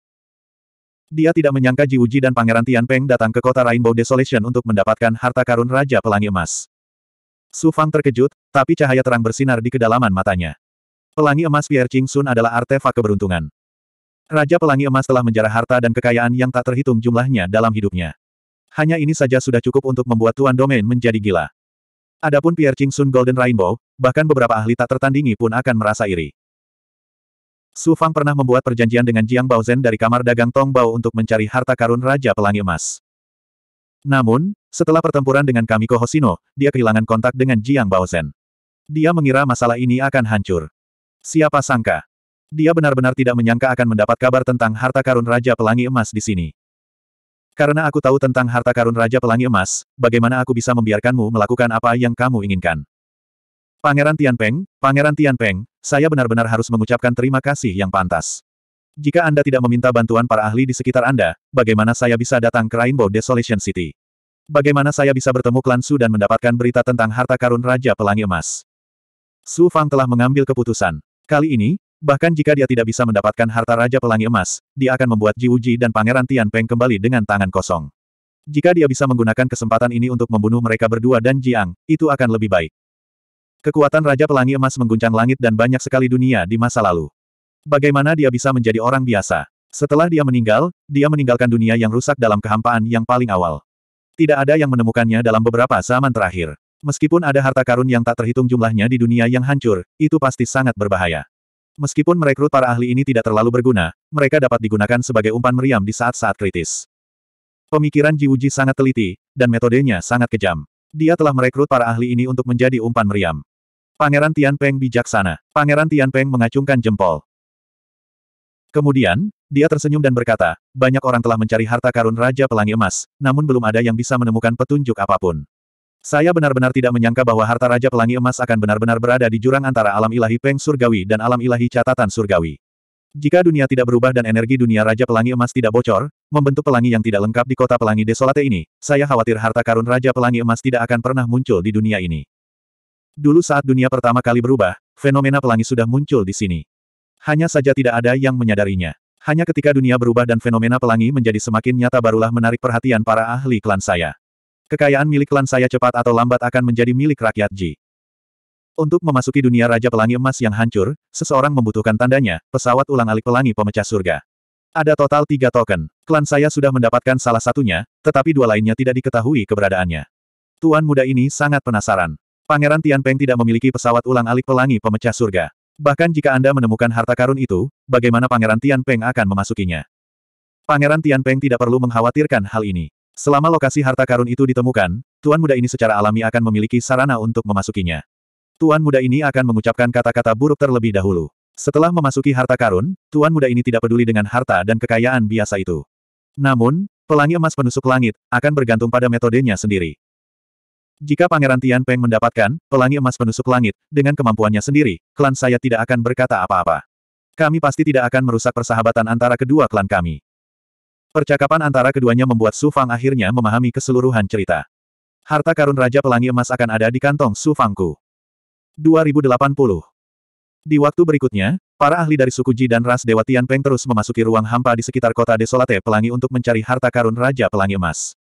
Speaker 1: Dia tidak menyangka Ji Uji dan Pangeran Tianpeng datang ke kota Rainbow Desolation untuk mendapatkan harta karun Raja Pelangi Emas. Su Fang terkejut, tapi cahaya terang bersinar di kedalaman matanya. Pelangi Emas Pierre Ching Sun adalah artefak keberuntungan. Raja Pelangi Emas telah menjarah harta dan kekayaan yang tak terhitung jumlahnya dalam hidupnya. Hanya ini saja sudah cukup untuk membuat Tuan Domain menjadi gila. Adapun Pierre Ching Sun Golden Rainbow, bahkan beberapa ahli tak tertandingi pun akan merasa iri. Su Fang pernah membuat perjanjian dengan Jiang Baozhen dari kamar dagang Tong Bao untuk mencari harta karun Raja Pelangi Emas. Namun, setelah pertempuran dengan Kamiko Hoshino, dia kehilangan kontak dengan Jiang Baozhen. Dia mengira masalah ini akan hancur. Siapa sangka? Dia benar-benar tidak menyangka akan mendapat kabar tentang harta karun Raja Pelangi Emas di sini. Karena aku tahu tentang harta karun Raja Pelangi Emas, bagaimana aku bisa membiarkanmu melakukan apa yang kamu inginkan? Pangeran Tianpeng, Pangeran Tianpeng, saya benar-benar harus mengucapkan terima kasih yang pantas. Jika Anda tidak meminta bantuan para ahli di sekitar Anda, bagaimana saya bisa datang ke Rainbow Desolation City? Bagaimana saya bisa bertemu klan Su dan mendapatkan berita tentang harta karun Raja Pelangi Emas? Su Fang telah mengambil keputusan. Kali ini, bahkan jika dia tidak bisa mendapatkan harta Raja Pelangi Emas, dia akan membuat Ji Uji dan Pangeran Tianpeng kembali dengan tangan kosong. Jika dia bisa menggunakan kesempatan ini untuk membunuh mereka berdua dan Jiang, itu akan lebih baik. Kekuatan Raja Pelangi Emas mengguncang langit dan banyak sekali dunia di masa lalu. Bagaimana dia bisa menjadi orang biasa? Setelah dia meninggal, dia meninggalkan dunia yang rusak dalam kehampaan yang paling awal. Tidak ada yang menemukannya dalam beberapa zaman terakhir. Meskipun ada harta karun yang tak terhitung jumlahnya di dunia yang hancur, itu pasti sangat berbahaya. Meskipun merekrut para ahli ini tidak terlalu berguna, mereka dapat digunakan sebagai umpan meriam di saat-saat kritis. Pemikiran Ji Jiwuji sangat teliti, dan metodenya sangat kejam. Dia telah merekrut para ahli ini untuk menjadi umpan meriam. Pangeran Tianpeng bijaksana. Pangeran Tianpeng mengacungkan jempol. Kemudian, dia tersenyum dan berkata, banyak orang telah mencari harta karun Raja Pelangi Emas, namun belum ada yang bisa menemukan petunjuk apapun. Saya benar-benar tidak menyangka bahwa harta Raja Pelangi Emas akan benar-benar berada di jurang antara alam ilahi Peng Surgawi dan alam ilahi catatan Surgawi. Jika dunia tidak berubah dan energi dunia Raja Pelangi Emas tidak bocor, membentuk pelangi yang tidak lengkap di kota pelangi desolate ini, saya khawatir harta karun Raja Pelangi Emas tidak akan pernah muncul di dunia ini. Dulu saat dunia pertama kali berubah, fenomena pelangi sudah muncul di sini. Hanya saja tidak ada yang menyadarinya. Hanya ketika dunia berubah dan fenomena pelangi menjadi semakin nyata barulah menarik perhatian para ahli klan saya. Kekayaan milik klan saya cepat atau lambat akan menjadi milik rakyat Ji. Untuk memasuki dunia Raja Pelangi Emas yang hancur, seseorang membutuhkan tandanya, pesawat ulang-alik pelangi pemecah surga. Ada total tiga token. Klan saya sudah mendapatkan salah satunya, tetapi dua lainnya tidak diketahui keberadaannya. Tuan muda ini sangat penasaran. Pangeran Tianpeng tidak memiliki pesawat ulang-alik pelangi pemecah surga. Bahkan jika Anda menemukan harta karun itu, bagaimana Pangeran Tianpeng akan memasukinya? Pangeran Tianpeng tidak perlu mengkhawatirkan hal ini. Selama lokasi harta karun itu ditemukan, Tuan Muda ini secara alami akan memiliki sarana untuk memasukinya. Tuan Muda ini akan mengucapkan kata-kata buruk terlebih dahulu. Setelah memasuki harta karun, Tuan Muda ini tidak peduli dengan harta dan kekayaan biasa itu. Namun, pelangi emas penusuk langit, akan bergantung pada metodenya sendiri. Jika Pangeran Tian Peng mendapatkan pelangi emas penusuk langit, dengan kemampuannya sendiri, klan saya tidak akan berkata apa-apa. Kami pasti tidak akan merusak persahabatan antara kedua klan kami. Percakapan antara keduanya membuat Su Fang akhirnya memahami keseluruhan cerita. Harta karun Raja Pelangi Emas akan ada di kantong Su Fangku. 2080 Di waktu berikutnya, para ahli dari suku Ji dan ras Dewa Tian Peng terus memasuki ruang hampa di sekitar kota Desolate Pelangi untuk mencari harta karun Raja Pelangi Emas.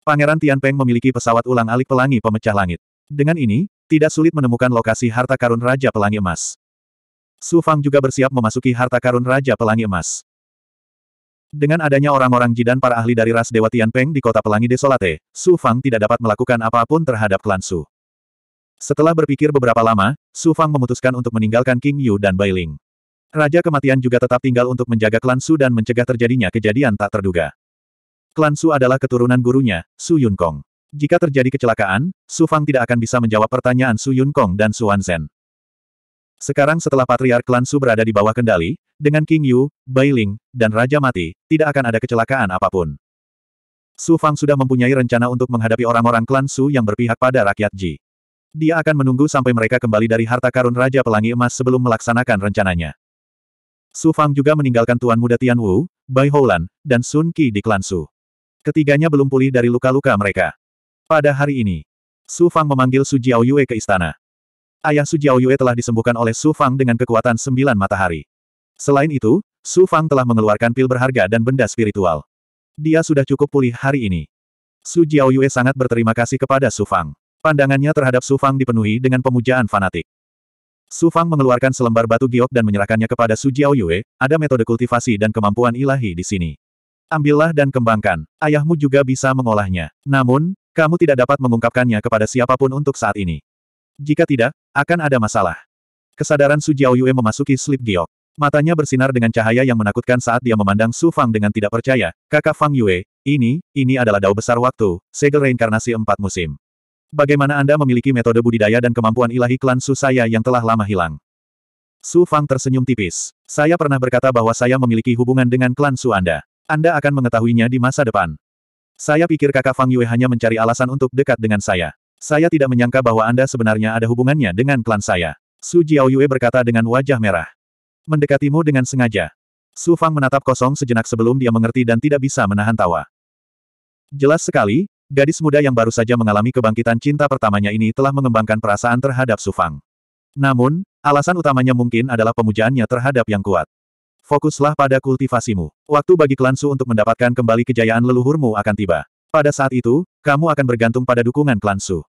Speaker 1: Pangeran Tianpeng memiliki pesawat ulang-alik pelangi pemecah langit. Dengan ini, tidak sulit menemukan lokasi harta karun Raja Pelangi Emas. Su Fang juga bersiap memasuki harta karun Raja Pelangi Emas. Dengan adanya orang-orang jidan para ahli dari ras Dewa Tianpeng di kota Pelangi Desolate, Su Fang tidak dapat melakukan apapun terhadap klan Su. Setelah berpikir beberapa lama, Su Fang memutuskan untuk meninggalkan King Yu dan Bailing. Raja kematian juga tetap tinggal untuk menjaga klan Su dan mencegah terjadinya kejadian tak terduga. Klan Su adalah keturunan gurunya, Su Yun Kong. Jika terjadi kecelakaan, Su Fang tidak akan bisa menjawab pertanyaan Su Yun Kong dan Su Wan Zhen. Sekarang setelah Patriark Klan Su berada di bawah kendali, dengan King Yu, Bai Ling, dan Raja Mati, tidak akan ada kecelakaan apapun. Su Fang sudah mempunyai rencana untuk menghadapi orang-orang Klan Su yang berpihak pada rakyat Ji. Dia akan menunggu sampai mereka kembali dari harta karun Raja Pelangi Emas sebelum melaksanakan rencananya. Su Fang juga meninggalkan Tuan Muda Tian Wu, Bai Houlan, dan Sun Qi di Klan Su. Ketiganya belum pulih dari luka-luka mereka. Pada hari ini, Su Fang memanggil Su Jiaoyue ke istana. Ayah Su Jiaoyue telah disembuhkan oleh Su Fang dengan kekuatan sembilan matahari. Selain itu, Su Fang telah mengeluarkan pil berharga dan benda spiritual. Dia sudah cukup pulih hari ini. Su Jiaoyue sangat berterima kasih kepada Su Fang. Pandangannya terhadap Su Fang dipenuhi dengan pemujaan fanatik. Su Fang mengeluarkan selembar batu giok dan menyerahkannya kepada Su Jiaoyue, ada metode kultivasi dan kemampuan ilahi di sini. Ambillah dan kembangkan, ayahmu juga bisa mengolahnya. Namun, kamu tidak dapat mengungkapkannya kepada siapapun untuk saat ini. Jika tidak, akan ada masalah. Kesadaran Su Jiaoyue memasuki sleep giok. Matanya bersinar dengan cahaya yang menakutkan saat dia memandang Su Fang dengan tidak percaya. Kakak Fang Yue, ini, ini adalah dao besar waktu, segel reinkarnasi empat musim. Bagaimana Anda memiliki metode budidaya dan kemampuan ilahi klan Su saya yang telah lama hilang? Su Fang tersenyum tipis. Saya pernah berkata bahwa saya memiliki hubungan dengan klan Su Anda. Anda akan mengetahuinya di masa depan. Saya pikir kakak Fang Yue hanya mencari alasan untuk dekat dengan saya. Saya tidak menyangka bahwa Anda sebenarnya ada hubungannya dengan klan saya. Su Jiao Yue berkata dengan wajah merah. Mendekatimu dengan sengaja. Su Fang menatap kosong sejenak sebelum dia mengerti dan tidak bisa menahan tawa. Jelas sekali, gadis muda yang baru saja mengalami kebangkitan cinta pertamanya ini telah mengembangkan perasaan terhadap Su Fang. Namun, alasan utamanya mungkin adalah pemujaannya terhadap yang kuat fokuslah pada kultivasimu. Waktu bagi klan Su untuk mendapatkan kembali kejayaan leluhurmu akan tiba. Pada saat itu, kamu akan bergantung pada dukungan klan Su.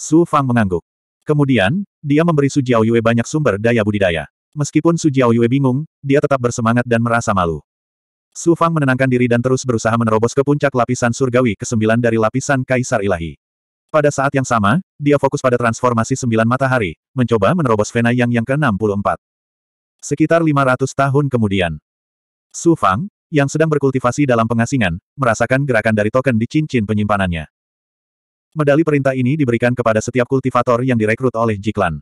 Speaker 1: Su Fang mengangguk. Kemudian, dia memberi Su Jiaoyue banyak sumber daya budidaya. Meskipun Su Jiaoyue bingung, dia tetap bersemangat dan merasa malu. Su Fang menenangkan diri dan terus berusaha menerobos ke puncak lapisan surgawi ke-9 dari lapisan Kaisar Ilahi. Pada saat yang sama, dia fokus pada transformasi sembilan matahari, mencoba menerobos Vena Yang yang ke-64. Sekitar 500 tahun kemudian, Su Fang, yang sedang berkultivasi dalam pengasingan, merasakan gerakan dari token di cincin penyimpanannya. Medali perintah ini diberikan kepada setiap kultivator yang direkrut oleh Jiklan.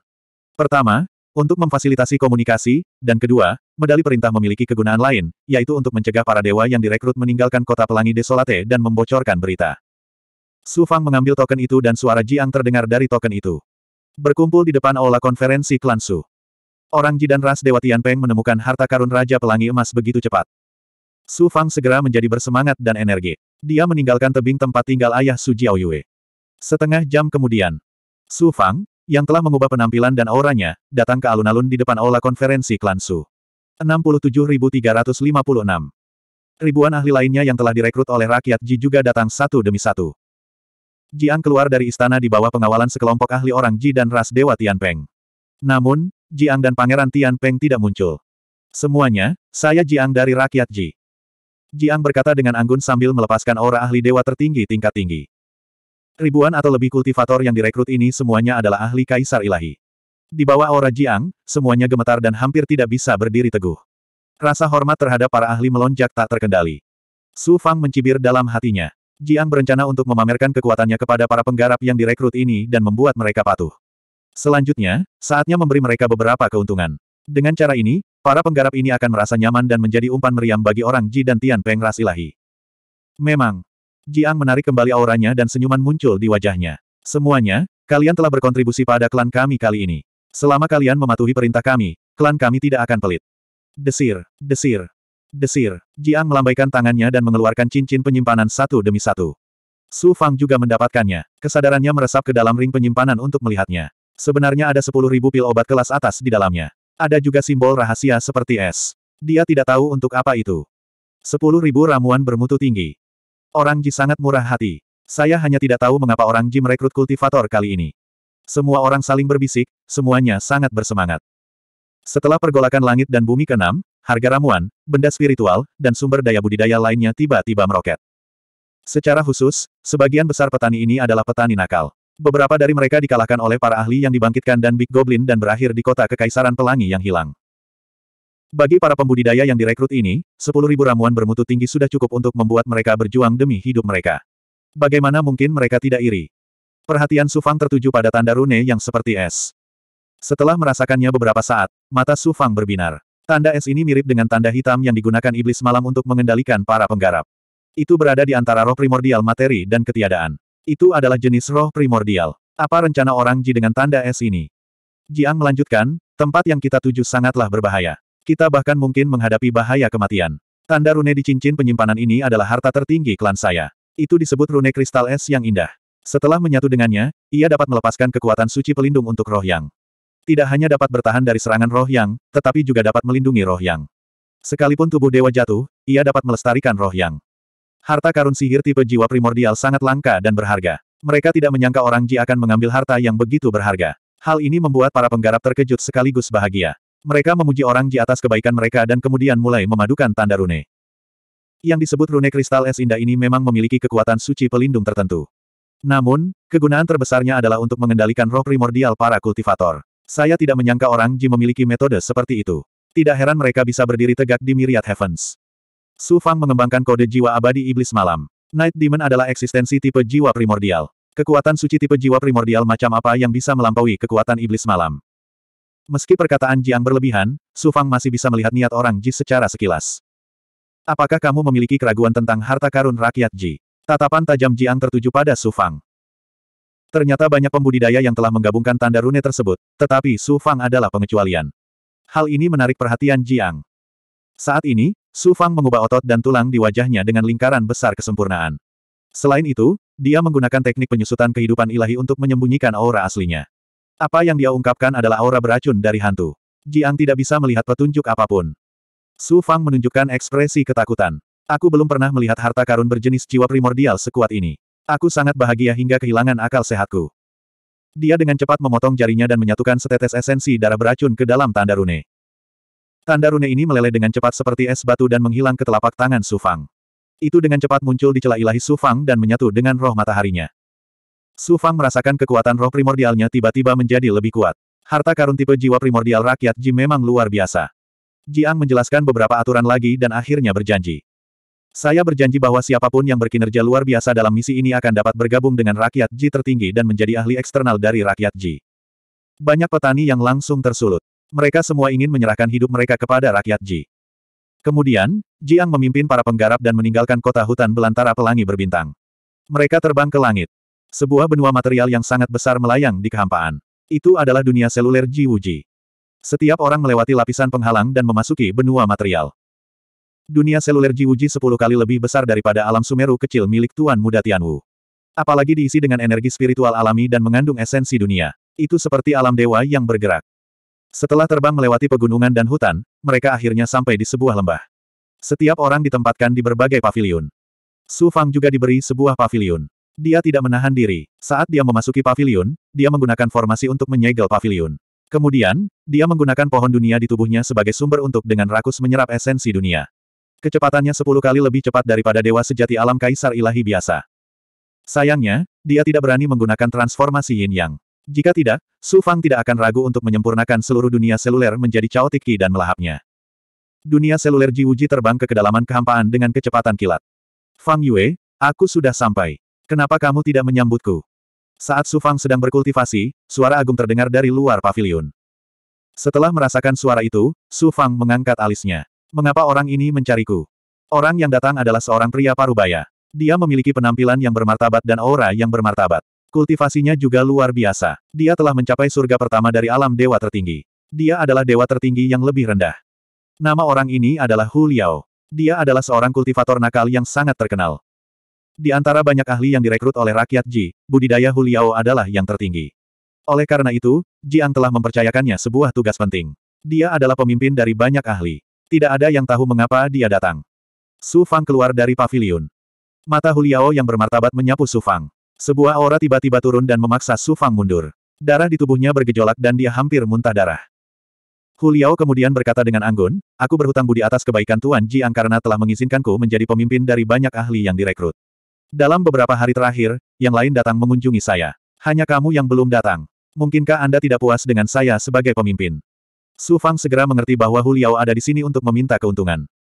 Speaker 1: Pertama, untuk memfasilitasi komunikasi, dan kedua, medali perintah memiliki kegunaan lain, yaitu untuk mencegah para dewa yang direkrut meninggalkan kota pelangi desolate dan membocorkan berita. Su Fang mengambil token itu dan suara Jiang terdengar dari token itu. Berkumpul di depan aula konferensi klan Su. Orang jidan ras Dewa Tianpeng menemukan harta karun Raja Pelangi Emas begitu cepat. Su Fang segera menjadi bersemangat dan energi. Dia meninggalkan tebing tempat tinggal ayah Su Jiao Yue. Setengah jam kemudian, Su Fang, yang telah mengubah penampilan dan auranya, datang ke alun-alun di depan aula konferensi klan Su. 67356. Ribuan ahli lainnya yang telah direkrut oleh rakyat Ji juga datang satu demi satu. Jiang keluar dari istana di bawah pengawalan sekelompok ahli orang Ji dan ras Dewa Tianpeng. Namun, Jiang dan Pangeran Tian Peng tidak muncul. Semuanya, saya Jiang dari rakyat Ji. Jiang berkata dengan anggun sambil melepaskan aura ahli dewa tertinggi tingkat tinggi. Ribuan atau lebih kultivator yang direkrut ini semuanya adalah ahli kaisar ilahi. Di bawah aura Jiang, semuanya gemetar dan hampir tidak bisa berdiri teguh. Rasa hormat terhadap para ahli melonjak tak terkendali. Su Fang mencibir dalam hatinya. Jiang berencana untuk memamerkan kekuatannya kepada para penggarap yang direkrut ini dan membuat mereka patuh. Selanjutnya, saatnya memberi mereka beberapa keuntungan. Dengan cara ini, para penggarap ini akan merasa nyaman dan menjadi umpan meriam bagi orang Ji dan Tian Peng ras ilahi. Memang. Jiang menarik kembali auranya dan senyuman muncul di wajahnya. Semuanya, kalian telah berkontribusi pada klan kami kali ini. Selama kalian mematuhi perintah kami, klan kami tidak akan pelit. Desir, desir, desir. Jiang melambaikan tangannya dan mengeluarkan cincin penyimpanan satu demi satu. Su Fang juga mendapatkannya. Kesadarannya meresap ke dalam ring penyimpanan untuk melihatnya. Sebenarnya ada 10.000 pil obat kelas atas di dalamnya. Ada juga simbol rahasia seperti es. Dia tidak tahu untuk apa itu. 10.000 ramuan bermutu tinggi. Orang Ji sangat murah hati. Saya hanya tidak tahu mengapa orang Ji merekrut kultivator kali ini. Semua orang saling berbisik, semuanya sangat bersemangat. Setelah pergolakan langit dan bumi keenam, harga ramuan, benda spiritual, dan sumber daya budidaya lainnya tiba-tiba meroket. Secara khusus, sebagian besar petani ini adalah petani nakal. Beberapa dari mereka dikalahkan oleh para ahli yang dibangkitkan dan Big Goblin dan berakhir di kota Kekaisaran Pelangi yang hilang. Bagi para pembudidaya yang direkrut ini, 10.000 ramuan bermutu tinggi sudah cukup untuk membuat mereka berjuang demi hidup mereka. Bagaimana mungkin mereka tidak iri? Perhatian Sufang tertuju pada tanda rune yang seperti es. Setelah merasakannya beberapa saat, mata Sufang berbinar. Tanda es ini mirip dengan tanda hitam yang digunakan iblis malam untuk mengendalikan para penggarap. Itu berada di antara roh primordial materi dan ketiadaan. Itu adalah jenis roh primordial. Apa rencana orang Ji dengan tanda es ini? Jiang melanjutkan, tempat yang kita tuju sangatlah berbahaya. Kita bahkan mungkin menghadapi bahaya kematian. Tanda rune di cincin penyimpanan ini adalah harta tertinggi klan saya. Itu disebut rune kristal es yang indah. Setelah menyatu dengannya, ia dapat melepaskan kekuatan suci pelindung untuk roh yang. Tidak hanya dapat bertahan dari serangan roh yang, tetapi juga dapat melindungi roh yang. Sekalipun tubuh dewa jatuh, ia dapat melestarikan roh yang. Harta karun sihir tipe jiwa primordial sangat langka dan berharga. Mereka tidak menyangka orang Ji akan mengambil harta yang begitu berharga. Hal ini membuat para penggarap terkejut sekaligus bahagia. Mereka memuji orang Ji atas kebaikan mereka dan kemudian mulai memadukan tanda rune. Yang disebut rune kristal es indah ini memang memiliki kekuatan suci pelindung tertentu. Namun, kegunaan terbesarnya adalah untuk mengendalikan roh primordial para kultivator. Saya tidak menyangka orang Ji memiliki metode seperti itu. Tidak heran mereka bisa berdiri tegak di Myriad Heavens. Su Fang mengembangkan kode jiwa abadi iblis malam. Night Demon adalah eksistensi tipe jiwa primordial. Kekuatan suci tipe jiwa primordial macam apa yang bisa melampaui kekuatan iblis malam. Meski perkataan Jiang berlebihan, Su Fang masih bisa melihat niat orang Ji secara sekilas. Apakah kamu memiliki keraguan tentang harta karun rakyat Ji? Tatapan tajam Jiang tertuju pada Su Fang. Ternyata banyak pembudidaya yang telah menggabungkan tanda rune tersebut, tetapi Su Fang adalah pengecualian. Hal ini menarik perhatian Jiang. Saat ini, Su Fang mengubah otot dan tulang di wajahnya dengan lingkaran besar kesempurnaan. Selain itu, dia menggunakan teknik penyusutan kehidupan ilahi untuk menyembunyikan aura aslinya. Apa yang dia ungkapkan adalah aura beracun dari hantu. Jiang tidak bisa melihat petunjuk apapun. Su Fang menunjukkan ekspresi ketakutan. Aku belum pernah melihat harta karun berjenis jiwa primordial sekuat ini. Aku sangat bahagia hingga kehilangan akal sehatku. Dia dengan cepat memotong jarinya dan menyatukan setetes esensi darah beracun ke dalam tanda rune. Tanda rune ini meleleh dengan cepat seperti es batu dan menghilang ke telapak tangan Sufang. Itu dengan cepat muncul di celah ilahi Sufang dan menyatu dengan roh mataharinya. Su Fang merasakan kekuatan roh primordialnya tiba-tiba menjadi lebih kuat. Harta karun tipe jiwa primordial rakyat Ji memang luar biasa. Jiang menjelaskan beberapa aturan lagi dan akhirnya berjanji. Saya berjanji bahwa siapapun yang berkinerja luar biasa dalam misi ini akan dapat bergabung dengan rakyat Ji tertinggi dan menjadi ahli eksternal dari rakyat Ji. Banyak petani yang langsung tersulut. Mereka semua ingin menyerahkan hidup mereka kepada rakyat Ji. Kemudian, Jiang memimpin para penggarap dan meninggalkan kota hutan belantara pelangi berbintang. Mereka terbang ke langit. Sebuah benua material yang sangat besar melayang di kehampaan. Itu adalah dunia seluler Ji Wuji. Setiap orang melewati lapisan penghalang dan memasuki benua material. Dunia seluler Ji Wuji sepuluh kali lebih besar daripada alam Sumeru kecil milik Tuan Muda Tianwu. Apalagi diisi dengan energi spiritual alami dan mengandung esensi dunia. Itu seperti alam dewa yang bergerak. Setelah terbang melewati pegunungan dan hutan, mereka akhirnya sampai di sebuah lembah. Setiap orang ditempatkan di berbagai paviliun. Su Fang juga diberi sebuah paviliun. Dia tidak menahan diri. Saat dia memasuki paviliun, dia menggunakan formasi untuk menyegel paviliun. Kemudian, dia menggunakan pohon dunia di tubuhnya sebagai sumber untuk dengan rakus menyerap esensi dunia. Kecepatannya 10 kali lebih cepat daripada dewa sejati alam kaisar ilahi biasa. Sayangnya, dia tidak berani menggunakan transformasi yin yang. Jika tidak, Su Fang tidak akan ragu untuk menyempurnakan seluruh dunia seluler menjadi caotik ki dan melahapnya. Dunia seluler Jiwuji terbang ke kedalaman kehampaan dengan kecepatan kilat. Fang Yue, aku sudah sampai. Kenapa kamu tidak menyambutku? Saat Su Fang sedang berkultivasi, suara agung terdengar dari luar pavilion. Setelah merasakan suara itu, Su Fang mengangkat alisnya. Mengapa orang ini mencariku? Orang yang datang adalah seorang pria parubaya. Dia memiliki penampilan yang bermartabat dan aura yang bermartabat. Kultivasinya juga luar biasa. Dia telah mencapai surga pertama dari alam dewa tertinggi. Dia adalah dewa tertinggi yang lebih rendah. Nama orang ini adalah Hu Liao. Dia adalah seorang kultivator nakal yang sangat terkenal. Di antara banyak ahli yang direkrut oleh rakyat Ji, budidaya Hu Liao adalah yang tertinggi. Oleh karena itu, Jiang telah mempercayakannya sebuah tugas penting. Dia adalah pemimpin dari banyak ahli. Tidak ada yang tahu mengapa dia datang. Su Fang keluar dari pavilion. Mata Hu Liao yang bermartabat menyapu Su Fang. Sebuah aura tiba-tiba turun dan memaksa Su Fang mundur. Darah di tubuhnya bergejolak dan dia hampir muntah darah. Hu Liao kemudian berkata dengan anggun, aku berhutang budi atas kebaikan Tuan Jiang karena telah mengizinkanku menjadi pemimpin dari banyak ahli yang direkrut. Dalam beberapa hari terakhir, yang lain datang mengunjungi saya. Hanya kamu yang belum datang. Mungkinkah Anda tidak puas dengan saya sebagai pemimpin? Su Fang segera mengerti bahwa Hu Liao ada di sini untuk meminta keuntungan.